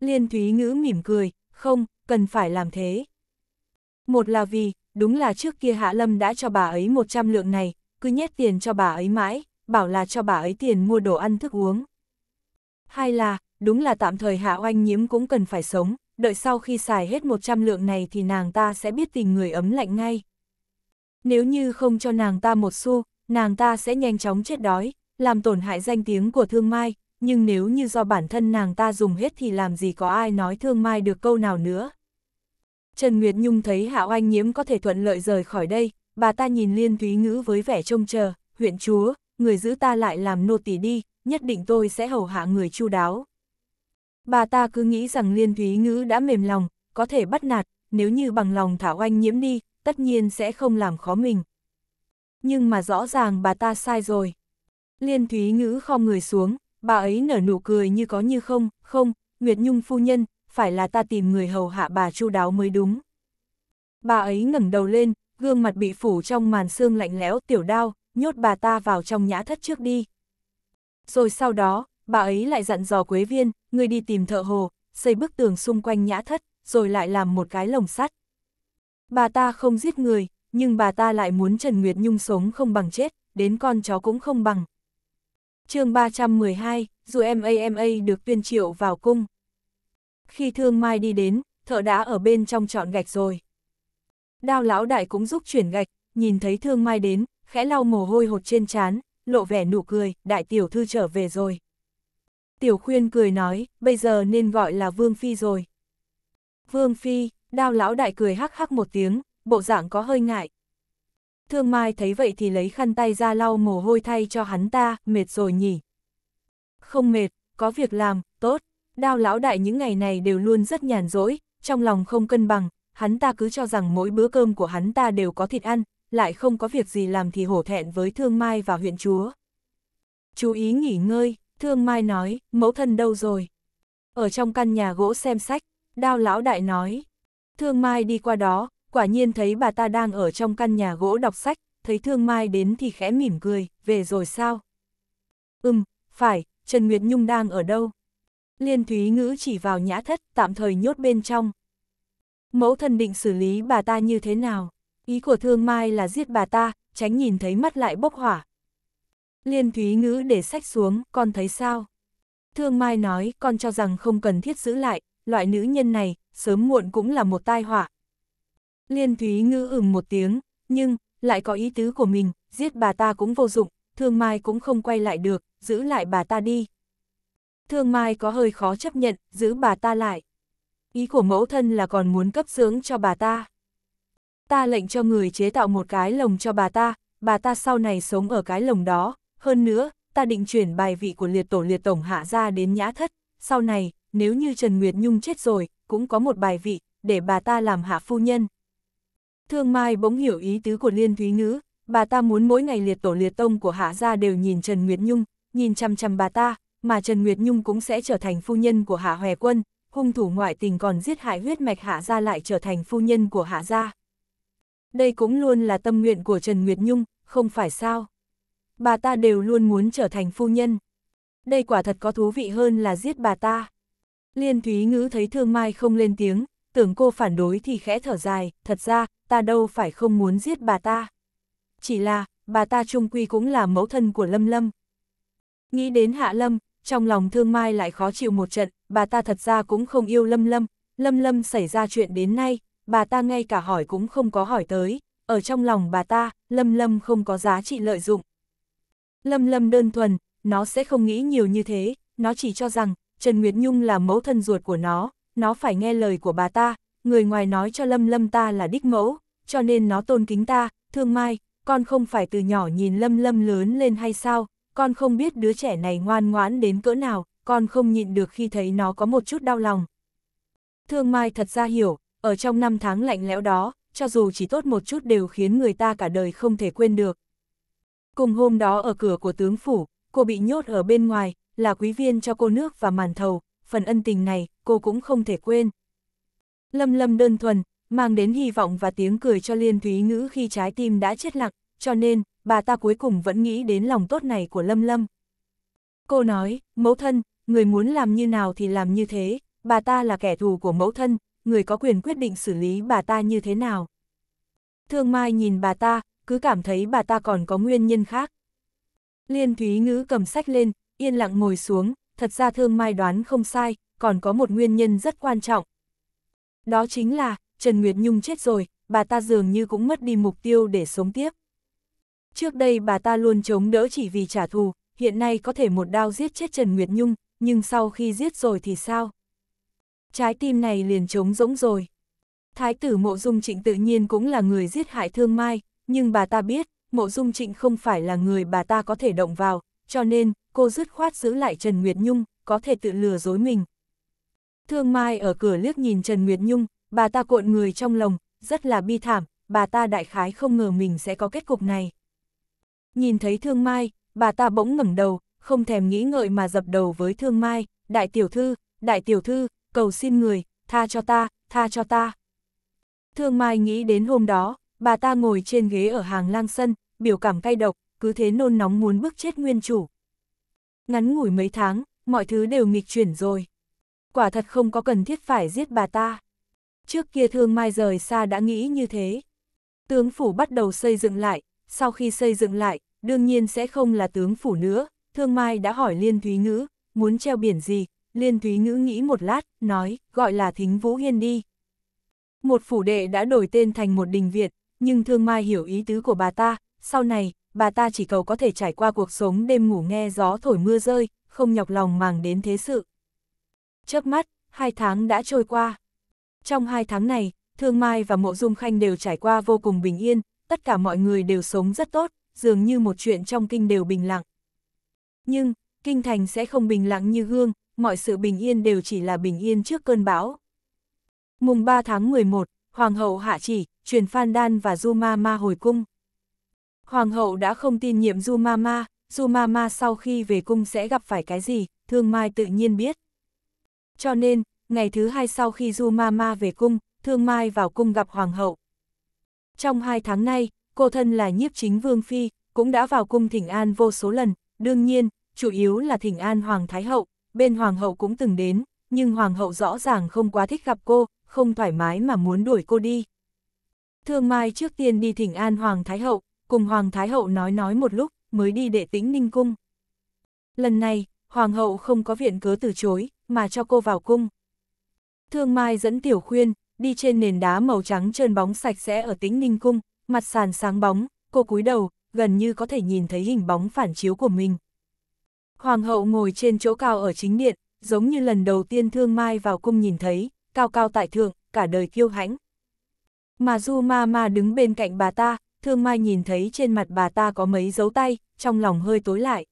Liên Thúy Ngữ mỉm cười, không, cần phải làm thế. Một là vì, đúng là trước kia Hạ Lâm đã cho bà ấy 100 lượng này, cứ nhét tiền cho bà ấy mãi, bảo là cho bà ấy tiền mua đồ ăn thức uống. Hai là, đúng là tạm thời Hạ Oanh nhiễm cũng cần phải sống, đợi sau khi xài hết 100 lượng này thì nàng ta sẽ biết tìm người ấm lạnh ngay. Nếu như không cho nàng ta một xu, nàng ta sẽ nhanh chóng chết đói, làm tổn hại danh tiếng của thương mai, nhưng nếu như do bản thân nàng ta dùng hết thì làm gì có ai nói thương mai được câu nào nữa. Trần Nguyệt Nhung thấy Hạ Oanh Nhiễm có thể thuận lợi rời khỏi đây, bà ta nhìn Liên Thúy Ngữ với vẻ trông chờ, huyện chúa, người giữ ta lại làm nô tỳ đi, nhất định tôi sẽ hầu hạ người chu đáo. Bà ta cứ nghĩ rằng Liên Thúy Ngữ đã mềm lòng, có thể bắt nạt, nếu như bằng lòng thả oanh nhiễm đi, tất nhiên sẽ không làm khó mình. Nhưng mà rõ ràng bà ta sai rồi. Liên Thúy Ngữ khom người xuống, bà ấy nở nụ cười như có như không, không, Nguyệt Nhung phu nhân, phải là ta tìm người hầu hạ bà chu đáo mới đúng. Bà ấy ngẩng đầu lên, gương mặt bị phủ trong màn xương lạnh lẽo tiểu đao, nhốt bà ta vào trong nhã thất trước đi. Rồi sau đó, bà ấy lại dặn dò Quế Viên, người đi tìm thợ hồ, xây bức tường xung quanh nhã thất, rồi lại làm một cái lồng sắt. Bà ta không giết người, nhưng bà ta lại muốn Trần Nguyệt Nhung sống không bằng chết, đến con chó cũng không bằng. chương 312, dù MAMA được tuyên triệu vào cung khi thương mai đi đến, thợ đã ở bên trong chọn gạch rồi. Đao lão đại cũng giúp chuyển gạch, nhìn thấy thương mai đến, khẽ lau mồ hôi hột trên trán, lộ vẻ nụ cười, đại tiểu thư trở về rồi. Tiểu khuyên cười nói, bây giờ nên gọi là Vương Phi rồi. Vương Phi, đao lão đại cười hắc hắc một tiếng, bộ dạng có hơi ngại. Thương Mai thấy vậy thì lấy khăn tay ra lau mồ hôi thay cho hắn ta, mệt rồi nhỉ. Không mệt, có việc làm, tốt. Đao lão đại những ngày này đều luôn rất nhàn rỗi, trong lòng không cân bằng, hắn ta cứ cho rằng mỗi bữa cơm của hắn ta đều có thịt ăn, lại không có việc gì làm thì hổ thẹn với Thương Mai và huyện chúa. Chú ý nghỉ ngơi, Thương Mai nói, mẫu thân đâu rồi? Ở trong căn nhà gỗ xem sách, đao lão đại nói. Thương Mai đi qua đó, quả nhiên thấy bà ta đang ở trong căn nhà gỗ đọc sách, thấy Thương Mai đến thì khẽ mỉm cười, về rồi sao? Ừm, phải, Trần Nguyệt Nhung đang ở đâu? Liên Thúy Ngữ chỉ vào nhã thất, tạm thời nhốt bên trong. Mẫu thần định xử lý bà ta như thế nào? Ý của Thương Mai là giết bà ta, tránh nhìn thấy mắt lại bốc hỏa. Liên Thúy Ngữ để sách xuống, con thấy sao? Thương Mai nói, con cho rằng không cần thiết giữ lại, loại nữ nhân này, sớm muộn cũng là một tai họa. Liên Thúy Ngữ ừm một tiếng, nhưng, lại có ý tứ của mình, giết bà ta cũng vô dụng, Thương Mai cũng không quay lại được, giữ lại bà ta đi thương mai có hơi khó chấp nhận, giữ bà ta lại. Ý của mẫu thân là còn muốn cấp dưỡng cho bà ta. Ta lệnh cho người chế tạo một cái lồng cho bà ta, bà ta sau này sống ở cái lồng đó, hơn nữa, ta định chuyển bài vị của liệt tổ liệt tổng hạ ra đến nhã thất, sau này, nếu như Trần Nguyệt Nhung chết rồi, cũng có một bài vị, để bà ta làm hạ phu nhân. Thương Mai bỗng hiểu ý tứ của Liên Thúy Ngữ, bà ta muốn mỗi ngày liệt tổ liệt tông của hạ gia đều nhìn Trần Nguyệt Nhung, nhìn chăm chăm bà ta, mà Trần Nguyệt Nhung cũng sẽ trở thành phu nhân của Hạ Hòe Quân, hung thủ ngoại tình còn giết hại huyết mạch Hạ Gia lại trở thành phu nhân của Hạ Gia. Đây cũng luôn là tâm nguyện của Trần Nguyệt Nhung, không phải sao. Bà ta đều luôn muốn trở thành phu nhân. Đây quả thật có thú vị hơn là giết bà ta. Liên Thúy Ngữ thấy Thương Mai không lên tiếng, tưởng cô phản đối thì khẽ thở dài, thật ra, ta đâu phải không muốn giết bà ta. Chỉ là, bà ta trung quy cũng là mẫu thân của Lâm Lâm. Nghĩ đến Hạ Lâm, trong lòng thương mai lại khó chịu một trận, bà ta thật ra cũng không yêu lâm lâm, lâm lâm xảy ra chuyện đến nay, bà ta ngay cả hỏi cũng không có hỏi tới, ở trong lòng bà ta, lâm lâm không có giá trị lợi dụng. Lâm lâm đơn thuần, nó sẽ không nghĩ nhiều như thế, nó chỉ cho rằng, Trần Nguyệt Nhung là mẫu thân ruột của nó, nó phải nghe lời của bà ta, người ngoài nói cho lâm lâm ta là đích mẫu, cho nên nó tôn kính ta, thương mai, con không phải từ nhỏ nhìn lâm lâm lớn lên hay sao, con không biết đứa trẻ này ngoan ngoãn đến cỡ nào, con không nhịn được khi thấy nó có một chút đau lòng. Thương Mai thật ra hiểu, ở trong năm tháng lạnh lẽo đó, cho dù chỉ tốt một chút đều khiến người ta cả đời không thể quên được. Cùng hôm đó ở cửa của tướng phủ, cô bị nhốt ở bên ngoài, là quý viên cho cô nước và màn thầu, phần ân tình này, cô cũng không thể quên. Lâm lâm đơn thuần, mang đến hy vọng và tiếng cười cho Liên Thúy Ngữ khi trái tim đã chết lặng, cho nên, bà ta cuối cùng vẫn nghĩ đến lòng tốt này của Lâm Lâm. Cô nói, mẫu thân, người muốn làm như nào thì làm như thế, bà ta là kẻ thù của mẫu thân, người có quyền quyết định xử lý bà ta như thế nào. Thương Mai nhìn bà ta, cứ cảm thấy bà ta còn có nguyên nhân khác. Liên Thúy Ngữ cầm sách lên, yên lặng ngồi xuống, thật ra Thương Mai đoán không sai, còn có một nguyên nhân rất quan trọng. Đó chính là, Trần Nguyệt Nhung chết rồi, bà ta dường như cũng mất đi mục tiêu để sống tiếp. Trước đây bà ta luôn chống đỡ chỉ vì trả thù, hiện nay có thể một đao giết chết Trần Nguyệt Nhung, nhưng sau khi giết rồi thì sao? Trái tim này liền trống rỗng rồi. Thái tử Mộ Dung Trịnh tự nhiên cũng là người giết hại Thương Mai, nhưng bà ta biết, Mộ Dung Trịnh không phải là người bà ta có thể động vào, cho nên cô dứt khoát giữ lại Trần Nguyệt Nhung, có thể tự lừa dối mình. Thương Mai ở cửa liếc nhìn Trần Nguyệt Nhung, bà ta cuộn người trong lòng, rất là bi thảm, bà ta đại khái không ngờ mình sẽ có kết cục này. Nhìn thấy thương mai, bà ta bỗng ngẩng đầu, không thèm nghĩ ngợi mà dập đầu với thương mai, đại tiểu thư, đại tiểu thư, cầu xin người, tha cho ta, tha cho ta. Thương mai nghĩ đến hôm đó, bà ta ngồi trên ghế ở hàng lang sân, biểu cảm cay độc, cứ thế nôn nóng muốn bức chết nguyên chủ. Ngắn ngủi mấy tháng, mọi thứ đều nghịch chuyển rồi. Quả thật không có cần thiết phải giết bà ta. Trước kia thương mai rời xa đã nghĩ như thế. Tướng phủ bắt đầu xây dựng lại, sau khi xây dựng lại, đương nhiên sẽ không là tướng phủ nữa, Thương Mai đã hỏi Liên Thúy Ngữ, muốn treo biển gì, Liên Thúy Ngữ nghĩ một lát, nói, gọi là Thính Vũ Hiên đi. Một phủ đệ đã đổi tên thành một đình Việt, nhưng Thương Mai hiểu ý tứ của bà ta, sau này, bà ta chỉ cầu có thể trải qua cuộc sống đêm ngủ nghe gió thổi mưa rơi, không nhọc lòng màng đến thế sự. Chớp mắt, hai tháng đã trôi qua. Trong hai tháng này, Thương Mai và Mộ Dung Khanh đều trải qua vô cùng bình yên, tất cả mọi người đều sống rất tốt, dường như một chuyện trong kinh đều bình lặng. Nhưng, kinh thành sẽ không bình lặng như gương, mọi sự bình yên đều chỉ là bình yên trước cơn bão. Mùng 3 tháng 11, Hoàng hậu hạ chỉ, truyền Phan Đan và Du Ma Ma hồi cung. Hoàng hậu đã không tin nhiệm Du Ma Ma, Du Ma Ma sau khi về cung sẽ gặp phải cái gì, Thương Mai tự nhiên biết. Cho nên, ngày thứ hai sau khi Du Ma Ma về cung, Thương Mai vào cung gặp Hoàng hậu. Trong hai tháng nay, cô thân là nhiếp chính Vương Phi, cũng đã vào cung thỉnh an vô số lần, đương nhiên, chủ yếu là thỉnh an Hoàng Thái Hậu, bên Hoàng Hậu cũng từng đến, nhưng Hoàng Hậu rõ ràng không quá thích gặp cô, không thoải mái mà muốn đuổi cô đi. Thương Mai trước tiên đi thỉnh an Hoàng Thái Hậu, cùng Hoàng Thái Hậu nói nói một lúc, mới đi đệ tĩnh ninh cung. Lần này, Hoàng Hậu không có viện cớ từ chối, mà cho cô vào cung. Thương Mai dẫn Tiểu Khuyên, đi trên nền đá màu trắng trơn bóng sạch sẽ ở tĩnh ninh cung, mặt sàn sáng bóng, cô cúi đầu, gần như có thể nhìn thấy hình bóng phản chiếu của mình. Hoàng hậu ngồi trên chỗ cao ở chính điện, giống như lần đầu tiên thương mai vào cung nhìn thấy, cao cao tại thượng, cả đời kiêu hãnh. Mà du ma ma đứng bên cạnh bà ta, thương mai nhìn thấy trên mặt bà ta có mấy dấu tay, trong lòng hơi tối lại.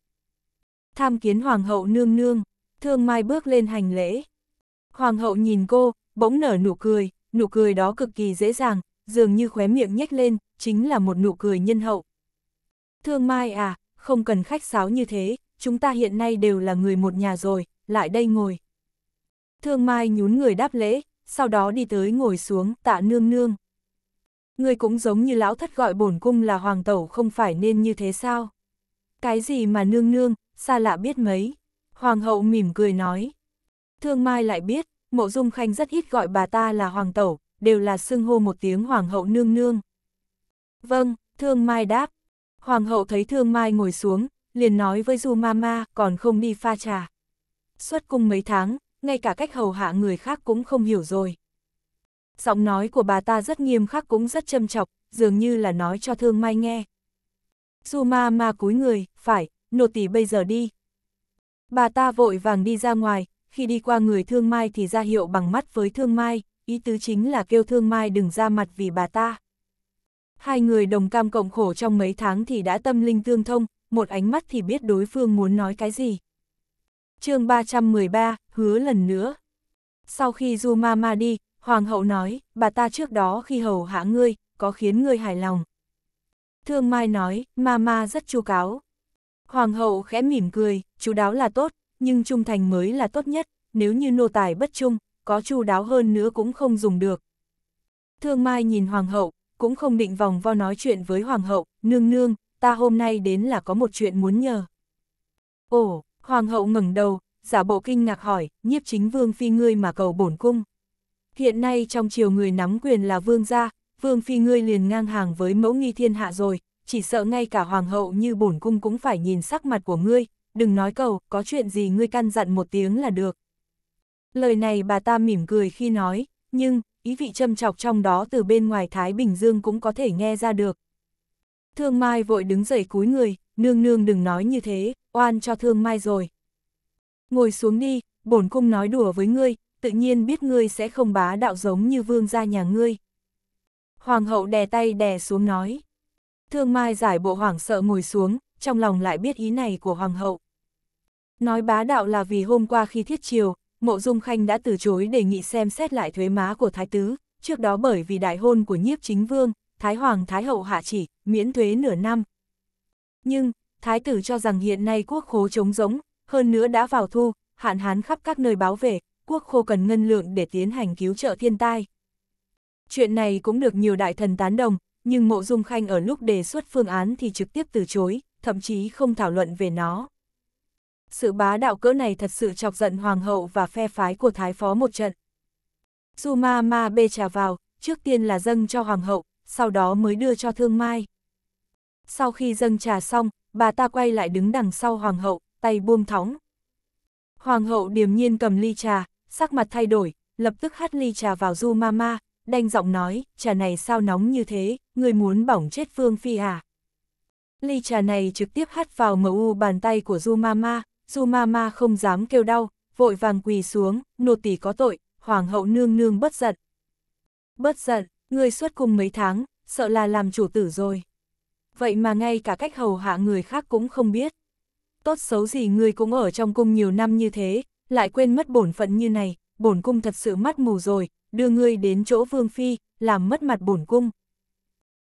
Tham kiến hoàng hậu nương nương, thương mai bước lên hành lễ. Hoàng hậu nhìn cô, bỗng nở nụ cười, nụ cười đó cực kỳ dễ dàng, dường như khóe miệng nhếch lên, chính là một nụ cười nhân hậu. Thương Mai à, không cần khách sáo như thế, chúng ta hiện nay đều là người một nhà rồi, lại đây ngồi. Thương Mai nhún người đáp lễ, sau đó đi tới ngồi xuống tạ nương nương. Người cũng giống như lão thất gọi bổn cung là hoàng tẩu không phải nên như thế sao? Cái gì mà nương nương, xa lạ biết mấy? Hoàng hậu mỉm cười nói. Thương Mai lại biết, Mộ Dung Khanh rất ít gọi bà ta là hoàng tẩu, đều là xưng hô một tiếng hoàng hậu nương nương. Vâng, Thương Mai đáp. Hoàng hậu thấy Thương Mai ngồi xuống, liền nói với Du Mama còn không đi pha trà. Xuất cung mấy tháng, ngay cả cách hầu hạ người khác cũng không hiểu rồi. Giọng nói của bà ta rất nghiêm khắc cũng rất châm chọc, dường như là nói cho Thương Mai nghe. Du Mama cúi người, phải, nô tỳ bây giờ đi. Bà ta vội vàng đi ra ngoài, khi đi qua người thương mai thì ra hiệu bằng mắt với thương mai, ý tứ chính là kêu thương mai đừng ra mặt vì bà ta. Hai người đồng cam cộng khổ trong mấy tháng thì đã tâm linh tương thông, một ánh mắt thì biết đối phương muốn nói cái gì. chương 313, hứa lần nữa. Sau khi Du Mama đi, Hoàng hậu nói, bà ta trước đó khi hầu hạ ngươi, có khiến ngươi hài lòng. Thương Mai nói, Mama rất chu cáo. Hoàng hậu khẽ mỉm cười, chú đáo là tốt, nhưng trung thành mới là tốt nhất, nếu như nô tài bất trung, có chu đáo hơn nữa cũng không dùng được. Thương Mai nhìn Hoàng hậu, cũng không định vòng vo nói chuyện với Hoàng hậu, nương nương, ta hôm nay đến là có một chuyện muốn nhờ. Ồ, Hoàng hậu ngẩng đầu, giả bộ kinh ngạc hỏi, nhiếp chính vương phi ngươi mà cầu bổn cung. Hiện nay trong triều người nắm quyền là vương gia, vương phi ngươi liền ngang hàng với mẫu nghi thiên hạ rồi, chỉ sợ ngay cả hoàng hậu như bổn cung cũng phải nhìn sắc mặt của ngươi, đừng nói cầu, có chuyện gì ngươi căn dặn một tiếng là được. Lời này bà ta mỉm cười khi nói, nhưng, ý vị châm chọc trong đó từ bên ngoài Thái Bình Dương cũng có thể nghe ra được. Thương Mai vội đứng dậy cúi người, nương nương đừng nói như thế, oan cho Thương Mai rồi. Ngồi xuống đi, bổn cung nói đùa với ngươi, tự nhiên biết ngươi sẽ không bá đạo giống như vương gia nhà ngươi. Hoàng hậu đè tay đè xuống nói. Thương Mai giải bộ hoảng sợ ngồi xuống, trong lòng lại biết ý này của Hoàng hậu. Nói bá đạo là vì hôm qua khi thiết triều, Mộ Dung Khanh đã từ chối đề nghị xem xét lại thuế má của Thái Tứ, trước đó bởi vì đại hôn của nhiếp chính vương, Thái Hoàng Thái Hậu hạ chỉ, miễn thuế nửa năm. Nhưng, Thái Tử cho rằng hiện nay quốc khố trống rỗng, hơn nữa đã vào thu, hạn hán khắp các nơi báo về, quốc khô cần ngân lượng để tiến hành cứu trợ thiên tai. Chuyện này cũng được nhiều đại thần tán đồng, nhưng Mộ Dung Khanh ở lúc đề xuất phương án thì trực tiếp từ chối, thậm chí không thảo luận về nó. Sự bá đạo cỡ này thật sự chọc giận hoàng hậu và phe phái của thái phó một trận. Su ma ma bê trà vào, trước tiên là dâng cho hoàng hậu, sau đó mới đưa cho thương mai. Sau khi dâng trà xong, bà ta quay lại đứng đằng sau hoàng hậu, tay buông thóng. Hoàng hậu điềm nhiên cầm ly trà, sắc mặt thay đổi, lập tức hắt ly trà vào du ma ma, đanh giọng nói, trà này sao nóng như thế, người muốn bỏng chết phương Phi à? ly trà này trực tiếp hắt vào mờ bàn tay của Du Mama, Du Mama không dám kêu đau, vội vàng quỳ xuống, nô tỳ có tội, hoàng hậu nương nương bất giận. Bất giận, ngươi suốt cùng mấy tháng, sợ là làm chủ tử rồi. Vậy mà ngay cả cách hầu hạ người khác cũng không biết. Tốt xấu gì ngươi cũng ở trong cung nhiều năm như thế, lại quên mất bổn phận như này, bổn cung thật sự mắt mù rồi, đưa ngươi đến chỗ vương phi, làm mất mặt bổn cung.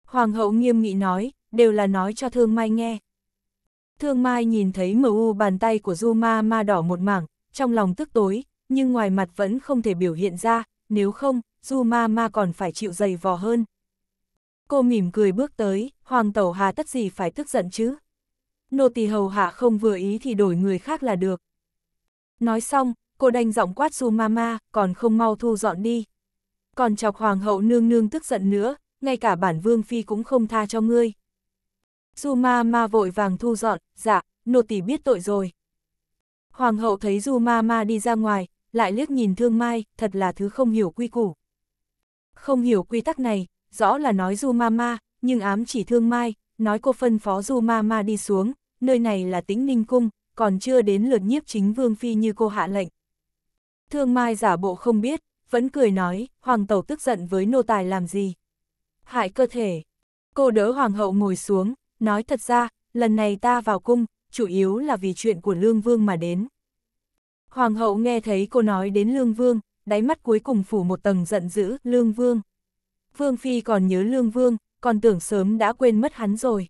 Hoàng hậu nghiêm nghị nói, đều là nói cho Thương Mai nghe. Thương Mai nhìn thấy u bàn tay của Du Ma Ma đỏ một mảng, trong lòng tức tối, nhưng ngoài mặt vẫn không thể biểu hiện ra, nếu không, Du Ma Ma còn phải chịu dày vò hơn. Cô mỉm cười bước tới, Hoàng Tẩu Hà tất gì phải tức giận chứ. Nô tỳ hầu hạ không vừa ý thì đổi người khác là được. Nói xong, cô đanh giọng quát Du Ma Ma, còn không mau thu dọn đi. Còn chọc Hoàng hậu nương nương tức giận nữa, ngay cả bản vương phi cũng không tha cho ngươi. Du ma ma vội vàng thu dọn, dạ, nô tỳ biết tội rồi. Hoàng hậu thấy Du ma ma đi ra ngoài, lại liếc nhìn Thương Mai, thật là thứ không hiểu quy củ. Không hiểu quy tắc này, rõ là nói Du ma ma, nhưng ám chỉ Thương Mai, nói cô phân phó Du ma ma đi xuống, nơi này là tĩnh ninh cung, còn chưa đến lượt nhiếp chính vương phi như cô hạ lệnh. Thương Mai giả bộ không biết, vẫn cười nói, hoàng tẩu tức giận với nô tài làm gì. Hại cơ thể. Cô đỡ hoàng hậu ngồi xuống, Nói thật ra, lần này ta vào cung, chủ yếu là vì chuyện của Lương Vương mà đến. Hoàng hậu nghe thấy cô nói đến Lương Vương, đáy mắt cuối cùng phủ một tầng giận dữ, Lương Vương. Vương Phi còn nhớ Lương Vương, còn tưởng sớm đã quên mất hắn rồi.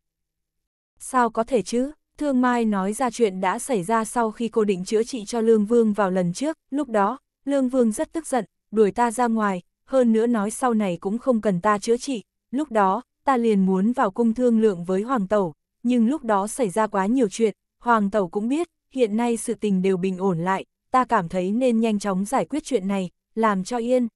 Sao có thể chứ? Thương Mai nói ra chuyện đã xảy ra sau khi cô định chữa trị cho Lương Vương vào lần trước, lúc đó, Lương Vương rất tức giận, đuổi ta ra ngoài, hơn nữa nói sau này cũng không cần ta chữa trị, lúc đó, ta liền muốn vào cung thương lượng với Hoàng Tẩu, nhưng lúc đó xảy ra quá nhiều chuyện, Hoàng Tẩu cũng biết, hiện nay sự tình đều bình ổn lại, ta cảm thấy nên nhanh chóng giải quyết chuyện này, làm cho yên.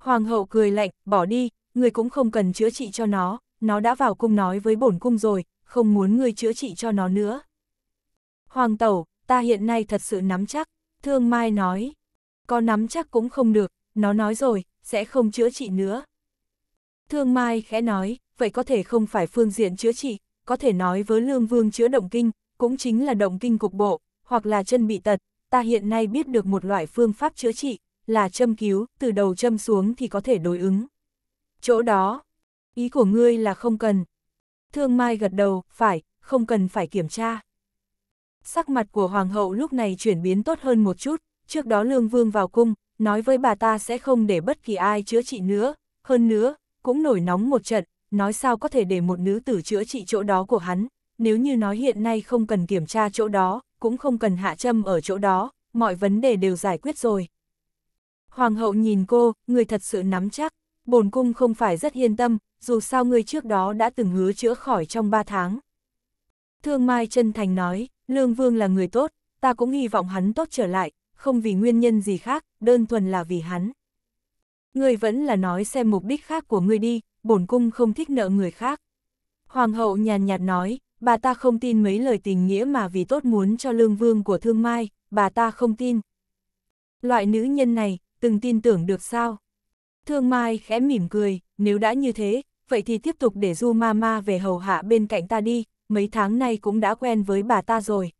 Hoàng hậu cười lạnh, bỏ đi, người cũng không cần chữa trị cho nó, nó đã vào cung nói với bổn cung rồi, không muốn người chữa trị cho nó nữa. Hoàng Tẩu, ta hiện nay thật sự nắm chắc, Thương Mai nói, có nắm chắc cũng không được, nó nói rồi, sẽ không chữa trị nữa. Thương Mai khẽ nói, vậy có thể không phải phương diện chữa trị, có thể nói với Lương Vương chữa động kinh, cũng chính là động kinh cục bộ, hoặc là chân bị tật, ta hiện nay biết được một loại phương pháp chữa trị, là châm cứu, từ đầu châm xuống thì có thể đối ứng. Chỗ đó, ý của ngươi là không cần. Thương Mai gật đầu, phải, không cần phải kiểm tra. Sắc mặt của Hoàng hậu lúc này chuyển biến tốt hơn một chút, trước đó Lương Vương vào cung, nói với bà ta sẽ không để bất kỳ ai chữa trị nữa, hơn nữa, cũng nổi nóng một trận, nói sao có thể để một nữ tử chữa trị chỗ đó của hắn, nếu như nói hiện nay không cần kiểm tra chỗ đó, cũng không cần hạ châm ở chỗ đó, mọi vấn đề đều giải quyết rồi. Hoàng hậu nhìn cô, người thật sự nắm chắc, bổn cung không phải rất yên tâm, dù sao người trước đó đã từng hứa chữa khỏi trong 3 tháng. Thương Mai chân thành nói, Lương Vương là người tốt, ta cũng hy vọng hắn tốt trở lại, không vì nguyên nhân gì khác, đơn thuần là vì hắn. Ngươi vẫn là nói xem mục đích khác của ngươi đi, bổn cung không thích nợ người khác. Hoàng hậu nhàn nhạt nói, bà ta không tin mấy lời tình nghĩa mà vì tốt muốn cho lương vương của thương mai, bà ta không tin. Loại nữ nhân này, từng tin tưởng được sao? Thương mai khẽ mỉm cười, nếu đã như thế, vậy thì tiếp tục để du ma ma về hầu hạ bên cạnh ta đi, mấy tháng nay cũng đã quen với bà ta rồi.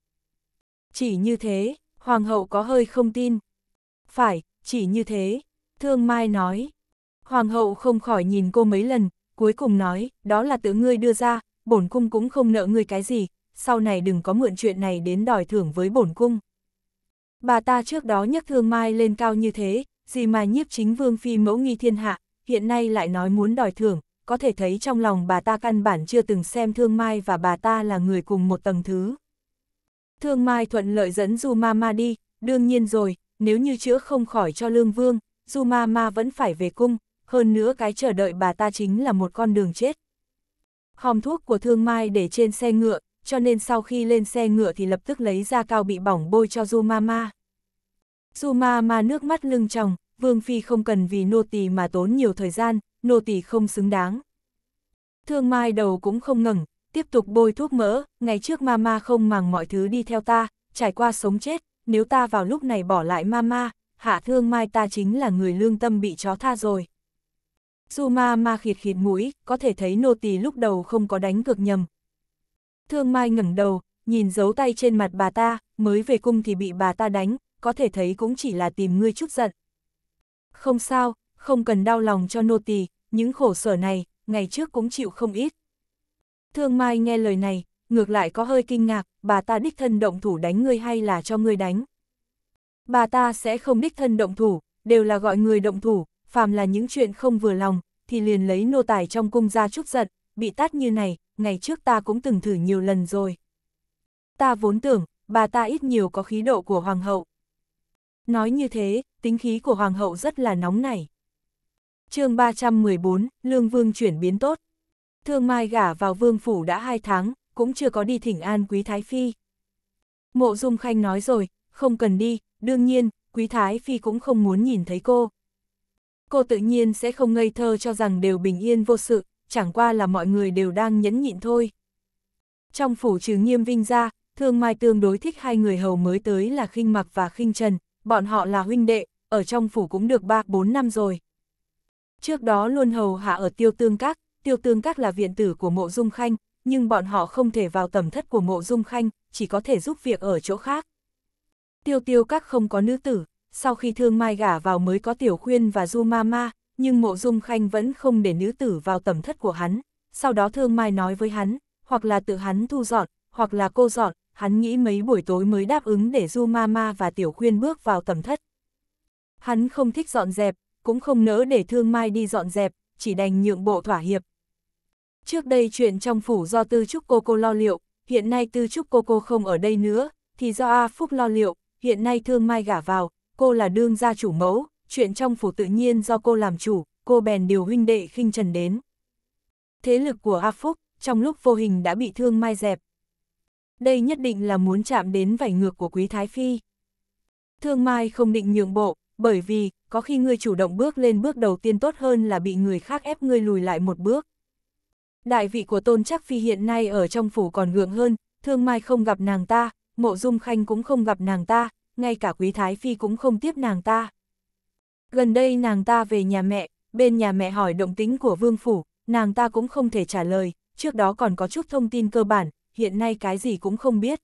Chỉ như thế, hoàng hậu có hơi không tin. Phải, chỉ như thế. Thương Mai nói. Hoàng hậu không khỏi nhìn cô mấy lần, cuối cùng nói, đó là tự ngươi đưa ra, bổn cung cũng không nợ ngươi cái gì, sau này đừng có mượn chuyện này đến đòi thưởng với bổn cung. Bà ta trước đó nhắc Thương Mai lên cao như thế, gì mà nhiếp chính vương phi mẫu nghi thiên hạ, hiện nay lại nói muốn đòi thưởng, có thể thấy trong lòng bà ta căn bản chưa từng xem Thương Mai và bà ta là người cùng một tầng thứ. Thương Mai thuận lợi dẫn Du Ma đi, đương nhiên rồi, nếu như chữa không khỏi cho Lương Vương, dù ma ma vẫn phải về cung, hơn nữa cái chờ đợi bà ta chính là một con đường chết. Hòm thuốc của Thương Mai để trên xe ngựa, cho nên sau khi lên xe ngựa thì lập tức lấy ra cao bị bỏng bôi cho Du Mama. Du Ma nước mắt lưng tròng, Vương Phi không cần vì nô tỳ mà tốn nhiều thời gian, nô tỳ không xứng đáng. Thương Mai đầu cũng không ngẩng, tiếp tục bôi thuốc mỡ, ngày trước Mama không màng mọi thứ đi theo ta, trải qua sống chết, nếu ta vào lúc này bỏ lại Mama, hạ thương mai ta chính là người lương tâm bị chó tha rồi. Su ma ma khịt khịt mũi, có thể thấy nô tỳ lúc đầu không có đánh cược nhầm. Thương mai ngẩng đầu, nhìn dấu tay trên mặt bà ta, mới về cung thì bị bà ta đánh, có thể thấy cũng chỉ là tìm ngươi chút giận. Không sao, không cần đau lòng cho nô tỳ, những khổ sở này, ngày trước cũng chịu không ít. Thương Mai nghe lời này, ngược lại có hơi kinh ngạc, bà ta đích thân động thủ đánh ngươi hay là cho ngươi đánh. Bà ta sẽ không đích thân động thủ, đều là gọi người động thủ, phàm là những chuyện không vừa lòng, thì liền lấy nô tài trong cung ra trúc giận, bị tát như này, ngày trước ta cũng từng thử nhiều lần rồi. Ta vốn tưởng, bà ta ít nhiều có khí độ của hoàng hậu. Nói như thế, tính khí của hoàng hậu rất là nóng nảy. chương 314, Lương Vương chuyển biến tốt. Thương Mai gả vào vương phủ đã hai tháng, cũng chưa có đi thỉnh an quý thái phi. Mộ Dung Khanh nói rồi, không cần đi, đương nhiên, Quý Thái Phi cũng không muốn nhìn thấy cô. Cô tự nhiên sẽ không ngây thơ cho rằng đều bình yên vô sự, chẳng qua là mọi người đều đang nhẫn nhịn thôi. Trong phủ trừ nghiêm vinh ra, thương mai tương đối thích hai người hầu mới tới là khinh mặc và khinh trần, bọn họ là huynh đệ, ở trong phủ cũng được 3-4 năm rồi. Trước đó luôn hầu hạ ở tiêu tương các, tiêu tương các là viện tử của mộ dung khanh, nhưng bọn họ không thể vào tầm thất của mộ dung khanh, chỉ có thể giúp việc ở chỗ khác tiêu tiêu các không có nữ tử, sau khi thương mai gả vào mới có tiểu khuyên và du ma ma, nhưng mộ dung khanh vẫn không để nữ tử vào tầm thất của hắn, sau đó thương mai nói với hắn, hoặc là tự hắn thu dọn, hoặc là cô dọn, hắn nghĩ mấy buổi tối mới đáp ứng để du ma ma và tiểu khuyên bước vào tầm thất. Hắn không thích dọn dẹp, cũng không nỡ để thương mai đi dọn dẹp, chỉ đành nhượng bộ thỏa hiệp. Trước đây chuyện trong phủ do tư trúc cô cô lo liệu, hiện nay tư trúc cô cô không ở đây nữa, thì do A Phúc lo liệu, hiện nay thương mai gả vào, cô là đương gia chủ mẫu, chuyện trong phủ tự nhiên do cô làm chủ, cô bèn điều huynh đệ khinh trần đến. Thế lực của A Phúc, trong lúc vô hình đã bị thương mai dẹp. Đây nhất định là muốn chạm đến vảy ngược của Quý Thái Phi. Thương mai không định nhượng bộ, bởi vì, có khi ngươi chủ động bước lên bước đầu tiên tốt hơn là bị người khác ép ngươi lùi lại một bước. Đại vị của Tôn Chắc Phi hiện nay ở trong phủ còn gượng hơn, Thương Mai không gặp nàng ta, mộ dung khanh cũng không gặp nàng ta, ngay cả quý thái phi cũng không tiếp nàng ta. Gần đây nàng ta về nhà mẹ, bên nhà mẹ hỏi động tính của vương phủ, nàng ta cũng không thể trả lời, trước đó còn có chút thông tin cơ bản, hiện nay cái gì cũng không biết.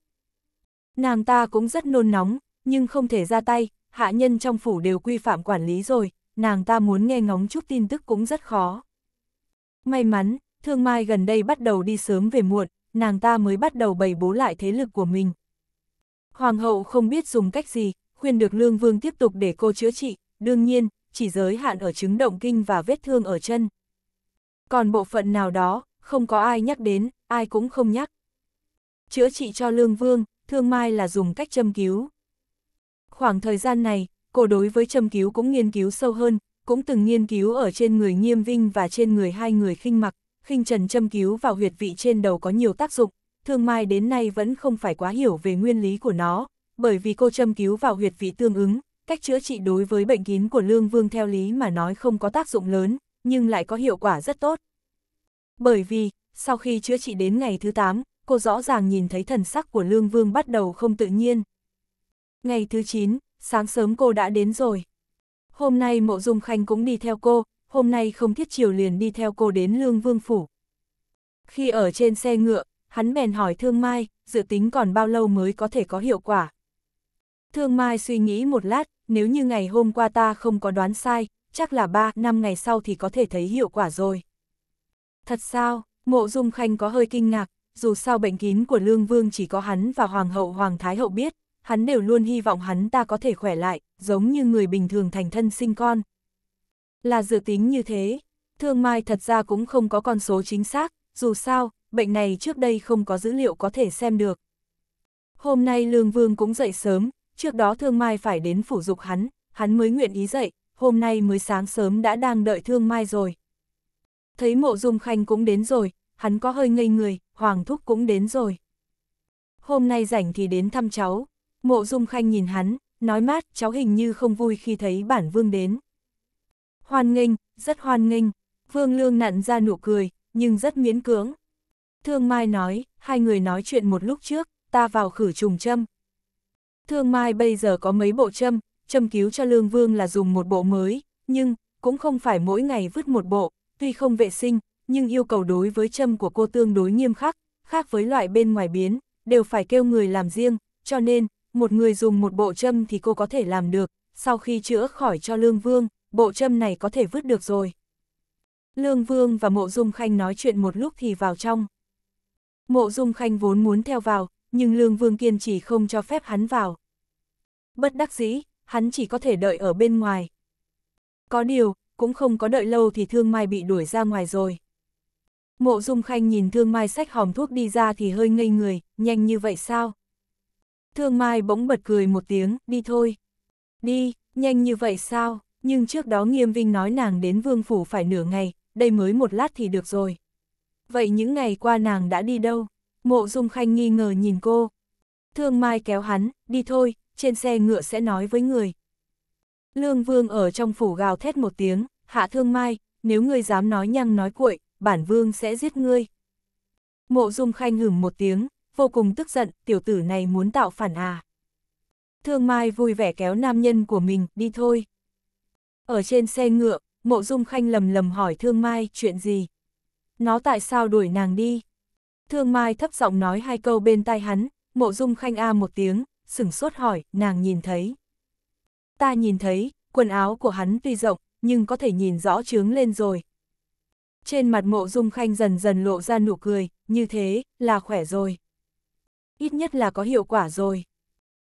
Nàng ta cũng rất nôn nóng, nhưng không thể ra tay, hạ nhân trong phủ đều quy phạm quản lý rồi, nàng ta muốn nghe ngóng chút tin tức cũng rất khó. May mắn, thương mai gần đây bắt đầu đi sớm về muộn, nàng ta mới bắt đầu bày bố lại thế lực của mình, Hoàng hậu không biết dùng cách gì, khuyên được Lương Vương tiếp tục để cô chữa trị, đương nhiên, chỉ giới hạn ở chứng động kinh và vết thương ở chân. Còn bộ phận nào đó, không có ai nhắc đến, ai cũng không nhắc. Chữa trị cho Lương Vương, thương mai là dùng cách châm cứu. Khoảng thời gian này, cô đối với châm cứu cũng nghiên cứu sâu hơn, cũng từng nghiên cứu ở trên người nghiêm vinh và trên người hai người khinh mặc, khinh trần châm cứu vào huyệt vị trên đầu có nhiều tác dụng, Thương Mai đến nay vẫn không phải quá hiểu về nguyên lý của nó, bởi vì cô châm cứu vào huyệt vị tương ứng, cách chữa trị đối với bệnh kín của Lương Vương theo lý mà nói không có tác dụng lớn, nhưng lại có hiệu quả rất tốt. Bởi vì, sau khi chữa trị đến ngày thứ 8, cô rõ ràng nhìn thấy thần sắc của Lương Vương bắt đầu không tự nhiên. Ngày thứ 9, sáng sớm cô đã đến rồi. Hôm nay Mộ Dung Khanh cũng đi theo cô, hôm nay không thiết chiều liền đi theo cô đến Lương Vương Phủ. Khi ở trên xe ngựa, hắn bèn hỏi Thương Mai, dự tính còn bao lâu mới có thể có hiệu quả. Thương Mai suy nghĩ một lát, nếu như ngày hôm qua ta không có đoán sai, chắc là 3, 5 ngày sau thì có thể thấy hiệu quả rồi. Thật sao, mộ dung khanh có hơi kinh ngạc, dù sao bệnh kín của Lương Vương chỉ có hắn và Hoàng hậu Hoàng Thái hậu biết, hắn đều luôn hy vọng hắn ta có thể khỏe lại, giống như người bình thường thành thân sinh con. Là dự tính như thế, Thương Mai thật ra cũng không có con số chính xác, dù sao, bệnh này trước đây không có dữ liệu có thể xem được. Hôm nay Lương Vương cũng dậy sớm, trước đó Thương Mai phải đến phủ dục hắn, hắn mới nguyện ý dậy, hôm nay mới sáng sớm đã đang đợi Thương Mai rồi. Thấy mộ dung khanh cũng đến rồi, hắn có hơi ngây người, Hoàng Thúc cũng đến rồi. Hôm nay rảnh thì đến thăm cháu, mộ dung khanh nhìn hắn, nói mát cháu hình như không vui khi thấy bản vương đến. Hoan nghênh, rất hoan nghênh, vương lương nặn ra nụ cười, nhưng rất miễn cưỡng. Thương Mai nói, hai người nói chuyện một lúc trước, ta vào khử trùng châm. Thương Mai bây giờ có mấy bộ châm, châm cứu cho Lương Vương là dùng một bộ mới, nhưng, cũng không phải mỗi ngày vứt một bộ, tuy không vệ sinh, nhưng yêu cầu đối với châm của cô tương đối nghiêm khắc, khác với loại bên ngoài biến, đều phải kêu người làm riêng, cho nên, một người dùng một bộ châm thì cô có thể làm được, sau khi chữa khỏi cho Lương Vương, bộ châm này có thể vứt được rồi. Lương Vương và Mộ Dung Khanh nói chuyện một lúc thì vào trong. Mộ Dung Khanh vốn muốn theo vào, nhưng Lương Vương kiên chỉ không cho phép hắn vào. Bất đắc dĩ, hắn chỉ có thể đợi ở bên ngoài. Có điều, cũng không có đợi lâu thì Thương Mai bị đuổi ra ngoài rồi. Mộ Dung Khanh nhìn Thương Mai sách hòm thuốc đi ra thì hơi ngây người, nhanh như vậy sao? Thương Mai bỗng bật cười một tiếng, đi thôi. Đi, nhanh như vậy sao? Nhưng trước đó Nghiêm Vinh nói nàng đến Vương Phủ phải nửa ngày, đây mới một lát thì được rồi vậy những ngày qua nàng đã đi đâu? Mộ Dung Khanh nghi ngờ nhìn cô. Thương Mai kéo hắn, đi thôi, trên xe ngựa sẽ nói với người. Lương Vương ở trong phủ gào thét một tiếng, hạ Thương Mai, nếu ngươi dám nói nhăng nói cuội, bản Vương sẽ giết ngươi. Mộ Dung Khanh hửm một tiếng, vô cùng tức giận, tiểu tử này muốn tạo phản à. Thương Mai vui vẻ kéo nam nhân của mình, đi thôi. Ở trên xe ngựa, Mộ Dung Khanh lầm lầm hỏi Thương Mai chuyện gì, nó tại sao đuổi nàng đi? Thương Mai thấp giọng nói hai câu bên tai hắn, mộ dung khanh a một tiếng, sửng sốt hỏi, nàng nhìn thấy. Ta nhìn thấy, quần áo của hắn tuy rộng, nhưng có thể nhìn rõ trướng lên rồi. Trên mặt mộ dung khanh dần dần lộ ra nụ cười, như thế, là khỏe rồi. Ít nhất là có hiệu quả rồi.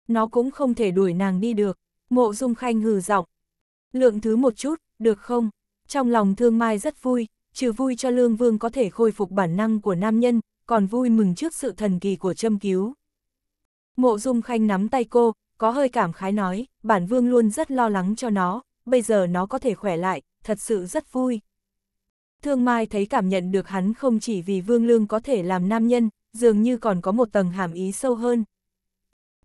Nó cũng không thể đuổi nàng đi được, mộ dung khanh hừ giọng. Lượng thứ một chút, được không? Trong lòng thương mai rất vui, trừ vui cho Lương Vương có thể khôi phục bản năng của nam nhân, còn vui mừng trước sự thần kỳ của châm cứu. Mộ Dung Khanh nắm tay cô, có hơi cảm khái nói, bản Vương luôn rất lo lắng cho nó, bây giờ nó có thể khỏe lại, thật sự rất vui. Thương Mai thấy cảm nhận được hắn không chỉ vì Vương Lương có thể làm nam nhân, dường như còn có một tầng hàm ý sâu hơn.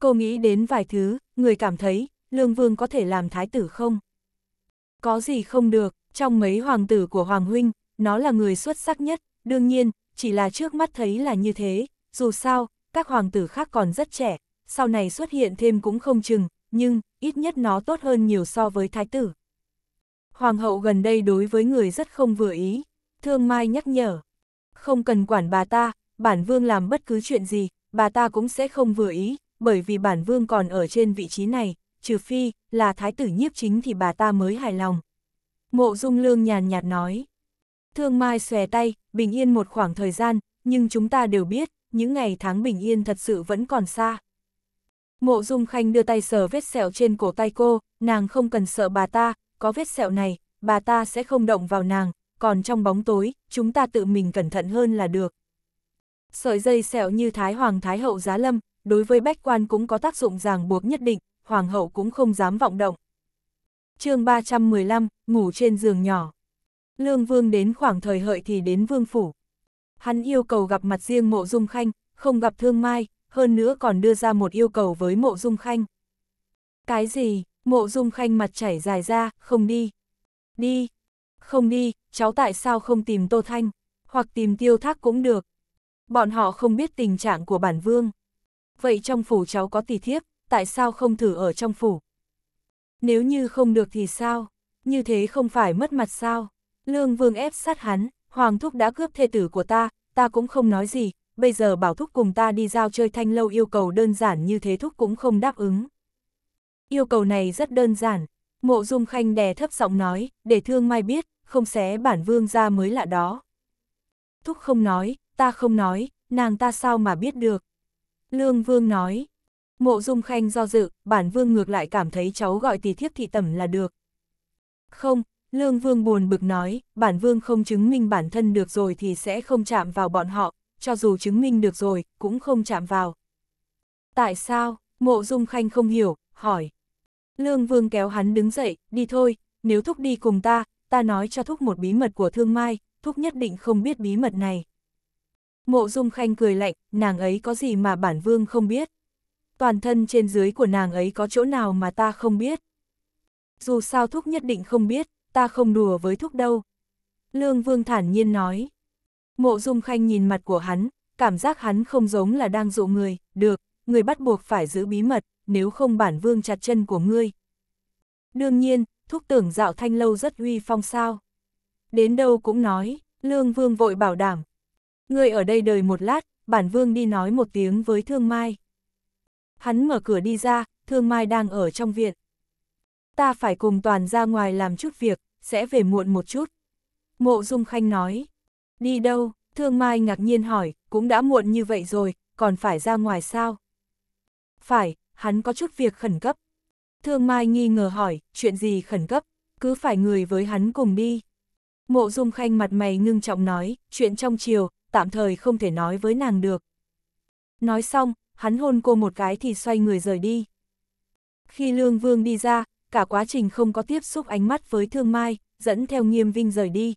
Cô nghĩ đến vài thứ, người cảm thấy, Lương Vương có thể làm thái tử không? Có gì không được, trong mấy hoàng tử của Hoàng Huynh, nó là người xuất sắc nhất, đương nhiên, chỉ là trước mắt thấy là như thế, dù sao, các hoàng tử khác còn rất trẻ, sau này xuất hiện thêm cũng không chừng, nhưng, ít nhất nó tốt hơn nhiều so với thái tử. Hoàng hậu gần đây đối với người rất không vừa ý, thương mai nhắc nhở. Không cần quản bà ta, bản vương làm bất cứ chuyện gì, bà ta cũng sẽ không vừa ý, bởi vì bản vương còn ở trên vị trí này, trừ phi, là thái tử nhiếp chính thì bà ta mới hài lòng. Mộ dung lương nhàn nhạt nói. Thương Mai xòe tay, bình yên một khoảng thời gian, nhưng chúng ta đều biết, những ngày tháng bình yên thật sự vẫn còn xa. Mộ Dung Khanh đưa tay sờ vết sẹo trên cổ tay cô, nàng không cần sợ bà ta, có vết sẹo này, bà ta sẽ không động vào nàng, còn trong bóng tối, chúng ta tự mình cẩn thận hơn là được. Sợi dây sẹo như Thái Hoàng Thái Hậu Giá Lâm, đối với bách quan cũng có tác dụng ràng buộc nhất định, Hoàng hậu cũng không dám vọng động. chương 315, ngủ trên giường nhỏ. Lương Vương đến khoảng thời hợi thì đến Vương Phủ. Hắn yêu cầu gặp mặt riêng Mộ Dung Khanh, không gặp Thương Mai, hơn nữa còn đưa ra một yêu cầu với Mộ Dung Khanh. Cái gì, Mộ Dung Khanh mặt chảy dài ra, không đi. Đi, không đi, cháu tại sao không tìm Tô Thanh, hoặc tìm Tiêu Thác cũng được. Bọn họ không biết tình trạng của bản vương. Vậy trong phủ cháu có tỷ thiếp, tại sao không thử ở trong phủ? Nếu như không được thì sao? Như thế không phải mất mặt sao? Lương Vương ép sát hắn, Hoàng Thúc đã cướp thê tử của ta, ta cũng không nói gì, bây giờ bảo Thúc cùng ta đi giao chơi thanh lâu yêu cầu đơn giản như thế Thúc cũng không đáp ứng. Yêu cầu này rất đơn giản, mộ dung khanh đè thấp giọng nói, để thương mai biết, không xé bản vương ra mới là đó. Thúc không nói, ta không nói, nàng ta sao mà biết được. Lương Vương nói, mộ dung khanh do dự, bản vương ngược lại cảm thấy cháu gọi tỷ thiếp thị tẩm là được. Không, Lương Vương buồn bực nói, bản Vương không chứng minh bản thân được rồi thì sẽ không chạm vào bọn họ, cho dù chứng minh được rồi, cũng không chạm vào. Tại sao? Mộ Dung Khanh không hiểu, hỏi. Lương Vương kéo hắn đứng dậy, đi thôi, nếu Thúc đi cùng ta, ta nói cho Thúc một bí mật của Thương Mai, Thúc nhất định không biết bí mật này. Mộ Dung Khanh cười lạnh, nàng ấy có gì mà bản Vương không biết. Toàn thân trên dưới của nàng ấy có chỗ nào mà ta không biết. Dù sao Thúc nhất định không biết, ta không đùa với thuốc đâu. Lương Vương thản nhiên nói. Mộ Dung Khanh nhìn mặt của hắn, cảm giác hắn không giống là đang dụ người, được, người bắt buộc phải giữ bí mật, nếu không bản vương chặt chân của ngươi. Đương nhiên, thúc tưởng dạo thanh lâu rất uy phong sao. Đến đâu cũng nói, Lương Vương vội bảo đảm. Ngươi ở đây đợi một lát, bản vương đi nói một tiếng với Thương Mai. Hắn mở cửa đi ra, Thương Mai đang ở trong viện ta phải cùng toàn ra ngoài làm chút việc, sẽ về muộn một chút. Mộ Dung Khanh nói, đi đâu, Thương Mai ngạc nhiên hỏi, cũng đã muộn như vậy rồi, còn phải ra ngoài sao? Phải, hắn có chút việc khẩn cấp. Thương Mai nghi ngờ hỏi, chuyện gì khẩn cấp, cứ phải người với hắn cùng đi. Mộ Dung Khanh mặt mày ngưng trọng nói, chuyện trong chiều, tạm thời không thể nói với nàng được. Nói xong, hắn hôn cô một cái thì xoay người rời đi. Khi Lương Vương đi ra, cả quá trình không có tiếp xúc ánh mắt với Thương Mai, dẫn theo Nghiêm Vinh rời đi.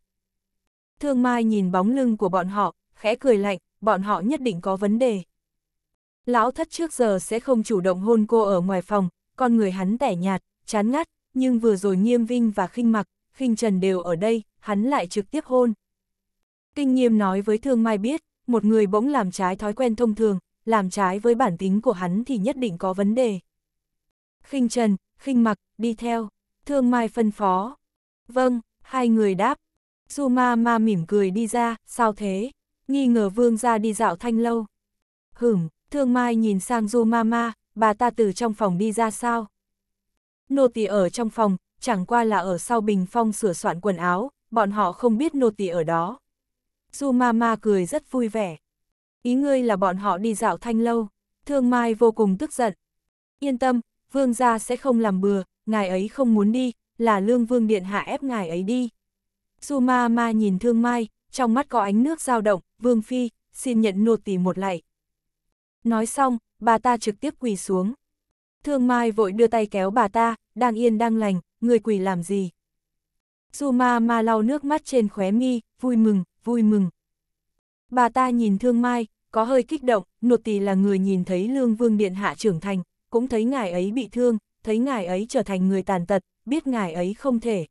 Thương Mai nhìn bóng lưng của bọn họ, khẽ cười lạnh, bọn họ nhất định có vấn đề. Lão thất trước giờ sẽ không chủ động hôn cô ở ngoài phòng, con người hắn tẻ nhạt, chán ngắt, nhưng vừa rồi Nghiêm Vinh và khinh mặc, khinh trần đều ở đây, hắn lại trực tiếp hôn. Kinh nghiêm nói với Thương Mai biết, một người bỗng làm trái thói quen thông thường, làm trái với bản tính của hắn thì nhất định có vấn đề. Khinh Trần, khinh mặc, đi theo, thương mai phân phó. Vâng, hai người đáp. Su ma ma mỉm cười đi ra, sao thế? Nghi ngờ vương ra đi dạo thanh lâu. Hửm, thương mai nhìn sang Du ma ma, bà ta từ trong phòng đi ra sao? Nô tỳ ở trong phòng, chẳng qua là ở sau bình phong sửa soạn quần áo, bọn họ không biết nô tỳ ở đó. Du ma ma cười rất vui vẻ. Ý ngươi là bọn họ đi dạo thanh lâu, thương mai vô cùng tức giận. Yên tâm, vương gia sẽ không làm bừa, ngài ấy không muốn đi, là lương vương điện hạ ép ngài ấy đi. Dù ma ma nhìn thương mai, trong mắt có ánh nước dao động, vương phi, xin nhận nô tỳ một lạy. Nói xong, bà ta trực tiếp quỳ xuống. Thương mai vội đưa tay kéo bà ta, đang yên đang lành, người quỳ làm gì. Dù ma ma lau nước mắt trên khóe mi, vui mừng, vui mừng. Bà ta nhìn thương mai, có hơi kích động, nô tỳ là người nhìn thấy lương vương điện hạ trưởng thành, cũng thấy ngài ấy bị thương, thấy ngài ấy trở thành người tàn tật, biết ngài ấy không thể.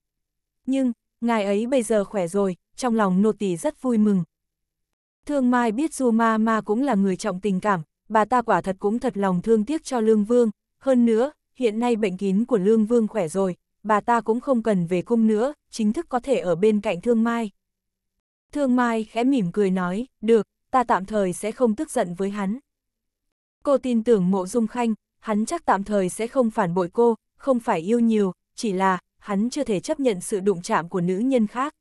Nhưng, ngài ấy bây giờ khỏe rồi, trong lòng nô tỳ rất vui mừng. Thương Mai biết Du Ma Ma cũng là người trọng tình cảm, bà ta quả thật cũng thật lòng thương tiếc cho Lương Vương, hơn nữa, hiện nay bệnh kín của Lương Vương khỏe rồi, bà ta cũng không cần về cung nữa, chính thức có thể ở bên cạnh Thương Mai. Thương Mai khẽ mỉm cười nói, được, ta tạm thời sẽ không tức giận với hắn. Cô tin tưởng mộ dung khanh, hắn chắc tạm thời sẽ không phản bội cô, không phải yêu nhiều, chỉ là, hắn chưa thể chấp nhận sự đụng chạm của nữ nhân khác.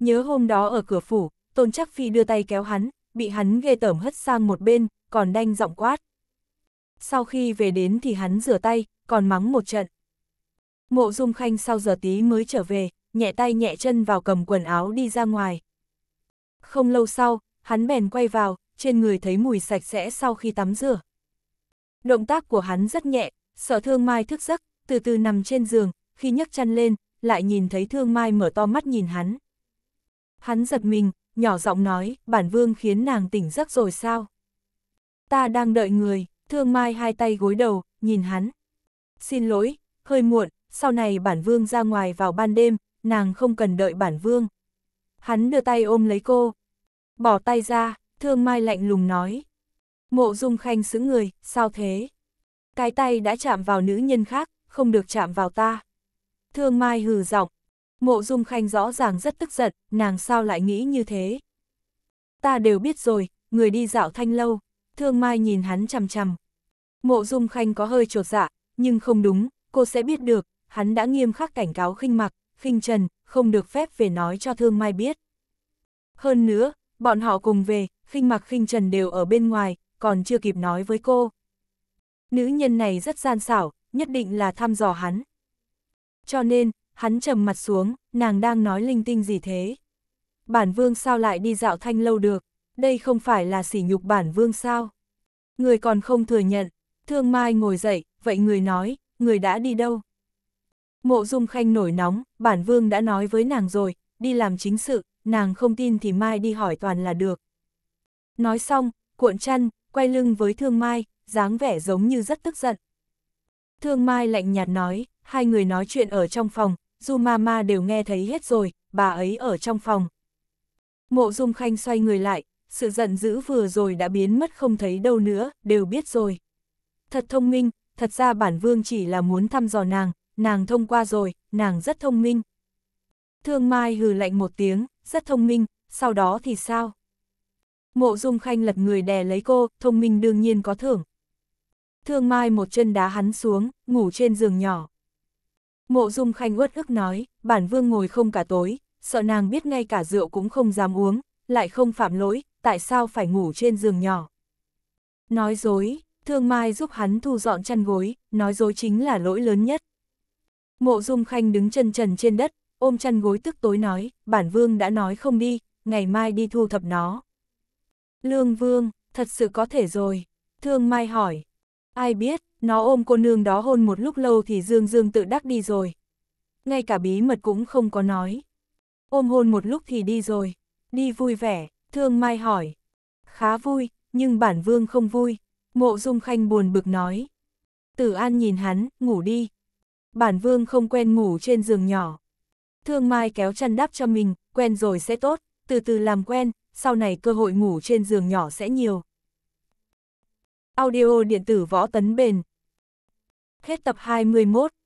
Nhớ hôm đó ở cửa phủ, Tôn trác Phi đưa tay kéo hắn, bị hắn ghê tởm hất sang một bên, còn đanh giọng quát. Sau khi về đến thì hắn rửa tay, còn mắng một trận. Mộ Dung Khanh sau giờ tí mới trở về, nhẹ tay nhẹ chân vào cầm quần áo đi ra ngoài. Không lâu sau, hắn bèn quay vào, trên người thấy mùi sạch sẽ sau khi tắm rửa. Động tác của hắn rất nhẹ, sở thương mai thức giấc, từ từ nằm trên giường, khi nhấc chăn lên, lại nhìn thấy thương mai mở to mắt nhìn hắn. Hắn giật mình, nhỏ giọng nói, bản vương khiến nàng tỉnh giấc rồi sao? Ta đang đợi người, thương mai hai tay gối đầu, nhìn hắn. Xin lỗi, hơi muộn, sau này bản vương ra ngoài vào ban đêm, nàng không cần đợi bản vương. Hắn đưa tay ôm lấy cô. Bỏ tay ra, thương mai lạnh lùng nói, Mộ dung khanh xứ người, sao thế? Cái tay đã chạm vào nữ nhân khác, không được chạm vào ta. Thương Mai hừ giọng. Mộ dung khanh rõ ràng rất tức giận, nàng sao lại nghĩ như thế? Ta đều biết rồi, người đi dạo thanh lâu. Thương Mai nhìn hắn chằm chằm. Mộ dung khanh có hơi trột dạ, nhưng không đúng, cô sẽ biết được, hắn đã nghiêm khắc cảnh cáo khinh mặc, khinh trần, không được phép về nói cho Thương Mai biết. Hơn nữa, bọn họ cùng về, khinh mặc khinh trần đều ở bên ngoài, còn chưa kịp nói với cô. Nữ nhân này rất gian xảo, nhất định là thăm dò hắn. Cho nên, hắn trầm mặt xuống, nàng đang nói linh tinh gì thế? Bản vương sao lại đi dạo thanh lâu được, đây không phải là sỉ nhục bản vương sao? Người còn không thừa nhận, thương mai ngồi dậy, vậy người nói, người đã đi đâu? Mộ dung khanh nổi nóng, bản vương đã nói với nàng rồi, đi làm chính sự, nàng không tin thì mai đi hỏi toàn là được. Nói xong, cuộn chăn, quay lưng với Thương Mai, dáng vẻ giống như rất tức giận. Thương Mai lạnh nhạt nói, hai người nói chuyện ở trong phòng, dù mama đều nghe thấy hết rồi, bà ấy ở trong phòng. Mộ Dung Khanh xoay người lại, sự giận dữ vừa rồi đã biến mất không thấy đâu nữa, đều biết rồi. Thật thông minh, thật ra bản vương chỉ là muốn thăm dò nàng, nàng thông qua rồi, nàng rất thông minh. Thương Mai hừ lạnh một tiếng, rất thông minh, sau đó thì sao? Mộ Dung Khanh lật người đè lấy cô, thông minh đương nhiên có thưởng. Thương Mai một chân đá hắn xuống, ngủ trên giường nhỏ. Mộ Dung Khanh uất ức nói, bản vương ngồi không cả tối, sợ nàng biết ngay cả rượu cũng không dám uống, lại không phạm lỗi, tại sao phải ngủ trên giường nhỏ. Nói dối, Thương Mai giúp hắn thu dọn chăn gối, nói dối chính là lỗi lớn nhất. Mộ Dung Khanh đứng chân trần trên đất, ôm chăn gối tức tối nói, bản vương đã nói không đi, ngày mai đi thu thập nó. Lương Vương, thật sự có thể rồi. Thương Mai hỏi. Ai biết, nó ôm cô nương đó hôn một lúc lâu thì Dương Dương tự đắc đi rồi. Ngay cả bí mật cũng không có nói. Ôm hôn một lúc thì đi rồi. Đi vui vẻ, Thương Mai hỏi. Khá vui, nhưng bản vương không vui. Mộ Dung Khanh buồn bực nói. Tử An nhìn hắn, ngủ đi. Bản vương không quen ngủ trên giường nhỏ. Thương Mai kéo chăn đắp cho mình, quen rồi sẽ tốt, từ từ làm quen, sau này cơ hội ngủ trên giường nhỏ sẽ nhiều. Audio điện tử võ tấn bền Hết tập 21